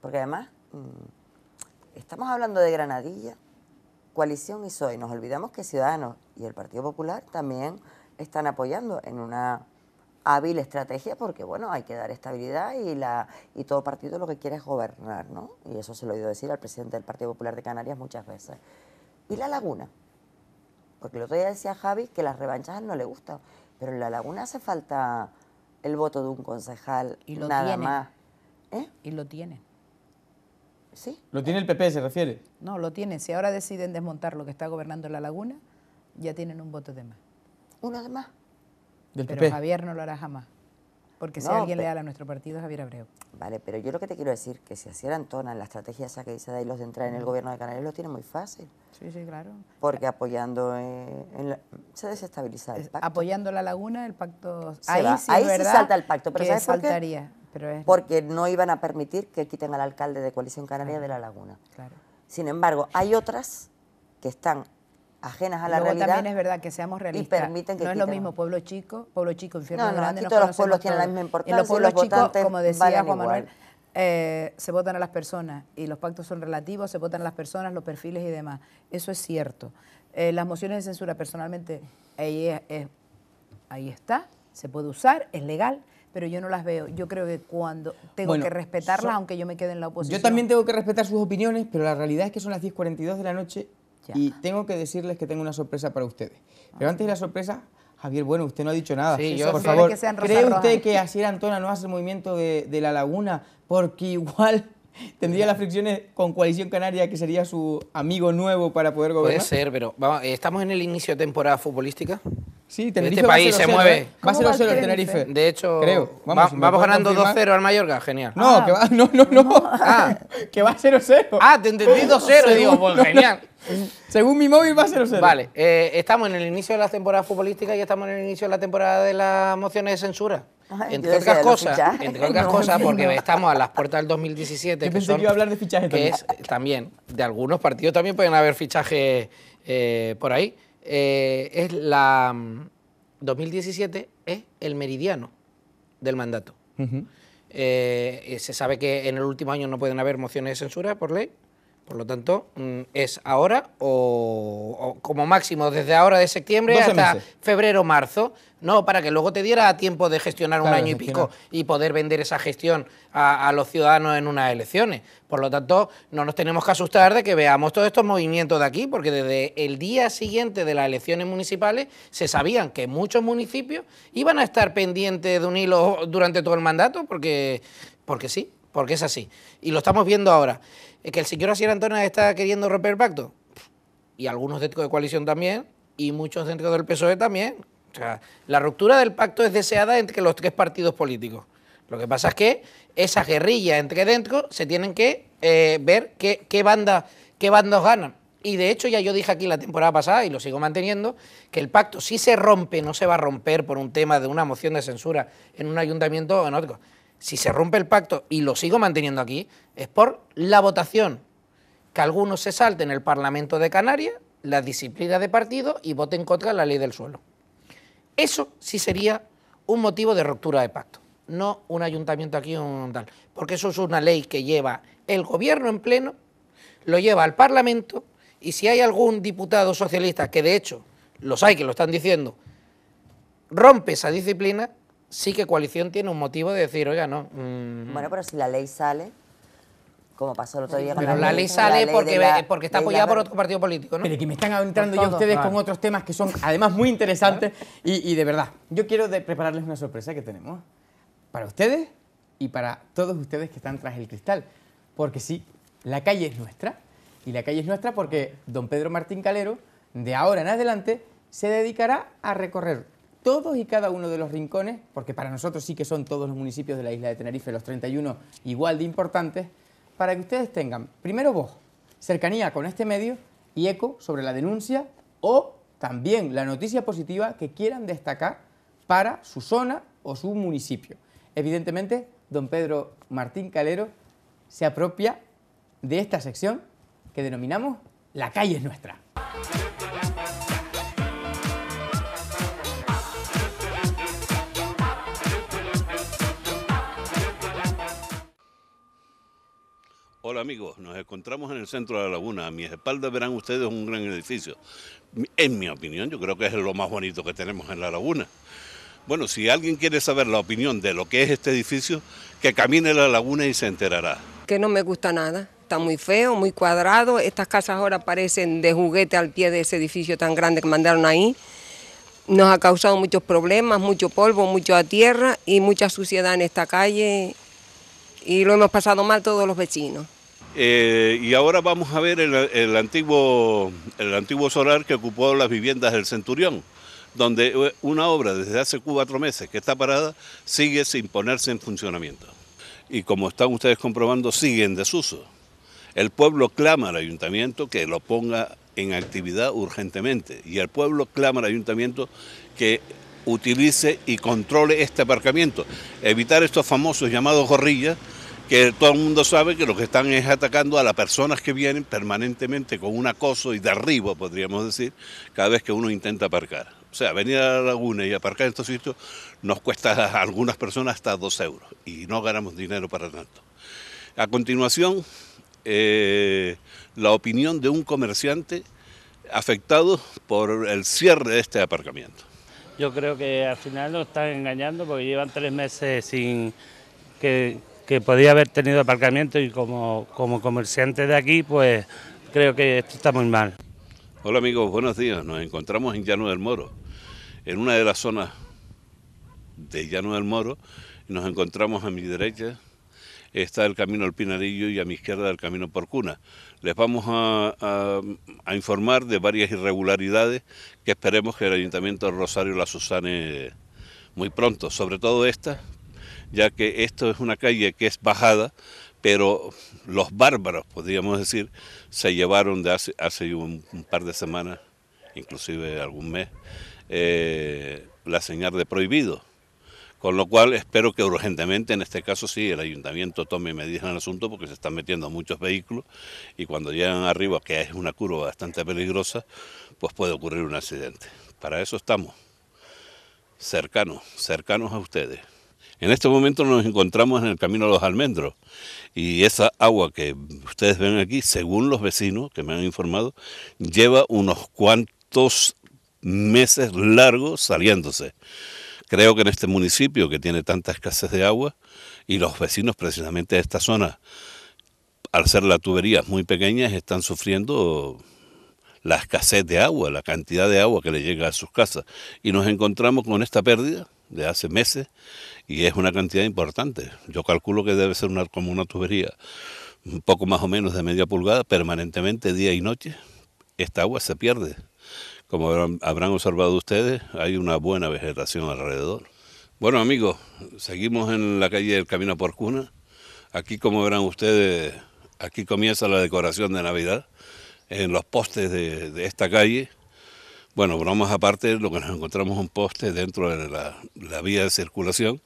[SPEAKER 5] Porque además, mm, estamos hablando de Granadilla, coalición y soy. Nos olvidamos que Ciudadanos y el Partido Popular también están apoyando en una hábil estrategia porque, bueno, hay que dar estabilidad y, la, y todo partido lo que quiere es gobernar, ¿no? Y eso se lo he oído decir al presidente del Partido Popular de Canarias muchas veces y La Laguna. Porque lo otro día decía Javi que las revanchas no le gustan, pero en La Laguna hace falta el voto de un concejal, y lo nada más. ¿Eh? Y lo tienen. ¿Sí?
[SPEAKER 2] ¿Lo tiene el PP, se refiere?
[SPEAKER 4] No, lo tiene. Si ahora deciden desmontar lo que está gobernando La Laguna, ya tienen un voto de más. ¿Uno de más? Del Pero Javier no lo hará jamás.
[SPEAKER 5] Porque si alguien le da
[SPEAKER 4] a nuestro partido es Javier Abreu.
[SPEAKER 5] Vale, pero yo lo que te quiero decir, es que si hacía Antona la estrategia esa que dice de los de entrar en el gobierno de Canarias, lo tiene muy fácil. Sí, sí, claro. Porque apoyando eh, en se desestabiliza el pacto.
[SPEAKER 4] Apoyando la laguna, el pacto... Se ahí ahí salta el pacto, pero por qué?
[SPEAKER 5] Pero es... Porque no iban a permitir que quiten al alcalde de Coalición Canaria de la laguna. Claro. Sin embargo, hay otras que están ajenas a la también
[SPEAKER 4] es verdad que seamos realistas. Y permiten que no es lo mismo
[SPEAKER 5] pueblo chico, pueblo chico, infierno no, no, todos los pueblos tienen la misma importancia. En los pueblos chicos,
[SPEAKER 4] como decía Juan Manuel, eh, se votan a las personas y los pactos son relativos, se votan a las personas, los perfiles y demás. Eso es cierto. Eh, las mociones de censura, personalmente, ahí, ahí está, se puede usar, es legal, pero yo no las veo. Yo creo que cuando tengo que respetarlas, aunque yo me quede en la oposición. Yo también
[SPEAKER 2] tengo que respetar sus opiniones, pero la realidad es que son las 10.42 de la noche y tengo que decirles que tengo una sorpresa para ustedes. Pero antes de la sorpresa, Javier, bueno, usted no ha dicho nada. por favor, ¿cree usted que así Antona no hace el movimiento de, de la laguna? Porque igual Tendría las fricciones con Coalición Canaria, que sería
[SPEAKER 3] su amigo nuevo para poder gobernar. Puede ser, pero vamos, eh, estamos en el inicio de temporada futbolística. Sí,
[SPEAKER 2] este Tenerife este país se mueve. Va a ser 0-0 ¿eh? el Tenerife. De hecho, Creo. vamos, ganando 2-0 al Mallorca, genial. No, ah. que va,
[SPEAKER 3] no, no, no. Ah. Que va 0-0. Ah, te entendí 2-0, digo, pues genial. Según mi móvil va a ser 0-0. Vale, eh, estamos en el inicio de la temporada futbolística y estamos en el inicio de la temporada de las mociones de censura entre otras cosas, porque estamos a las puertas del 2017. que hablar de fichajes eh, también. de algunos partidos también pueden haber fichajes eh, por ahí. Eh, es la 2017 mm, es el meridiano del mandato. se sabe que en el último año no pueden haber mociones de censura por ley. Por lo tanto, mm, es ahora o, como máximo desde ahora de septiembre hasta febrero, marzo, no para que luego te diera tiempo de gestionar un año y pico y poder vender esa gestión a, los ciudadanos en unas elecciones. Por lo tanto, no nos tenemos que asustar de que veamos todos estos movimientos de aquí, porque desde el día siguiente de las elecciones municipales se sabían que muchos municipios iban a estar pendientes de un hilo durante todo el mandato, porque, porque sí, porque es así. Y lo estamos viendo ahora es que el señor Asier Antonio está queriendo romper el pacto. Y algunos dentro de coalición también, y muchos dentro del PSOE también. O sea, la ruptura del pacto es deseada entre los tres partidos políticos. Lo que pasa es que esas guerrillas entre dentro se tienen que eh, ver qué, banda, qué bandos ganan. Y de hecho ya yo dije aquí la temporada pasada, y lo sigo manteniendo, que el pacto si se rompe, no se va a romper por un tema de una moción de censura en un ayuntamiento o en otro si se rompe el pacto y lo sigo manteniendo aquí, es por la votación. Que algunos se salten el Parlamento de Canarias, la disciplina de partido y voten contra la ley del suelo. Eso sí sería un motivo de ruptura de pacto, no un ayuntamiento aquí un tal. Porque eso es una ley que lleva el gobierno en pleno, lo lleva al Parlamento y si hay algún diputado socialista, que de hecho los hay que lo están diciendo, rompe esa disciplina, sí que coalición tiene un motivo de decir, oiga, no. Mm,
[SPEAKER 2] bueno,
[SPEAKER 5] pero si la ley sale, como pasó el otro día. Pero con la, la, ley sale porque, porque está apoyada por otro partido político, ¿no? Pero que me están entrando ya ustedes con
[SPEAKER 3] otros
[SPEAKER 2] temas que son además muy interesantes y, de verdad, yo quiero prepararles una sorpresa que tenemos para ustedes y para todos ustedes que están tras el cristal, porque sí, la calle es nuestra y la calle es nuestra porque don Pedro Martín Calero, de ahora en adelante, se dedicará a recorrer todos y cada uno de los rincones, porque para nosotros sí que son todos los municipios de la isla de Tenerife, los 31 igual de importantes, para que ustedes tengan, primero voz, cercanía con este medio y eco sobre la denuncia o también la noticia positiva que quieran destacar para su zona o su municipio. Evidentemente, don Pedro Martín Calero se apropia de esta sección que denominamos La calle es nuestra.
[SPEAKER 6] Hola amigos, nos encontramos en el centro de la laguna. A mis espaldas verán ustedes un gran edificio. En mi opinión, yo creo que es lo más bonito que tenemos en la laguna. Bueno, si alguien quiere saber la opinión de lo que es este edificio, que camine la laguna y se enterará.
[SPEAKER 5] Que no me gusta nada, está muy feo, muy cuadrado. Estas casas ahora parecen de juguete al pie de ese edificio tan grande que mandaron ahí. Nos ha causado muchos problemas, mucho polvo, mucho a tierra y mucha suciedad en esta calle. Y lo hemos pasado mal todos los vecinos.
[SPEAKER 6] Eh, y ahora vamos a ver el, antiguo, el antiguo solar que ocupó las viviendas del Centurión, donde eh, una obra desde hace cuatro meses que está parada sigue sin ponerse en funcionamiento. Y como están ustedes comprobando, sigue en desuso. El pueblo clama al ayuntamiento que lo ponga en actividad urgentemente y el pueblo clama al ayuntamiento que utilice y controle este aparcamiento, evitar estos famosos llamados gorrillas que todo el mundo sabe que lo que están es atacando a las personas que vienen permanentemente con un acoso y derribo, podríamos decir, cada vez que uno intenta aparcar. O sea, venir a la laguna y aparcar en estos sitios nos cuesta a algunas personas hasta dos euros y no ganamos dinero para tanto. A continuación, eh, la opinión de un comerciante afectado por el cierre de este aparcamiento.
[SPEAKER 1] Yo creo que al final nos están engañando porque llevan tres meses sin que que podía haber tenido aparcamiento y como, como comerciante de aquí, pues creo que esto está muy mal.
[SPEAKER 6] Hola amigos, buenos días. Nos encontramos en Llano del Moro, en una de las zonas de Llano del Moro. Nos encontramos a mi derecha está el camino al Pinarillo y a mi izquierda el camino Porcuna. Les vamos a, a, informar de varias irregularidades que esperemos que el Ayuntamiento de Rosario las susane muy pronto, sobre todo esta ya que esto es una calle que es bajada, pero los bárbaros, podríamos decir, se llevaron de hace, un, par de semanas, inclusive algún mes, eh, la señal de prohibido. Con lo cual espero que urgentemente, en este caso sí, el ayuntamiento tome medidas en el asunto porque se están metiendo muchos vehículos y cuando llegan arriba, que es una curva bastante peligrosa, pues puede ocurrir un accidente. Para eso estamos, cercanos, cercanos a ustedes. En este momento nos encontramos en el Camino a los Almendros y esa agua que ustedes ven aquí, según los vecinos que me han informado, lleva unos cuantos meses largos saliéndose. Creo que en este municipio que tiene tanta escasez de agua y los vecinos precisamente de esta zona, al ser las tuberías muy pequeñas, están sufriendo la escasez de agua, la cantidad de agua que le llega a sus casas. Y nos encontramos con esta pérdida de hace meses y es una cantidad importante. Yo calculo que debe ser como una tubería un poco más o menos de media pulgada permanentemente día y noche. Esta agua se pierde. Como habrán observado ustedes, hay una buena vegetación alrededor. Bueno amigos, seguimos en la calle del Camino por Cuna... Aquí como verán ustedes, aquí comienza la decoración de Navidad en los postes de esta calle. Bueno, bromas aparte, lo que nos encontramos es un poste dentro de la, vía de circulación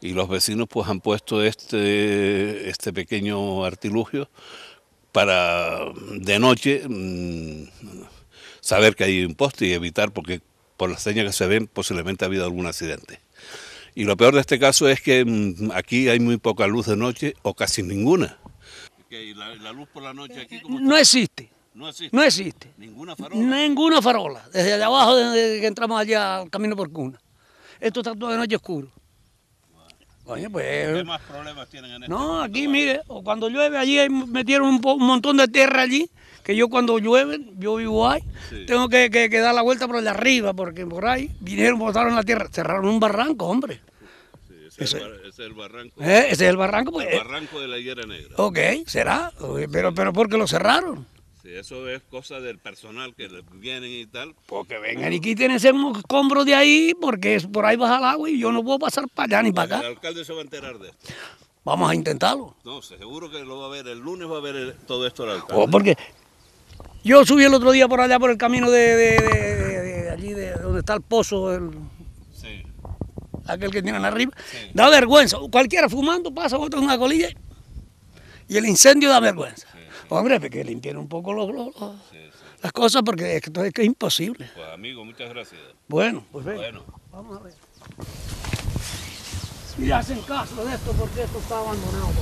[SPEAKER 6] y los vecinos pues han puesto este, este pequeño artilugio para de noche mm, saber que hay un poste y evitar porque por las señas que se ven posiblemente ha habido algún accidente. Y lo peor de este caso es que mm, aquí hay muy poca luz de noche o casi ninguna.
[SPEAKER 1] no existe.
[SPEAKER 6] No existe. Ninguna
[SPEAKER 1] farola. Ninguna farola. Desde allá abajo, desde que entramos allá al camino por cuna. Esto está todo de noche oscuro.
[SPEAKER 6] pues, ¿Qué eh. más problemas tienen
[SPEAKER 1] en este No, aquí mire, o cuando llueve allí metieron un, montón de tierra allí, que yo cuando llueve, yo vivo ahí, tengo que, dar la vuelta por allá arriba, porque por ahí vinieron, botaron la tierra, cerraron un barranco, hombre. ese,
[SPEAKER 6] es el, barranco.
[SPEAKER 1] Eh, ese es el barranco, pues, El eh.
[SPEAKER 6] barranco de la higuera negra. Ok, será, pero, pero porque lo cerraron. Sí, eso es cosa del personal que vienen y tal. Porque vengan y quiten ese
[SPEAKER 1] escombro de ahí, porque es por ahí baja el agua y yo no puedo pasar para allá ni para acá. El
[SPEAKER 6] alcalde se va a enterar
[SPEAKER 1] de esto. Vamos a intentarlo. No, seguro que lo va a ver. El lunes va a ver todo esto el alcalde. Oh, porque yo subí el otro día por allá por el camino de, allí, de donde está el pozo, sí. aquel que tienen arriba. Da vergüenza. Cualquiera fumando pasa, en una colilla y el incendio da vergüenza. Hombre, que limpien un poco las cosas porque esto es que imposible.
[SPEAKER 6] Pues amigo, muchas gracias. Bueno, pues Bueno.
[SPEAKER 1] Vamos a ver. Y hacen caso de esto porque esto está abandonado.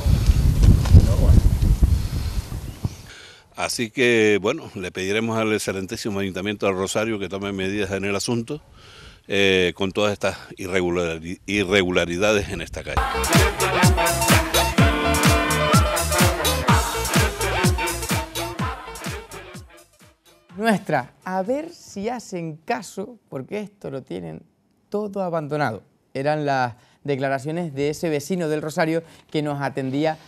[SPEAKER 6] Así que, bueno, le pediremos al excelentísimo Ayuntamiento de Rosario que tome medidas en el asunto eh, con todas estas irregularidades en esta calle.
[SPEAKER 2] nuestra. A ver si hacen caso, porque esto lo tienen todo abandonado. Eran las declaraciones de ese vecino del Rosario que nos atendía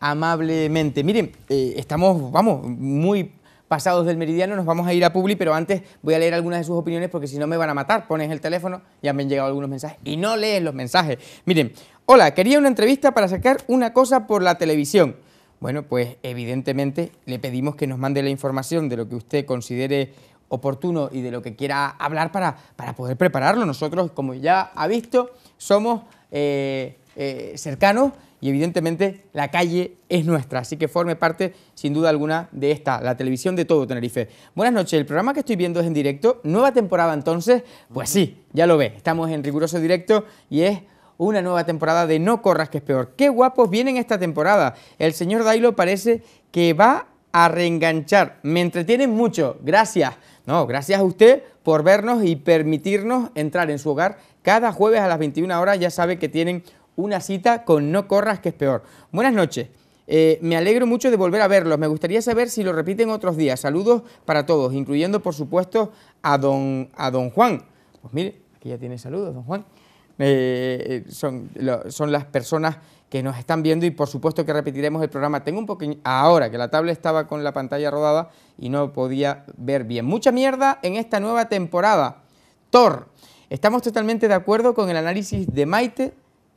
[SPEAKER 2] amablemente. Miren, eh, estamos, vamos, muy pasados del meridiano, nos vamos a ir a Publi, pero antes voy a leer algunas de sus opiniones porque si no me van a matar. Pones el teléfono, ya me han llegado algunos mensajes y no leen los mensajes. Miren, hola, quería una entrevista para sacar una cosa por la televisión. Bueno, pues evidentemente le pedimos que nos mande la información de lo que usted considere oportuno y de lo que quiera hablar para, para poder prepararlo. Nosotros, como ya ha visto, somos eh, eh, cercanos y evidentemente la calle es nuestra, así que forme parte sin duda alguna de esta, la televisión de todo Tenerife. Buenas noches, el programa que estoy viendo es en directo, nueva temporada entonces, pues sí, ya lo ve, estamos en riguroso directo y es una nueva temporada de No corras que es peor. ¡Qué guapos vienen esta temporada! El señor Dailo parece que va a reenganchar. Me entretienen mucho. Gracias. No, gracias a usted por vernos y permitirnos entrar en su hogar cada jueves a las 21 horas. Ya sabe que tienen una cita con No corras que es peor. Buenas noches. Eh, me alegro mucho de volver a verlos. Me gustaría saber si lo repiten otros días. Saludos para todos, incluyendo por supuesto a don, a don Juan. Pues mire, aquí ya tiene saludos, don Juan. Eh, son, son las personas que nos están viendo y por supuesto que repetiremos el programa. Tengo un poquito ahora que la tablet estaba con la pantalla rodada y no podía ver bien. Mucha mierda en esta nueva temporada. Thor. Estamos totalmente de acuerdo con el análisis de Maite,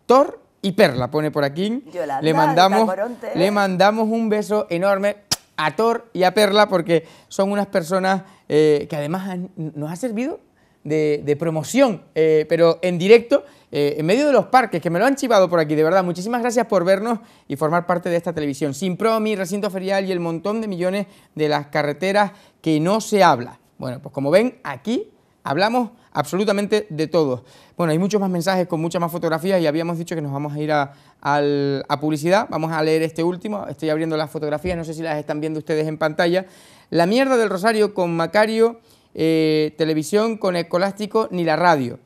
[SPEAKER 2] Thor y Perla, pone por aquí. le mandamos ¿eh? le mandamos un beso enorme a Thor y a Perla porque son unas personas eh, que además nos ha servido de, promoción, eh, pero en directo, eh, en medio de los parques, que me lo han chivado por aquí, de verdad. Muchísimas gracias por vernos y formar parte de esta televisión. Sin promi, recinto ferial y el montón de millones de las carreteras que no se habla. Bueno, pues como ven, aquí hablamos absolutamente de todo. Bueno, hay muchos más mensajes con muchas más fotografías y habíamos dicho que nos vamos a ir a, publicidad. Vamos a leer este último. Estoy abriendo las fotografías, no sé si las están viendo ustedes en pantalla. La mierda del Rosario con Macario eh, televisión con Escolástico ni la radio.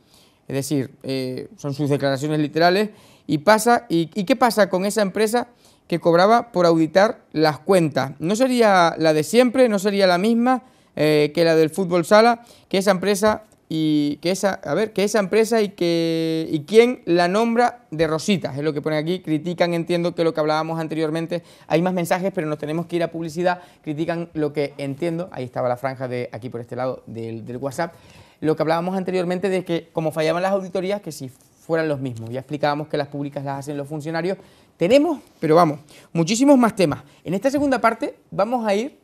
[SPEAKER 2] Es decir, eh, son sus declaraciones literales. Y, pasa, y, qué pasa con esa empresa que cobraba por auditar las cuentas? No sería la de siempre, no sería la misma eh, que la del fútbol sala, que esa empresa y que esa, a ver, que esa empresa y que y quién la nombra de Rositas, es lo que pone aquí, critican, entiendo que lo que hablábamos anteriormente, hay más mensajes, pero nos tenemos que ir a publicidad, critican lo que entiendo, ahí estaba la franja de aquí por este lado del, del WhatsApp, lo que hablábamos anteriormente de que como fallaban las auditorías, que si fueran los mismos, ya explicábamos que las públicas las hacen los funcionarios, tenemos, pero vamos, muchísimos más temas. En esta segunda parte vamos a ir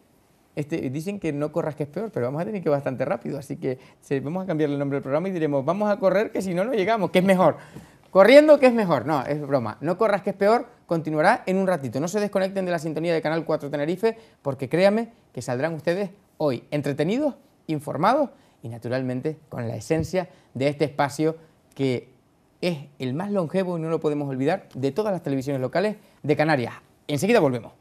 [SPEAKER 2] este, dicen que no corras que es peor, pero vamos a tener que ir bastante rápido, así que vamos a cambiar el nombre del programa y diremos, vamos a correr que si no, no llegamos, que es mejor. Corriendo que es mejor, no, es broma. No corras que es peor, continuará en un ratito. No se desconecten de la sintonía de Canal 4 Tenerife, porque créanme que saldrán ustedes hoy entretenidos, informados y naturalmente con la esencia de este espacio que es el más longevo, y no lo podemos olvidar, de todas las televisiones locales de Canarias. Enseguida volvemos.